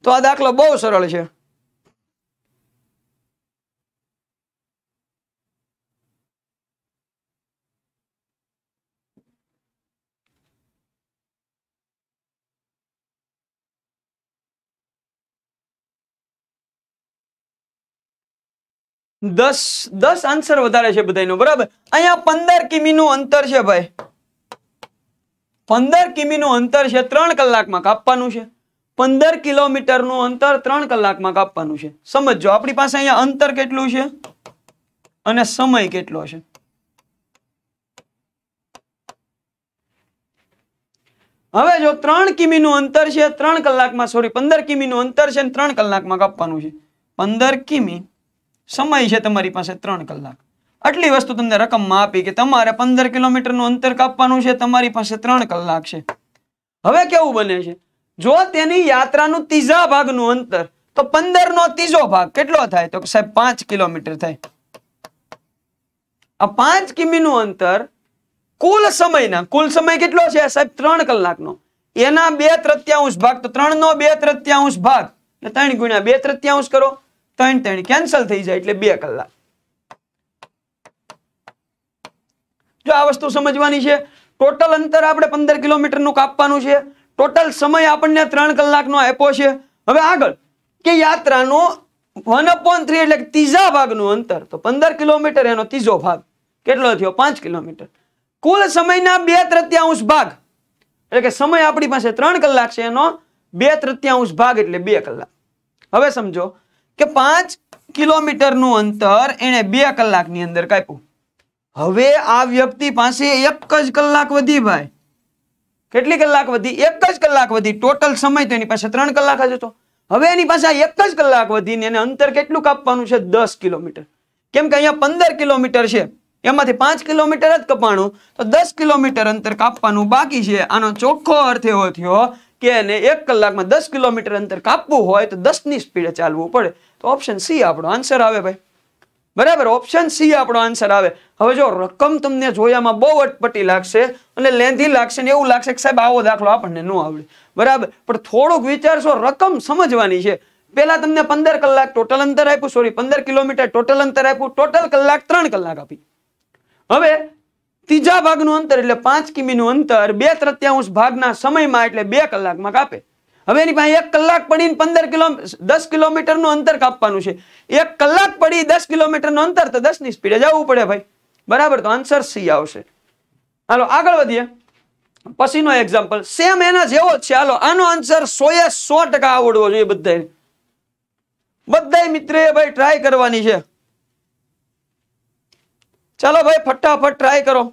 તો આ દાખલો બહુ સરળ છે દસ દસ આન્સર વધારે છે બધાનો બરાબર અહીંયા પંદર કિમીનું અંતર છે ભાઈ પંદર કિમીનું અંતર છે ત્રણ કલાકમાં કાપવાનું છે પંદર કિલોમીટરનું અંતર ત્રણ કલાકમાં કાપવાનું છે સમજો આપણી પાસે અહીંયા અંતર કેટલું છે અને સમય કેટલો છે હવે જો ત્રણ કિમીનું અંતર છે ત્રણ કલાકમાં સોરી પંદર કિમીનું અંતર છે ત્રણ કલાકમાં કાપવાનું છે પંદર કિમી સમય છે તમારી પાસે ત્રણ કલાક આટલી વસ્તુ તમને રકમમાં આપી કે તમારે પંદર કિલોમીટરનું અંતર કાપવાનું છે તમારી પાસે ત્રણ કલાક છે હવે કેવું બને છે જો તેની યાત્રાનું ત્રીજા ભાગનું અંતર તો પંદર નો ત્રીજો ભાગ કેટલો થાય તો સાહેબ પાંચ કિલોમીટર થાય આ પાંચ કિમીનું અંતર કુલ સમયના કુલ સમય કેટલો છે સાહેબ ત્રણ કલાકનો એના બે તૃત્યાંશ ભાગ તો ત્રણ નો બે તૃત્યાંશ ભાગ ત્રણ ગુણ્યા બે તૃત્યાંશ કરો ત્રણ ત્રણ કેન્સલ થઈ જાય એટલે બે કલાક જો આ વસ્તુ સમજવાની છે ટોટલ અંતર આપણે પંદર કિલોમીટરનું કાપવાનું છે ટોટલ સમય આપણને ત્રણ કલાકનો આપ્યો છે હવે આગળ કે યાત્રાનો વન અપોન થ્રી એટલે ત્રીજા ભાગનું અંતર તો પંદર કિલોમીટર એનો ત્રીજો ભાગ કેટલો થયો પાંચ કિલોમીટર કુલ સમયના બે તૃત્યાંશ ભાગ એટલે કે સમય આપણી પાસે ત્રણ કલાક છે એનો બે તૃત્યાંશ ભાગ એટલે બે કલાક હવે સમજો કે પાંચ કિલોમીટરનું અંતર એણે બે કલાકની અંદર કાપ્યું હવે આ વ્યક્તિ પાસે એક જ કલાક વધી ભાઈ કેટલી કલાક વધી એક જ કલાક વધી ટોટલ સમય તો એની પાસે ત્રણ કલાક જ હતો હવે એની પાસે એક જ કલાક વધીને એને અંતર કેટલું કાપવાનું છે દસ કિલોમીટર કેમ કે અહીંયા પંદર કિલોમીટર છે એમાંથી પાંચ કિલોમીટર જ કપાણું તો દસ કિલોમીટર અંતર કાપવાનું બાકી છે આનો ચોખ્ખો અર્થ એવો થયો કે એને એક કલાકમાં દસ કિલોમીટર અંતર કાપવું હોય તો દસની સ્પીડે ચાલવું પડે તો ઓપ્શન સી આપણો આન્સર આવે ભાઈ બરાબર ઓપ્શન સી આપણો આન્સર આવે હવે જો રકમ તમને જોયામાં બહુ અટપટી લાગશે અને લેંધી લાગશે ને એવું લાગશે કે સાહેબ આવો દાખલો આપણને ન આવડે બરાબર પણ થોડુંક વિચારશો રકમ સમજવાની છે પહેલાં તમને પંદર કલાક ટોટલ અંતર આપ્યું સોરી પંદર કિલોમીટર ટોટલ અંતર આપ્યું ટોટલ કલાક ત્રણ કલાક આપી હવે ત્રીજા ભાગનું અંતર એટલે પાંચ કિમીનું અંતર બે તૃત્યાંશ ભાગના સમયમાં એટલે બે કલાકમાં કાપે હવે એની પાસે એક કલાક પડીને પંદર કિલોમીટર દસ કિલોમીટરનું અંતર કાપવાનું છે એક કલાક પડી દસ કિલોમીટરનું અંતર તો દસની સ્પીડે જવું પડે ભાઈ બરાબર તો આન્સર સી આવશે હાલો આગળ વધીએ પછીનો એક્ઝામ્પલ સેમ એના જેવો જ છે હાલો આનો આન્સર સો એ સો ટકા આવડવો જોઈએ બધાને બધા મિત્રે ભાઈ ટ્રાય કરવાની છે ચાલો ભાઈ ફટાફટ ટ્રાય કરો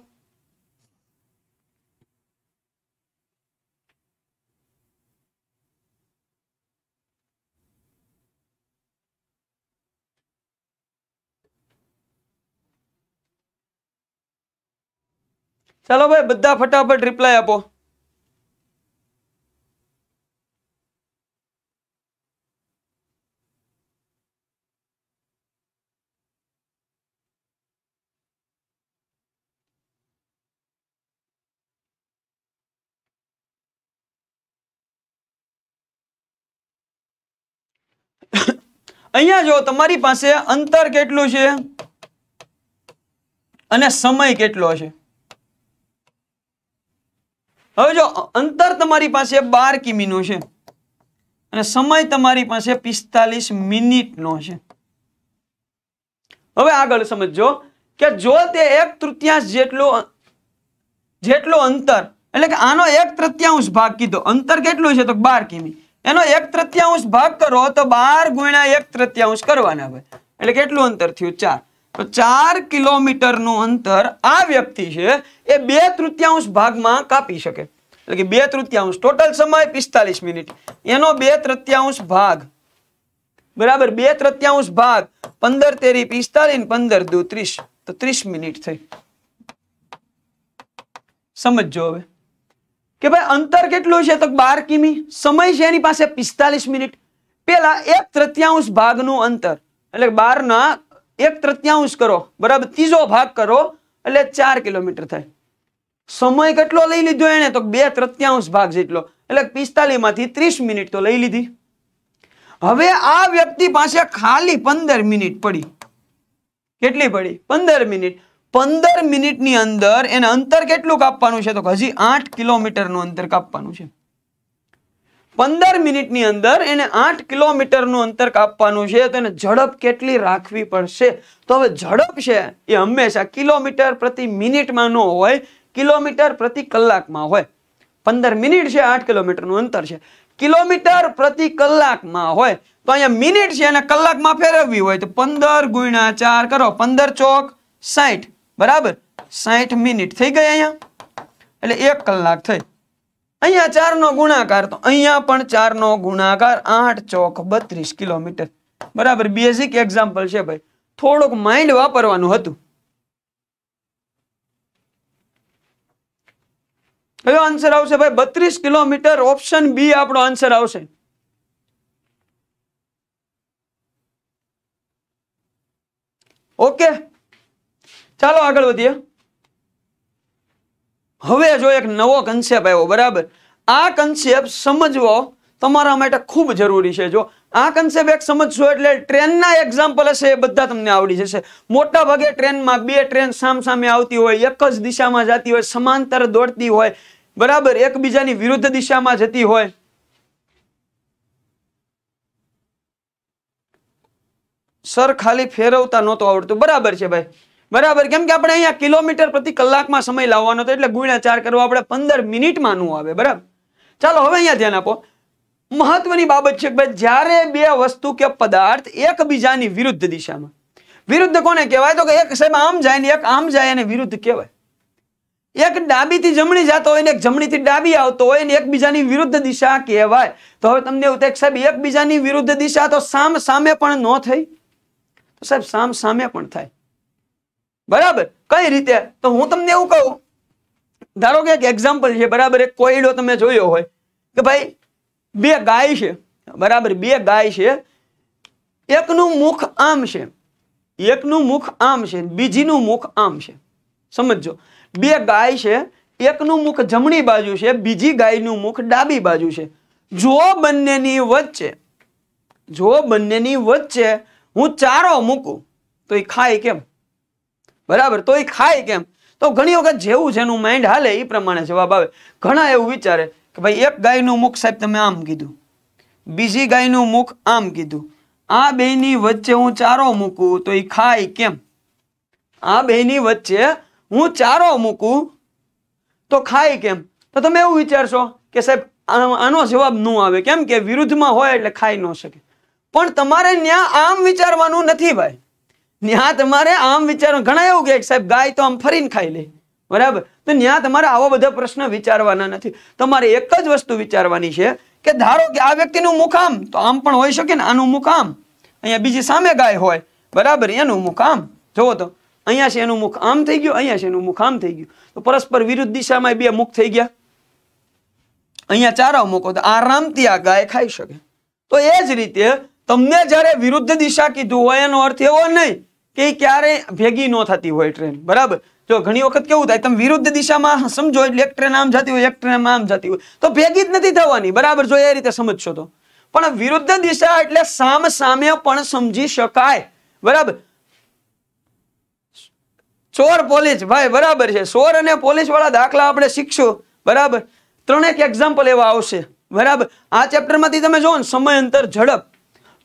ચાલો ભાઈ બધા ફટાફટ રિપ્લાય આપો અહીંયા જો તમારી પાસે અંતર કેટલું છે અને સમય કેટલો છે હવે જો અંતર તમારી પાસે બાર કિમીનું છે અને સમય તમારી પાસે પિસ્તાલીસ મિનિટનો છે હવે આગળ સમજો કે જો તે એક તૃતીયાંશ જેટલું જેટલો અંતર એટલે કે આનો એક તૃતીયાંશ ભાગ કીધો અંતર કેટલું છે તો બાર કિમી એનો એક તૃતીયાંશ ભાગ કરો તો બાર ગુણ્યા એક તૃતીયાંશ કરવાના હોય એટલે કેટલું અંતર થયું ચાર તો ચાર કિલોમીટરનું અંતર આ વ્યક્તિ છે એ બે તૃતીયાંશ ભાગમાં કાપી શકે એટલે કે બે તૃતીયાંશ ટોટલ સમય પિસ્તાલીસ મિનિટ એનો બે તૃતીયાંશ ભાગ બરાબર બે તૃતીયાંશ ભાગ પંદર તેરી પિસ્તાલીસ પંદર દુ ત્રીસ તો ત્રીસ મિનિટ થઈ સમજો હવે કે ભાઈ અંતર કેટલું છે તો બાર કિમી સમય છે એની પાસે પિસ્તાલીસ મિનિટ પેલા એક તૃતીયાંશ ભાગનું અંતર એટલે બારના એક તૃત્યાંશ કરો બરાબર ત્રીજો ભાગ કરો એટલે ચાર કિલોમીટર થાય સમય કેટલો લઈ લીધો એને તો બે તૃત્યાંશ ભાગ જેટલો એટલે પિસ્તાલીસ માંથી ત્રીસ મિનિટ તો લઈ લીધી હવે આ વ્યક્તિ પાસે ખાલી પંદર મિનિટ પડી કેટલી પડી પંદર મિનિટ પંદર મિનિટની અંદર એને અંતર કેટલું કાપવાનું છે તો હજી આઠ કિલોમીટરનું અંતર કાપવાનું છે પંદર મિનિટની અંદર એને આઠ કિલોમીટરનું અંતર કાપવાનું છે તો એને ઝડપ કેટલી રાખવી પડશે તો હવે ઝડપ છે એ હંમેશા કિલોમીટર પ્રતિ મિનિટમાં ન હોય કિલોમીટર પ્રતિ કલાકમાં હોય પંદર મિનિટ છે આઠ કિલોમીટરનું અંતર છે કિલોમીટર પ્રતિ કલાકમાં હોય તો અહીંયા મિનિટ છે અને કલાકમાં ફેરવવી હોય તો પંદર ગુણ્યા ચાર કરો પંદર ચોક સાઠ બરાબર સાઠ મિનિટ થઈ ગઈ અહીંયા એટલે એક કલાક થઈ અહીંયા ચાર નો ગુણાકાર તો અહીંયા પણ ચાર નો ગુણાકાર આઠ ચોક બત્રીસ કિલોમીટર બરાબર બેઝિક એક્ઝામ્પલ છે ભાઈ થોડુંક માઇન્ડ વાપરવાનું હતું કયો આન્સર આવશે ભાઈ બત્રીસ કિલોમીટર ઓપ્શન બી આપણો આન્સર આવશે ઓકે ચાલો આગળ વધીએ હવે જો એક નવો કન્સેપ્ટ આવ્યો બરાબર આ કન્સેપ્ટ સમજવો તમારા માટે ખૂબ જરૂરી છે જો આ કન્સેપ્ટ એક સમજશો એટલે ટ્રેનના એક્ઝામ્પલ હશે એ બધા તમને આવડી જશે મોટા ભાગે ટ્રેનમાં બે ટ્રેન સામસામે આવતી હોય એક જ દિશામાં જતી હોય સમાંતર દોડતી હોય બરાબર એકબીજાની વિરુદ્ધ દિશામાં જતી હોય સર ખાલી ફેરવતા નહોતો આવડતું બરાબર છે ભાઈ બરાબર કેમ કે આપણે અહીંયા કિલોમીટર પ્રતિ કલાકમાં સમય લાવવાનો હતો એટલે ગુણ્યા ચાર કરવા આપણે પંદર મિનિટમાં નું આવે બરાબર ચાલો હવે અહીંયા ધ્યાન આપો મહત્વની બાબત છે કે ભાઈ જ્યારે બે વસ્તુ કે પદાર્થ એકબીજાની વિરુદ્ધ દિશામાં વિરુદ્ધ કોને કહેવાય તો કે એક સાહેબ આમ જાય ને એક આમ જાય અને વિરુદ્ધ કહેવાય એક ડાબીથી જમણી જતો હોય ને એક જમણીથી ડાબી આવતો હોય ને એકબીજાની વિરુદ્ધ દિશા કહેવાય તો હવે તમને એવું થાય સાહેબ એકબીજાની વિરુદ્ધ દિશા તો સામ સામે પણ ન થઈ તો સાહેબ સામ સામે પણ થાય બરાબર કઈ રીતે તો હું તમને એવું કહું ધારો કે એક એક્ઝામ્પલ છે બરાબર એક કોયડો તમે જોયો હોય કે ભાઈ બે ગાય છે બરાબર બે ગાય છે એકનું મુખ આમ છે એકનું મુખ આમ છે બીજીનું મુખ આમ છે સમજો બે ગાય છે એકનું મુખ જમણી બાજુ છે બીજી ગાયનું મુખ ડાબી બાજુ છે જો બંનેની વચ્ચે જો બંનેની વચ્ચે હું ચારો મૂકું તો એ ખાય કેમ બરાબર તો એ ખાય કેમ તો ઘણી વખત જેવું જેનું માઇન્ડ હાલે એ પ્રમાણે જવાબ આવે ઘણા એવું વિચારે કે ભાઈ એક ગાયનું મુખ સાહેબ તમે આમ કીધું બીજી ગાયનું મુખ આમ કીધું આ બેની વચ્ચે હું ચારો મૂકું તો એ ખાય કેમ આ બેની વચ્ચે હું ચારો મૂકું તો ખાય કેમ તો તમે એવું વિચારશો કે સાહેબ આનો જવાબ ન આવે કેમ કે વિરુદ્ધમાં હોય એટલે ખાઈ ન શકે પણ તમારે ત્યાં આમ વિચારવાનું નથી ભાઈ ત્યાં તમારે આમ વિચારો ઘણા એવું કે સાહેબ ગાય તો આમ ફરીને ખાઈ લે બરાબર તો ત્યાં તમારે આવા બધા પ્રશ્ન વિચારવાના નથી તમારે એક જ વસ્તુ વિચારવાની છે કે ધારો કે આ વ્યક્તિનું મુખામ તો આમ પણ હોઈ શકે ને આનું મુખામ અહીંયા બીજી સામે ગાય હોય બરાબર એનું મુખામ જુઓ તો અહીંયા છે એનું મુખ આમ થઈ ગયું અહીંયા છે એનું મુખ આમ થઈ ગયું તો પરસ્પર વિરુદ્ધ દિશામાં બે મુખ થઈ ગયા અહીંયા ચારાઓ મૂકો તો આરામથી આ ગાય ખાઈ શકે તો એ જ રીતે તમને જ્યારે વિરુદ્ધ દિશા કીધું હોય એનો અર્થ એવો નહીં કે ક્યારેય ભેગી ન થતી હોય ટ્રેન બરાબર જો ઘણી વખત કેવું થાય તમે વિરુદ્ધ દિશામાં સમજો એટલે એક ટ્રેન આમ જતી હોય એક ટ્રેન આમ જતી હોય તો ભેગી જ નથી થવાની બરાબર જો એ રીતે સમજશો તો પણ વિરુદ્ધ દિશા એટલે સામ સામે પણ સમજી શકાય બરાબર ચોર પોલીસ ભાઈ બરાબર છે ચોર અને પોલીસ વાળા દાખલા આપણે શીખશું બરાબર ત્રણેક એક્ઝામ્પલ એવા આવશે બરાબર આ ચેપ્ટરમાંથી તમે જોવો ને સમય અંતર ઝડપ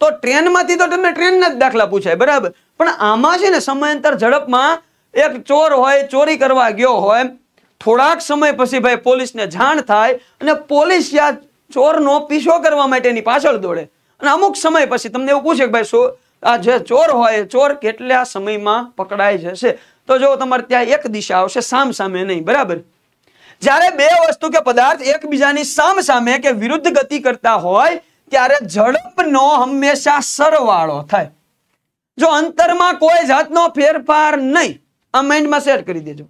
તો ટ્રેનમાંથી તો તમને ટ્રેનના જ દાખલા પૂછાય બરાબર પણ આમાં છે ને સમયાંતર ઝડપમાં એક ચોર હોય ચોરી કરવા ગયો હોય થોડાક સમય પછી ભાઈ પોલીસને જાણ થાય અને પોલીસ યા ચોરનો પીછો કરવા માટેની પાછળ દોડે અને અમુક સમય પછી તમને એવું પૂછે કે ભાઈ આ જે ચોર હોય ચોર કેટલા સમયમાં પકડાઈ જશે તો જો તમારે ત્યાં એક દિશા આવશે સામ સામે નહીં બરાબર જ્યારે બે વસ્તુ કે પદાર્થ એકબીજાની સામ સામે કે વિરુદ્ધ ગતિ કરતા હોય ત્યારે ઝડપનો હંમેશા સરવાળો થાય જો અંતરમાં કોઈ જાતનો ફેરફાર નહીં આ માઇન્ડમાં શેર કરી દેજો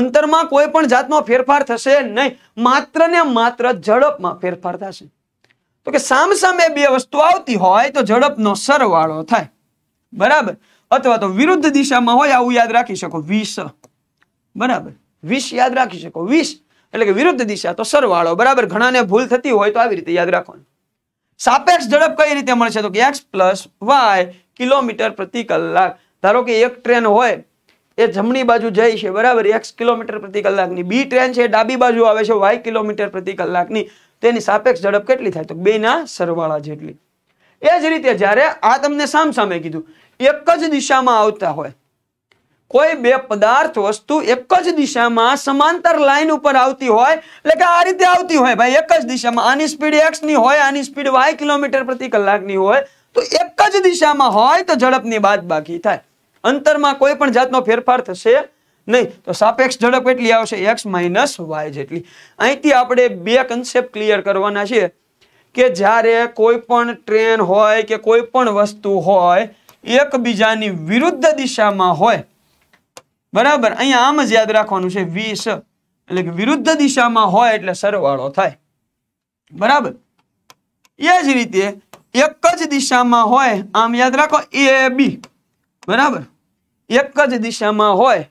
અંતરમાં કોઈ પણ જાતનો ફેરફાર થશે નહીં માત્ર ને માત્ર ઝડપમાં ફેરફાર થશે તો કે સામસામે બે વસ્તુ આવતી હોય તો ઝડપનો સરવાળો થાય બરાબર અથવા તો વિરુદ્ધ દિશામાં હોય આવું યાદ રાખી શકો વીસ બરાબર વીસ યાદ રાખી શકો વીસ એટલે કે વિરુદ્ધ દિશા તો સરવાળો બરાબર ઘણાને ભૂલ થતી હોય તો આવી રીતે યાદ રાખવાનું સાપેક્ષ ઝડપ કઈ રીતે મળશે તો કે એક્સ પ્લસ વાય કિલોમીટર પ્રતિ કલાક ધારો કે એક ટ્રેન હોય એ જમણી બાજુ જાય છે બરાબર એક્સ કિલોમીટર પ્રતિ કલાકની બી ટ્રેન છે ડાબી બાજુ આવે છે વાય કિલોમીટર પ્રતિ કલાકની તેની સાપેક્ષ ઝડપ કેટલી થાય તો બેના સરવાળા જેટલી એ જ રીતે જ્યારે આ તમને સામ સામે કીધું એક જ દિશામાં આવતા હોય કોઈ બે પદાર્થ વસ્તુ એક જ દિશામાં સમાંતર લાઈન ઉપર આવતી હોય એટલે કે આ રીતે આવતી હોય ભાઈ એક જ દિશામાં આની સ્પીડ એક્સ ની હોય આની સ્પીડ વાય કિલોમીટર પ્રતિ કલાકની હોય તો એક જ દિશામાં હોય તો ઝડપની બાદ બાકી થાય અંતરમાં કોઈ પણ જાતનો ફેરફાર થશે નહીં તો સાપેક્ષ ઝડપ એટલી આવશે એક્સ માઇનસ વાય જેટલી અહીંથી આપણે બે કન્સેપ્ટ ક્લિયર કરવાના છીએ કે જ્યારે કોઈ પણ ટ્રેન હોય કે કોઈ પણ વસ્તુ હોય એકબીજાની વિરુદ્ધ દિશામાં હોય બરાબર અહીંયા આમ જ યાદ રાખવાનું છે વીસ એટલે કે વિરુદ્ધ દિશામાં હોય એટલે સરવાળો થાય બરાબર એ જ રીતે એક જ દિશામાં હોય આમ યાદ રાખો એ બી બરાબર એક જ દિશામાં હોય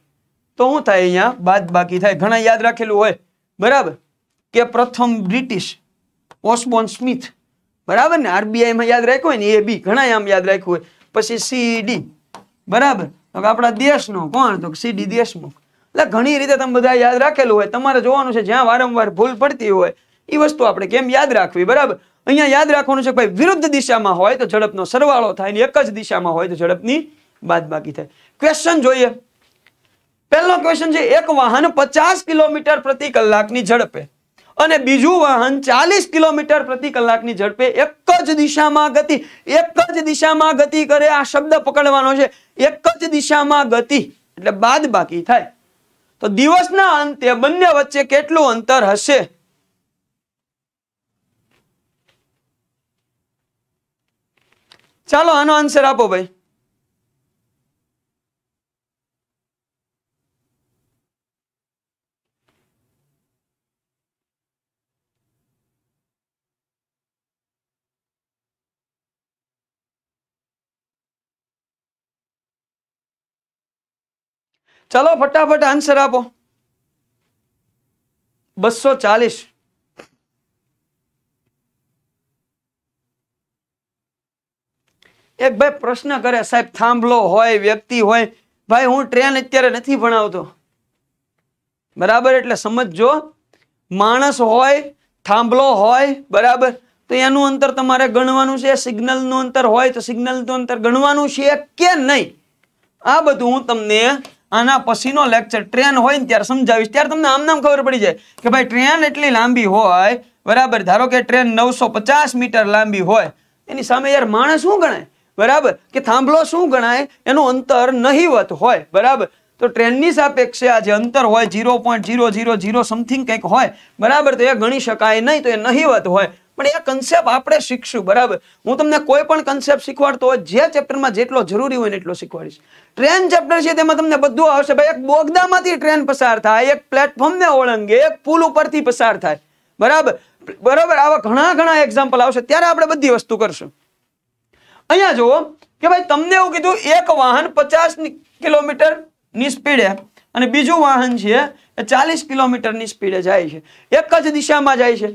તો શું થાય અહીંયા બાદ બાકી થાય ઘણા યાદ રાખેલું હોય બરાબર કે પ્રથમ બ્રિટિશ ઓસ્બોન સ્મિથ બરાબર ને આરબીઆઈમાં યાદ રાખ્યું હોય ને એ બી ઘણા આમ યાદ રાખ્યું હોય પછી સીડી બરાબર તો કે આપણા દેશનો કોણ તો સીડી દેશમુખ એટલે ઘણી રીતે તમે બધા યાદ રાખેલું હોય તમારે જોવાનું છે જ્યાં વારંવાર ભૂલ પડતી હોય એ વસ્તુ આપણે કેમ યાદ રાખવી બરાબર અહીંયા યાદ રાખવાનું છે ભાઈ વિરુદ્ધ દિશામાં હોય તો ઝડપનો સરવાળો થાય ને એક જ દિશામાં હોય તો ઝડપની બાદ બાકી થાય ક્વેશ્ચન જોઈએ પહેલો ક્વેશ્ચન છે એક વાહન પચાસ કિલોમીટર પ્રતિ કલાકની ઝડપે અને બીજું વાહન ચાલીસ કિલોમીટર પ્રતિ કલાકની ઝડપે એક જ દિશામાં ગતિ એક જ દિશામાં ગતિ કરે આ શબ્દ પકડવાનો છે એક જ દિશામાં ગતિ એટલે બાદ બાકી થાય તો દિવસના અંતે બંને વચ્ચે કેટલું અંતર હશે ચાલો આનો આન્સર આપો ભાઈ ચલો ફટાફટ આન્સર આપો બસો ચાલીસ એક ભાઈ પ્રશ્ન કરે સાહેબ થાંભલો હોય વ્યક્તિ હોય ભાઈ હું ટ્રેન અત્યારે નથી ભણાવતો બરાબર એટલે સમજો માણસ હોય થાંભલો હોય બરાબર તો એનું અંતર તમારે ગણવાનું છે સિગ્નલ નું અંતર હોય તો સિગ્નલ સિગ્નલનું અંતર ગણવાનું છે કે નહીં આ બધું હું તમને આના પછીનો લેક્ચર ટ્રેન હોય ને ત્યારે સમજાવીશ ત્યારે તમને આમ નામ ખબર પડી જાય કે ભાઈ ટ્રેન એટલી લાંબી હોય બરાબર ધારો કે ટ્રેન નવસો મીટર લાંબી હોય એની સામે યાર માણસ શું ગણાય બરાબર કે થાંભલો શું ગણાય એનું અંતર નહીવત હોય બરાબર તો ટ્રેનની સાપેક્ષે આ જે અંતર હોય zero point zero zero zero something કંઈક હોય બરાબર તો એ ગણી શકાય નહીં તો એ નહીવત હોય પણ એ કન્સેપ્ટ આપણે શીખશું બરાબર હું તમને કોઈ પણ કન્સેપ્ટ શીખવાડતો હોય જે ચેપ્ટરમાં જેટલો જરૂરી હોય એટલો શીખવાડીશ ટ્રેન ચેપ્ટર છે તેમાં તમને બધું આવશે ભાઈ એક બોગદામાંથી ટ્રેન પસાર થાય એક પ્લેટફોર્મને ઓળંગે એક પુલ ઉપરથી પસાર થાય બરાબર બરાબર આવા ઘણા ઘણા એક્ઝામ્પલ આવશે ત્યારે આપણે બધી વસ્તુ કરશું અહીંયા જુઓ કે ભાઈ તમને એવું કીધું એક વાહન પચાસ કિલોમીટરની સ્પીડે અને બીજું વાહન છે એ ચાલીસ કિલોમીટરની સ્પીડે જાય છે એક જ દિશામાં જાય છે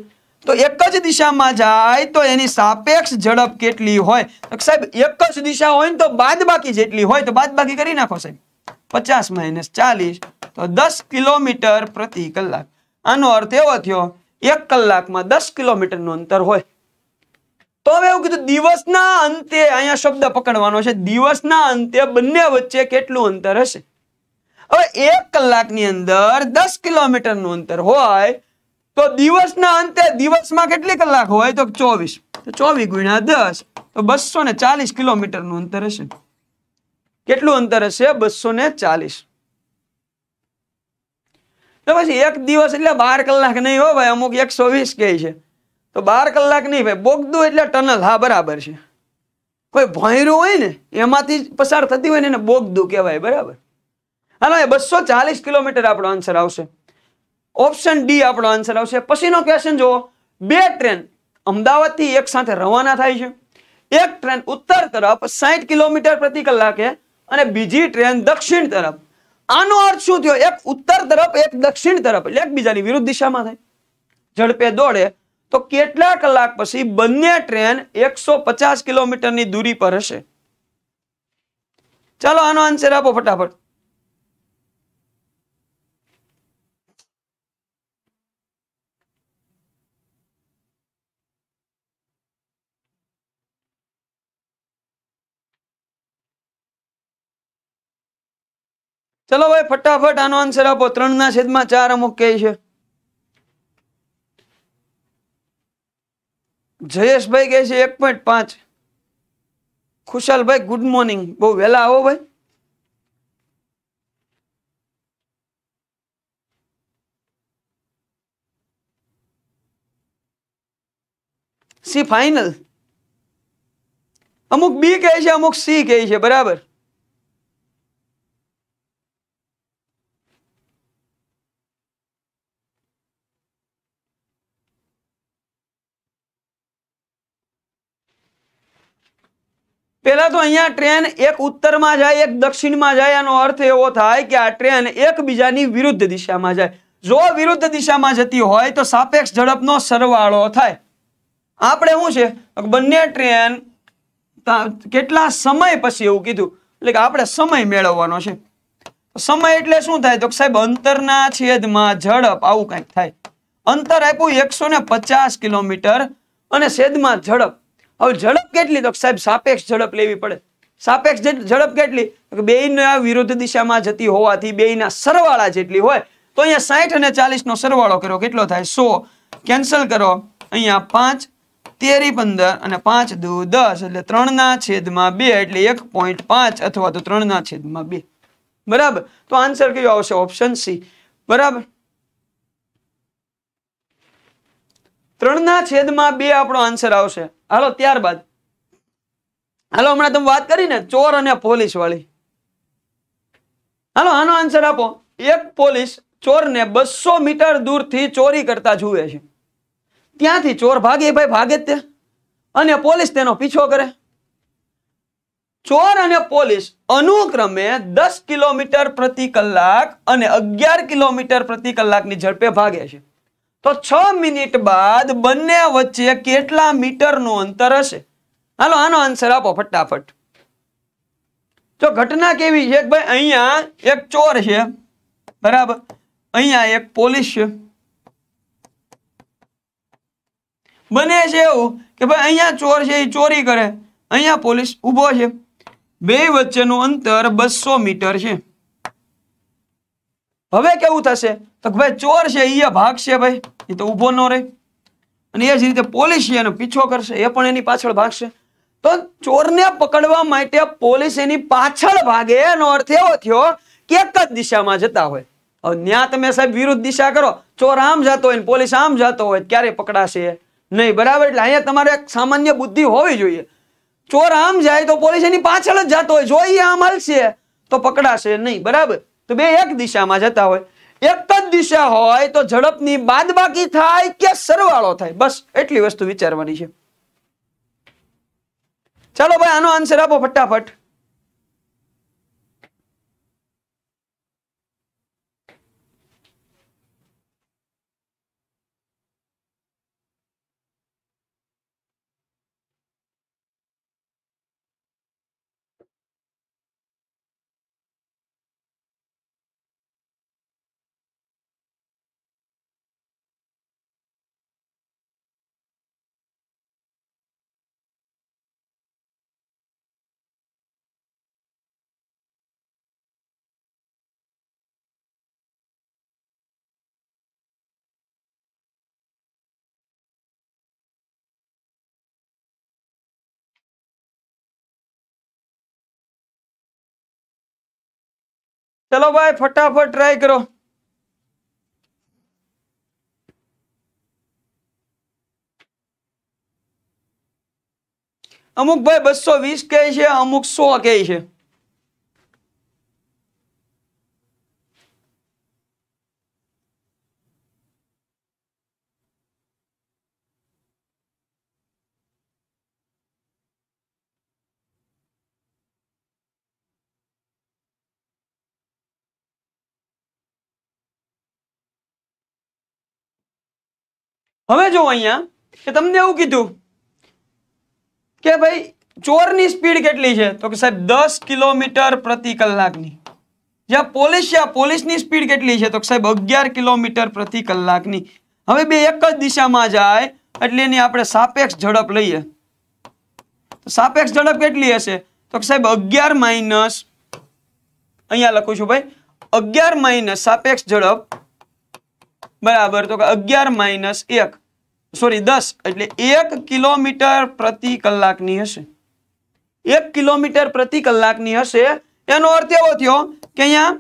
તો એક જ દિશામાં જાય તો એની સાપેક્ષ ઝડપ કેટલી હોય સાહેબ એક જ દિશા હોય ને તો બાદ બાકી જેટલી હોય તો બાદ બાકી કરી નાખો સાહેબ પચાસ માઇનસ ચાલીસ તો દસ કિલોમીટર પ્રતિ કલાક આનો અર્થ એવો થયો એક કલાકમાં દસ કિલોમીટરનું અંતર હોય તો હવે એવું કીધું દિવસના અંતે અહીંયા શબ્દ પકડવાનો છે દિવસના અંતે બંને વચ્ચે કેટલું અંતર હશે હવે એક કલાકની અંદર દસ કિલોમીટરનું અંતર હોય તો દિવસના અંતે દિવસમાં કેટલી કલાક હોય તો ચોવીસ ચોવીસ ગુણ્યા દસ તો બસો ને ચાલીસ કિલોમીટરનું અંતર હશે કેટલું અંતર હશે બસો ને ચાલીસ તો પછી એક દિવસ એટલે બાર કલાક નહીં હો ભાઈ અમુક એકસો વીસ કહે છે તો બાર કલાક નહીં ભાઈ બોગદું એટલે ટનલ હા બરાબર છે કોઈ ભોંયરું હોય ને એમાંથી પસાર થતી હોય ને એને બોગદું કહેવાય બરાબર હા એ બસો ચાલીસ કિલોમીટર આપણો આન્સર આવશે ઓપ્શન ડી આપણો આન્સર આવશે પછીનો ક્વેશ્ચન જુઓ બે ટ્રેન અમદાવાદથી એક સાથે રવાના થાય છે એક ટ્રેન ઉત્તર તરફ સાહીઠ કિલોમીટર પ્રતિ કલાકે અને બીજી ટ્રેન દક્ષિણ તરફ આનો અર્થ શું થયો એક ઉત્તર તરફ એક દક્ષિણ તરફ એટલે એકબીજાની વિરુદ્ધ દિશામાં થાય ઝડપે દોડે તો કેટલા કલાક પછી બંને ટ્રેન એકસો પચાસ કિલોમીટરની દૂરી પર હશે ચાલો આનો આન્સર આપો ફટાફટ ચલો ભાઈ ફટાફટ આનો આન્સર આપો ત્રણ ના છેદમાં ચાર અમુક કહે છે જયેશભાઈ કહે છે એક પોઈન્ટ પાંચ ખુશાલભાઈ ગુડ મોર્નિંગ બહુ વહેલા આવો ભાઈ સી ફાઇનલ અમુક બી કહે છે અમુક સી કહે છે બરાબર પહેલાં તો અહીંયા ટ્રેન એક ઉત્તરમાં જાય એક દક્ષિણમાં જાય આનો અર્થ એવો થાય કે આ ટ્રેન એકબીજાની વિરુદ્ધ દિશામાં જાય જો વિરુદ્ધ દિશામાં જતી હોય તો સાપેક્ષ ઝડપનો સરવાળો થાય આપણે શું છે બંને ટ્રેન કેટલા સમય પછી એવું કીધું એટલે કે આપણે સમય મેળવવાનો છે સમય એટલે શું થાય તો સાહેબ અંતરના છેદમાં ઝડપ આવું કંઈક થાય અંતર આપ્યું એકસો કિલોમીટર અને છેદમાં ઝડપ હવે ઝડપ કેટલી તો સાહેબ સાપેક્ષ ઝડપ લેવી પડે સાપેક્ષ ઝડપ કેટલી બેયના વિરુદ્ધ દિશામાં જતી હોવાથી બેયના સરવાળા જેટલી હોય તો અહીંયા સાઠ અને ચાલીસનો સરવાળો કરો કેટલો થાય સો કેન્સલ કરો અહીંયા પાંચ તેરી પંદર અને પાંચ દુ દસ એટલે ત્રણના છેદમાં બે એટલે એક પોઈન્ટ પાંચ અથવા તો ત્રણના છેદમાં બે બરાબર તો આન્સર કયો આવશે ઓપ્શન સી બરાબર ત્રણના છેદમાં બે આપણો આન્સર આવશે હાલો ત્યારબાદ હાલો હમણાં તમે વાત કરી ને ચોર અને પોલીસ વાળી હાલો આનો આન્સર આપો એક પોલીસ ચોરને બસો મીટર દૂરથી ચોરી કરતા જુએ છે ત્યાંથી ચોર ભાગે ભાઈ ભાગે જ તે અને પોલીસ તેનો પીછો કરે ચોર અને પોલીસ અનુક્રમે દસ કિલોમીટર પ્રતિ કલાક અને અગિયાર કિલોમીટર પ્રતિ કલાકની ઝડપે ભાગે છે તો છ મિનિટ બાદ બંને વચ્ચે કેટલા મીટરનું અંતર હશે હાલો આનો આન્સર આપો ફટાફટ જો ઘટના કેવી છે કે ભાઈ અહીંયા એક ચોર છે બરાબર અહીંયા એક પોલીસ છે બને છે એવું કે ભાઈ અહીંયા ચોર છે એ ચોરી કરે અહીંયા પોલીસ ઊભો છે બે વચ્ચેનું અંતર બસો મીટર છે હવે કેવું થશે તો ભાઈ ચોર છે એ ભાગશે ભાઈ એ તો ઊભો ન રહે અને એ જ રીતે પોલીસ છે એનો પીછો કરશે એ પણ એની પાછળ ભાગશે તો ચોરને પકડવા માટે પોલીસ એની પાછળ ભાગે એનો અર્થ એવો થયો કે એક જ દિશામાં જતા હોય હવે ત્યાં તમે સાહેબ વિરુદ્ધ દિશા કરો ચોર આમ જતો હોય પોલીસ આમ જતો હોય ક્યારે પકડાશે નહીં બરાબર એટલે અહીંયા તમારે એક સામાન્ય બુદ્ધિ હોવી જોઈએ ચોર આમ જાય તો પોલીસ એની પાછળ જ જતો હોય જોઈએ આમ હાલશે તો પકડાશે નહીં બરાબર તો બે એક દિશામાં જતા હોય એક જ દિશા હોય તો ઝડપની બાદબાકી થાય કે સરવાળો થાય બસ એટલી વસ્તુ વિચારવાની છે ચાલો ભાઈ આનો આન્સર આપો ફટાફટ ચલો ભાઈ ફટાફટ ટ્રાય કરો અમુક ભાઈ બસો વીસ કે છે અમુક સો કે છે હવે જો અહીંયા કે તમને એવું કીધું કે ભાઈ ચોરની સ્પીડ કેટલી છે તો કે સાહેબ દસ કિલોમીટર પ્રતિ કલાકની જ્યાં પોલીસ છે પોલીસની સ્પીડ કેટલી છે તો સાહેબ અગિયાર કિલોમીટર પ્રતિ કલાકની હવે બે એક જ દિશામાં જાય એટલે એની આપણે સાપેક્ષ ઝડપ લઈએ સાપેક્ષ ઝડપ કેટલી હશે તો કે સાહેબ અગિયાર માઇનસ અહીંયા લખું છું ભાઈ અગિયાર માઇનસ સાપેક્ષ ઝડપ બરાબર તો કે અગિયાર માઇનસ એક સોરી દસ એટલે એક કિલોમીટર પ્રતિ કલાકની હશે એક કિલોમીટર પ્રતિ કલાકની હશે એનો અર્થ એવો થયો કે અહીંયા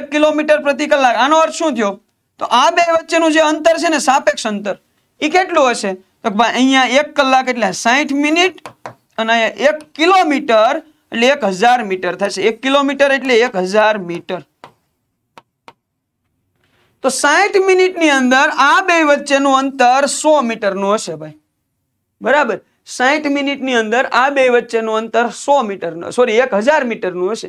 એક કિલોમીટર પ્રતિ કલાક આનો અર્થ શું થયો તો આ બે વચ્ચેનું જે અંતર છે ને સાપેક્ષ અંતર એ કેટલું હશે તો ભાઈ અહીંયા એક કલાક એટલે સાહીઠ મિનિટ અને અહીંયા એક કિલોમીટર એટલે એક હજાર મીટર થશે એક કિલોમીટર એટલે એક હજાર મીટર તો સાઠ મિનિટની અંદર આ બે વચ્ચેનું અંતર સો મીટરનું હશે ભાઈ બરાબર સાઠ મિનિટની અંદર આ બે વચ્ચેનું અંતર સો મીટરનું સોરી એક હજાર મીટરનું હશે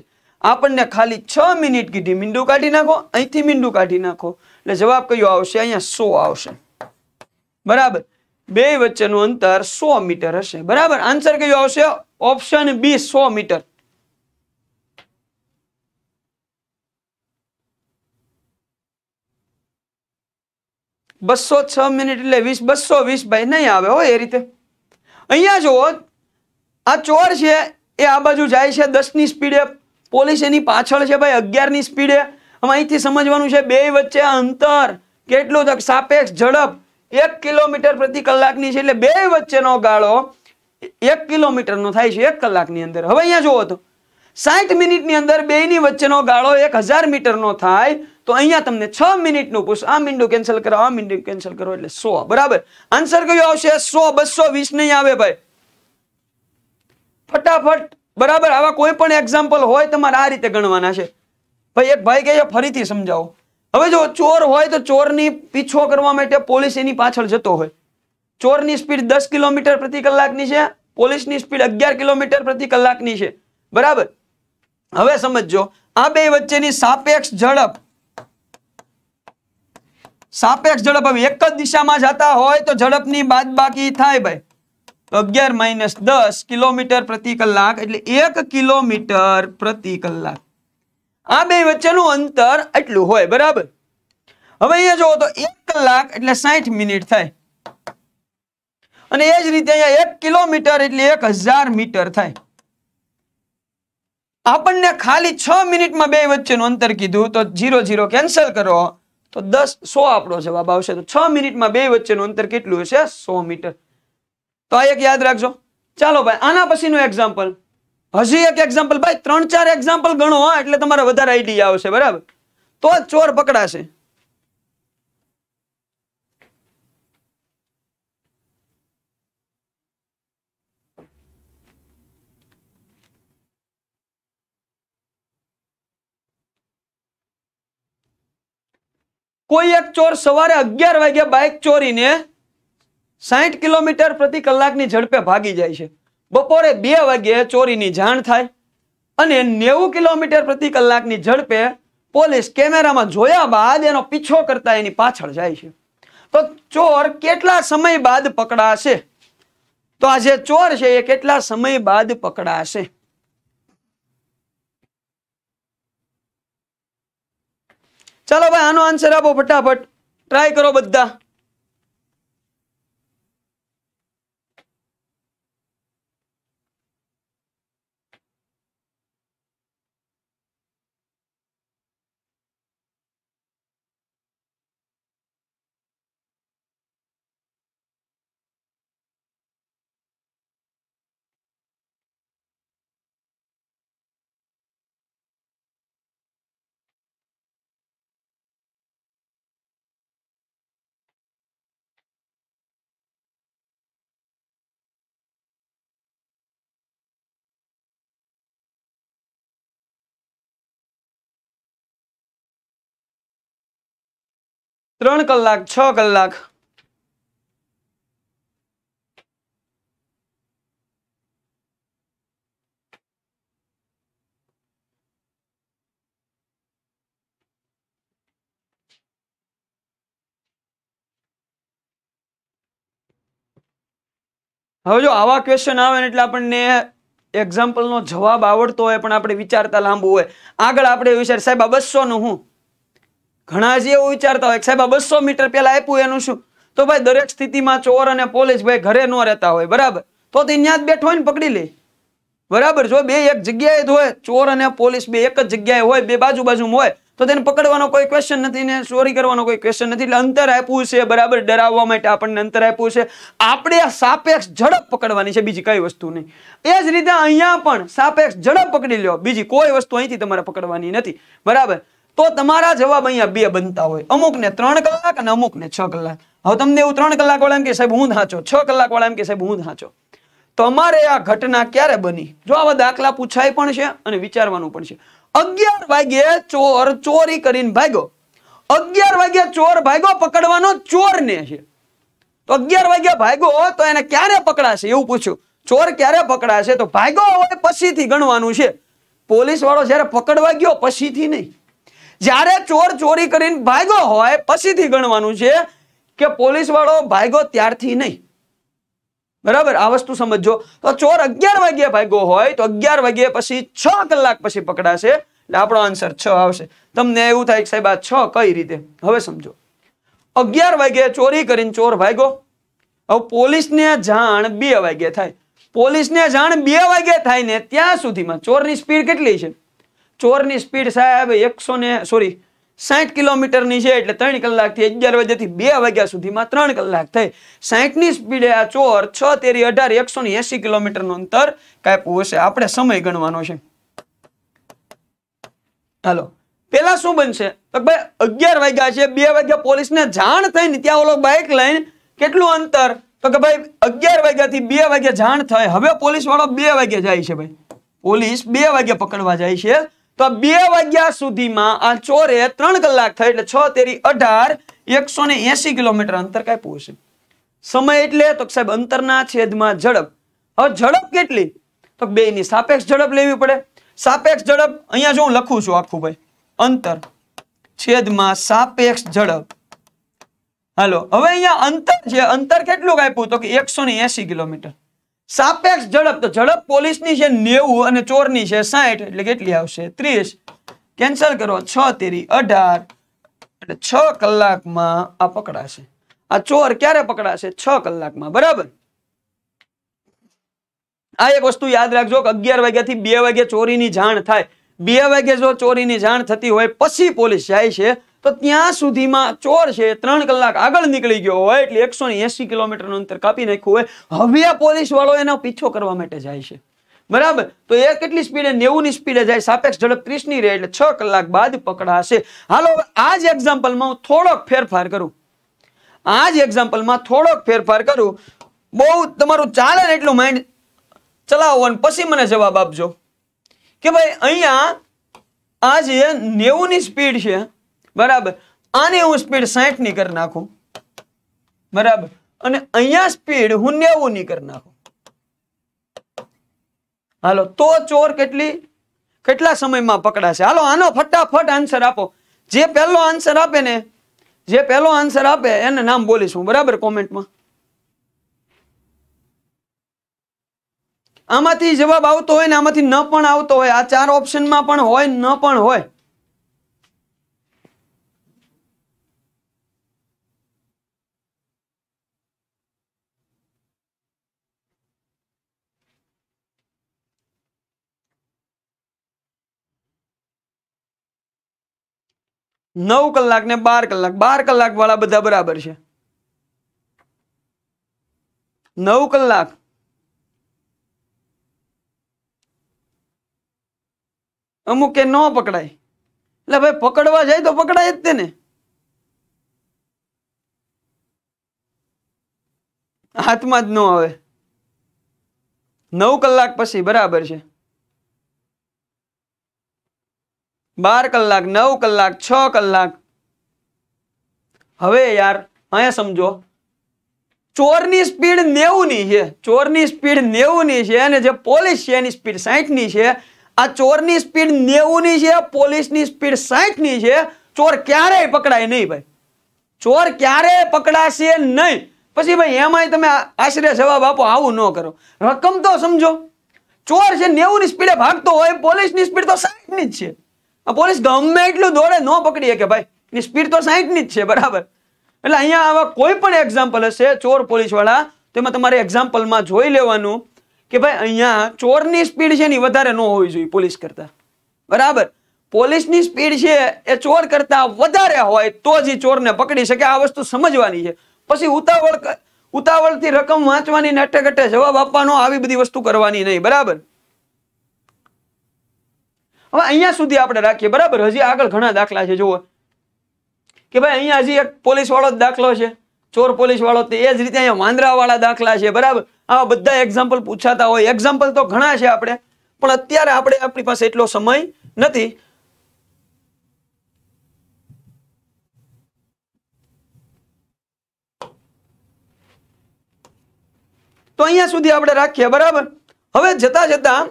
આપણને ખાલી છ મિનિટ કીધી મીંડું કાઢી નાખો અહીંથી મીંડું કાઢી નાખો એટલે જવાબ કયો આવશે અહીંયા સો આવશે બરાબર બે વચ્ચેનું અંતર સો મીટર હશે બરાબર આન્સર કયો આવશે ઓપ્શન બી સો મીટર બસો છ મિનિટ એટલે વીસ બસો વીસ ભાઈ નહીં આવે હો એ રીતે અહીંયા જુઓ આ ચોર છે એ આ બાજુ જાય છે દસની સ્પીડે પોલીસ એની પાછળ છે ભાઈ અગિયારની સ્પીડે આમાં અહીંથી સમજવાનું છે બે વચ્ચે અંતર કેટલું તક સાપેક્ષ ઝડપ એક કિલોમીટર પ્રતિ કલાકની છે એટલે બે વચ્ચેનો ગાળો એક કિલોમીટરનો થાય છે એક કલાકની અંદર હવે અહીંયા જુઓ તો સાઠ મિનિટની અંદર બેની વચ્ચેનો ગાળો એક હજાર મીટરનો થાય તો અહીંયા તમને છ મિનિટનું પૂછ આ મીંડું કેન્સલ કરો આ મીંડું કેન્સલ કરો એટલે સો બરાબર આન્સર કયો આવશે સો બસો વીસ નહીં આવે ભાઈ ફટાફટ બરાબર આવા કોઈ પણ એક્ઝામ્પલ હોય તમારે આ રીતે ગણવાના છે ભાઈ એક ભાઈ કહે ફરીથી સમજાવો હવે જો ચોર હોય તો ચોરની પીછો કરવા માટે પોલીસ એની પાછળ જતો હોય ચોરની સ્પીડ દસ કિલોમીટર પ્રતિ કલાકની છે પોલીસની સ્પીડ અગિયાર કિલોમીટર પ્રતિ કલાકની છે બરાબર હવે સમજો આ બે વચ્ચેની સાપેક્ષ ઝડપ સાપેક્ષ ઝડપ હવે એક જ દિશામાં જતા હોય તો ઝડપની બાદ બાકી થાય ભાઈ તો અગિયાર માઇનસ દસ કિલોમીટર પ્રતિ કલાક એટલે એક કિલોમીટર પ્રતિ કલાક આ બે વચ્ચેનું અંતર એટલું હોય બરાબર હવે અહીંયા જુઓ તો એક કલાક એટલે સાઠ મિનિટ થાય અને એ જ રીતે અહીંયા એક કિલોમીટર એટલે એક હજાર મીટર થાય આપણને ખાલી છ મિનિટમાં બે વચ્ચેનું અંતર કીધું તો જીરો ઝીરો કેન્સલ કરો તો દસ સો આપણો જવાબ આવશે તો છ મિનિટમાં બે વચ્ચેનું અંતર કેટલું હશે સો મીટર તો આ એક યાદ રાખજો ચાલો ભાઈ આના પછીનું એક્ઝામ્પલ હજી એક એક્ઝામ્પલ ભાઈ ત્રણ ચાર એક્ઝામ્પલ ગણો એટલે તમારે વધારે આઈડિયા આવશે બરાબર તો ચોર પકડાશે કોઈ એક ચોર સવારે અગિયાર વાગ્યા બાઇક ચોરીને સાહીઠ કિલોમીટર પ્રતિ કલાકની ઝડપે ભાગી જાય છે બપોરે બે વાગે ચોરીની જાણ થાય અને નેવું કિલોમીટર પ્રતિ કલાકની ઝડપે પોલીસ કેમેરામાં જોયા બાદ એનો પીછો કરતા એની પાછળ જાય છે તો ચોર કેટલા સમય બાદ પકડાશે તો આ જે ચોર છે એ કેટલા સમય બાદ પકડાશે ચાલો ભાઈ આનો આન્સર આપો ફટાફટ ટ્રાય કરો બધા ત્રણ કલાક છ કલાક હવે જો આવા ક્વેશ્ચન આવે ને એટલે આપણને એક્ઝામ્પલ નો જવાબ આવડતો હોય પણ આપણે વિચારતા લાંબુ હોય આગળ આપણે વિચાર સાહેબ આ બસોનું હું ઘણા જે એવું વિચારતા હોય સાહેબ બસો મીટર પહેલા આપ્યું એનું શું તો ભાઈ દરેક સ્થિતિમાં ચોર અને પોલીસ ભાઈ ઘરે ન રહેતા હોય બરાબર તો તે ત્યાં જ બેઠો હોય ને પકડી લે બરાબર જો બે એક જગ્યાએ જ હોય ચોર અને પોલીસ બે એક જ જગ્યાએ હોય બે બાજુ બાજુમાં હોય તો તેને પકડવાનો કોઈ ક્વેશ્ચન નથી ને ચોરી કરવાનો કોઈ ક્વેશ્ચન નથી એટલે અંતર આપ્યું છે બરાબર ડરાવવા માટે આપણને અંતર આપ્યું છે આપણે સાપેક્ષ ઝડપ પકડવાની છે બીજી કઈ વસ્તુ નહીં એ જ રીતે અહીંયા પણ સાપેક્ષ ઝડપ પકડી લો બીજી કોઈ વસ્તુ અહીંથી તમારે પકડવાની નથી બરાબર તો તમારા જવાબ અહીંયા બે બનતા હોય અમુક ને ત્રણ કલાક અને અમુક ને છ કલાક હવે તમને એવું ત્રણ કલાક વાળા એમ કે સાહેબ હું હાચો છ કલાક વાળા એમ કે સાહેબ હું હાચો તો અમારે આ ઘટના ક્યારે બની જો આવા દાખલા પૂછાય પણ છે અને વિચારવાનું પણ છે અગિયાર વાગ્યે ચોર ચોરી કરીને ભાગ્યો અગિયાર વાગ્યા ચોર ભાગ્યો પકડવાનો ચોર ને છે તો અગિયાર વાગ્યા ભાગ્યો તો એને ક્યારે પકડાશે એવું પૂછ્યું ચોર ક્યારે પકડાશે તો ભાગ્યો હોય પછીથી ગણવાનું છે પોલીસ વાળો જયારે પકડવા ગયો પછીથી નહીં જ્યારે ચોર ચોરી કરીને ભાગ્યો હોય પછીથી ગણવાનું છે કે પોલીસ વાળો ભાગ્યો ત્યારથી નહીં બરાબર આ વસ્તુ સમજો તો ચોર અગિયાર વાગ્યે ભાગ્યો હોય તો અગિયાર વાગ્યે પછી છ કલાક પછી પકડાશે એટલે આપણો આન્સર છ આવશે તમને એવું થાય કે સાહેબ આ છ કઈ રીતે હવે સમજો અગિયાર વાગ્યે ચોરી કરીને ચોર ભાગ્યો હવે પોલીસને જાણ બે વાગ્યે થાય પોલીસને જાણ બે વાગ્યે થાય ને ત્યાં સુધીમાં ચોરની સ્પીડ કેટલી છે ચોરની સ્પીડ સાહેબ એકસો સોરી સાઠ કિલોમીટરની છે એટલે ત્રણ કલાકથી અગિયાર વાગ્યાથી બે વાગ્યા સુધીમાં ત્રણ કલાક થઈ સાઠની સ્પીડે આ ચોર છ તેરી અઢાર એકસો ને એસી કિલોમીટરનું અંતર કાપ્યું હશે આપણે સમય ગણવાનો છે હાલો પેલા શું બનશે તો ભાઈ અગિયાર વાગ્યા છે બે વાગ્યા પોલીસને જાણ થઈને ત્યાં ઓલો બાઇક લઈને કેટલું અંતર તો કે ભાઈ અગિયાર વાગ્યાથી બે વાગ્યા જાણ થાય હવે પોલીસ વાળો બે વાગ્યા જાય છે ભાઈ પોલીસ બે વાગ્યા પકડવા જાય છે તો બે વાગ્યા સુધીમાં આ ચોરે ત્રણ કલાક થઈ એટલે છ તેરી અઢાર એકસો ને એસી કિલોમીટર અંતર કાપ્યું છે સમય એટલે તો સાહેબ અંતરના છેદમાં ઝડપ હવે ઝડપ કેટલી તો બે ની સાપેક્ષ ઝડપ લેવી પડે સાપેક્ષ ઝડપ અહીંયા જો હું લખું છું આખું ભાઈ અંતર છેદમાં સાપેક્ષ ઝડપ હાલો હવે અહીંયા અંતર છે અંતર કેટલું કાપ્યું તો કે એકસો ને કિલોમીટર સાપેક્ષ ઝડપ તો ઝડપ પોલીસની છે નેવું અને ચોરની છે સાઠ એટલે કેટલી આવશે ત્રીસ કેન્સલ કરો છ તેરી અઢાર એટલે છ કલાકમાં આ પકડાશે આ ચોર ક્યારે પકડાશે છ કલાકમાં બરાબર આ એક વસ્તુ યાદ રાખજો કે અગિયાર વાગ્યાથી બે વાગ્યા ચોરીની જાણ થાય બે વાગે જો ચોરીની જાણ થતી હોય પછી પોલીસ જાય છે તો ત્યાં સુધીમાં ચોર છે ત્રણ કલાક આગળ નીકળી ગયો હોય એટલે એકસો ને એસી કિલોમીટરનું અંતર કાપી નાખ્યું હોય હવે આ પોલીસ વાળો એનો પીછો કરવા માટે જાય છે બરાબર તો એ કેટલી સ્પીડે નેવું ની સ્પીડે જાય સાપેક્ષ ઝડપ ત્રીસ ની રહે એટલે છ કલાક બાદ પકડાશે હાલો આ જ એક્ઝામ્પલમાં હું થોડોક ફેરફાર કરું આ જ એક્ઝામ્પલમાં થોડોક ફેરફાર કરું બહુ તમારું ચાલે ને એટલું માઇન્ડ ચલાવો પછી મને જવાબ આપજો કે ભાઈ અહીંયા આ જે નેવું ની સ્પીડ છે બરાબર આને હું સ્પીડ સાહીઠની કરી નાખું બરાબર અને અહીંયા સ્પીડ હું નેવુંની કરી નાખું હાલો તો ચોર કેટલી કેટલા સમયમાં પકડાશે હાલો આનો ફટાફટ આન્સર આપો જે પહેલો આન્સર આપે ને જે પહેલો આન્સર આપે એને નામ બોલીશું બરાબર કોમેન્ટમાં આમાંથી જવાબ આવતો હોય ને આમાંથી ન પણ આવતો હોય આ ચાર ઓપ્શનમાં પણ હોય ન પણ હોય નવ કલાક ને બાર કલાક બાર કલાક વાળા બધા બરાબર છે નવ કલાક અમુક કે ન પકડાય એટલે ભાઈ પકડવા જાય તો પકડાય જ તેને હાથમાં જ ન આવે નવ કલાક પછી બરાબર છે બાર કલાક નવ કલાક છ કલાક હવે યાર અહીંયા સમજો ચોરની સ્પીડ નેવું ની છે ચોરની સ્પીડ નેવું ની છે અને જે પોલીસ છે એની સ્પીડ સાહીઠની છે આ ચોરની સ્પીડ નેવું ની છે પોલીસની સ્પીડ ની છે ચોર ક્યારેય પકડાય નહીં ભાઈ ચોર ક્યારેય પકડાશે નહીં પછી ભાઈ એમાંય તમે આશરે જવાબ આપો આવું ન કરો રકમ તો સમજો ચોર છે ની સ્પીડે ભાગતો હોય પોલીસની સ્પીડ તો સાહીઠની જ છે આ પોલીસ ગમે એટલું દોડે ન પકડી શકે ભાઈ એની સ્પીડ તો સાહીઠની જ છે બરાબર એટલે અહીંયા આવા કોઈ પણ એક્ઝામ્પલ હશે ચોર પોલીસવાળા તો એમાં તમારે એક્ઝામ્પલમાં જોઈ લેવાનું કે ભાઈ અહીંયા ચોરની સ્પીડ છે ને વધારે ન હોવી જોઈએ પોલીસ કરતાં બરાબર પોલીસની સ્પીડ છે એ ચોર કરતાં વધારે હોય તો જ એ ચોરને પકડી શકે આ વસ્તુ સમજવાની છે પછી ઉતાવળ ઉતાવળથી રકમ વાંચવાની ને અટકટે જવાબ આપવાનો આવી બધી વસ્તુ કરવાની નહીં બરાબર હવે અહીંયા સુધી આપણે રાખીએ બરાબર હજી આગળ ઘણા દાખલા છે જુઓ કે ભાઈ અહીંયા હજી એક પોલીસવાળો જ દાખલો છે ચોર પોલીસવાળો તે એ જ રીતે અહીંયા વાંદરાવાળા દાખલા છે બરાબર આવા બધા એક્ઝામ્પલ પૂછાતા હોય એક્ઝામ્પલ તો ઘણા છે આપણે પણ અત્યારે આપણે આપણી પાસે એટલો સમય નથી તો અહીંયા સુધી આપણે રાખીએ બરાબર હવે જતા જતા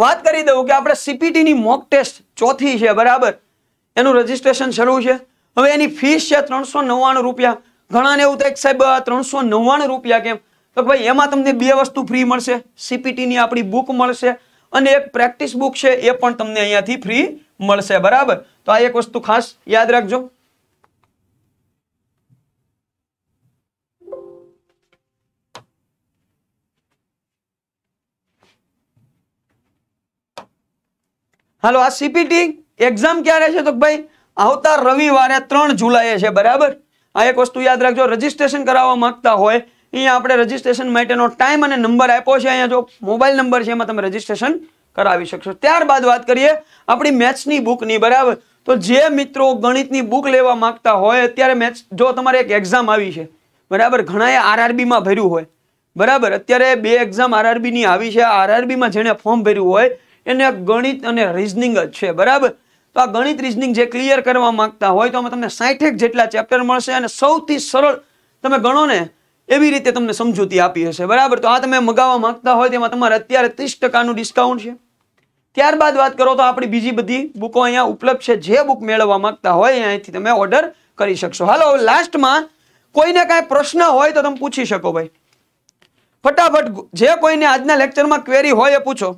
વાત કરી દઉં કે આપણે સીપીટીની મોક ટેસ્ટ ચોથી છે બરાબર એનું રજીસ્ટ્રેશન શરૂ છે હવે એની ફીસ છે ત્રણસો નવ્વાણું રૂપિયા ઘણાને એવું થાય સાહેબ ત્રણસો નવ્વાણું રૂપિયા કેમ તો ભાઈ એમાં તમને બે વસ્તુ ફ્રી મળશે સીપીટીની આપણી બુક મળશે અને એક પ્રેક્ટિસ બુક છે એ પણ તમને અહીંયાથી ફ્રી મળશે બરાબર તો આ એક વસ્તુ ખાસ યાદ રાખજો હાલો આ સીપીટી એક્ઝામ ક્યારે છે તો ભાઈ આવતા રવિવારે ત્રણ જુલાઈએ છે બરાબર આ એક વસ્તુ યાદ રાખજો રજીસ્ટ્રેશન કરાવવા માંગતા હોય અહીંયા આપણે રજીસ્ટ્રેશન માટેનો ટાઈમ અને નંબર આપ્યો છે અહીંયા જો મોબાઈલ નંબર છે એમાં તમે રજીસ્ટ્રેશન કરાવી શકશો ત્યારબાદ વાત કરીએ આપણી મેથ્સની બુકની બરાબર તો જે મિત્રો ગણિતની બુક લેવા માંગતા હોય અત્યારે મેથ્સ જો તમારે એક એક્ઝામ આવી છે બરાબર ઘણાએ આરઆરબીમાં ભર્યું હોય બરાબર અત્યારે બે એક્ઝામ આરઆરબીની આવી છે આરઆરબીમાં જેણે ફોર્મ ભર્યું હોય એને ગણિત અને રિઝનિંગ જ છે બરાબર તો આ ગણિત રિઝનિંગ જે ક્લિયર કરવા માંગતા હોય તો આમાં તમને સાઠેક જેટલા ચેપ્ટર મળશે અને સૌથી સરળ તમે ગણો ને એવી રીતે તમને સમજૂતી આપી હશે બરાબર તો આ તમે મગાવવા માંગતા હોય તેમાં તમારે અત્યારે ત્રીસ ટકાનું ડિસ્કાઉન્ટ છે ત્યારબાદ વાત કરો તો આપણી બીજી બધી બુકો અહીંયા ઉપલબ્ધ છે જે બુક મેળવવા માંગતા હોય અહીંયાથી તમે ઓર્ડર કરી શકશો હાલો લાસ્ટમાં કોઈને કાંઈ પ્રશ્ન હોય તો તમે પૂછી શકો ભાઈ ફટાફટ જે કોઈને આજના લેક્ચરમાં ક્વેરી હોય એ પૂછો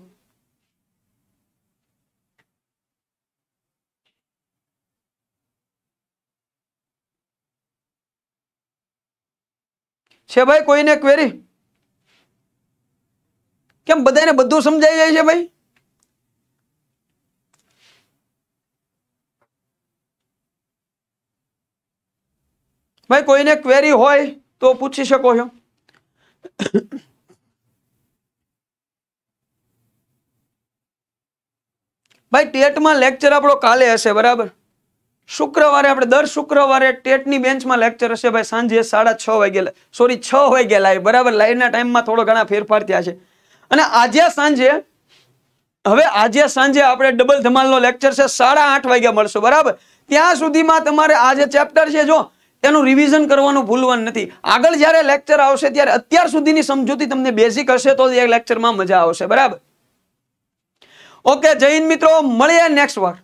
છે ભાઈ કોઈને ક્વેરી કેમ બધાને બધું સમજાઈ જાય છે ભાઈ ભાઈ કોઈને ક્વેરી હોય તો પૂછી શકો છો ભાઈ ટેટમાં લેક્ચર આપણો કાલે હશે બરાબર શુક્રવારે આપણે દર શુક્રવારે ટેટની બેન્ચમાં લેક્ચર હશે ભાઈ સાંજે સાડા છ વાગે સોરી છ વાગે લાઈવ બરાબર લાઈવના ટાઈમમાં થોડો ઘણા ફેરફાર થયા છે અને આજે સાંજે હવે આજે સાંજે આપણે ડબલ ધમાલનો લેક્ચર છે સાડા આઠ વાગ્યા મળશે બરાબર ત્યાં સુધીમાં તમારે આજે ચેપ્ટર છે જો તેનું રિવિઝન કરવાનું ભૂલવાનું નથી આગળ જ્યારે લેક્ચર આવશે ત્યારે અત્યાર સુધીની સમજૂતી તમને બેઝિક હશે તો એ લેક્ચરમાં મજા આવશે બરાબર ઓકે જૈન મિત્રો મળીએ નેક્સ્ટ વાર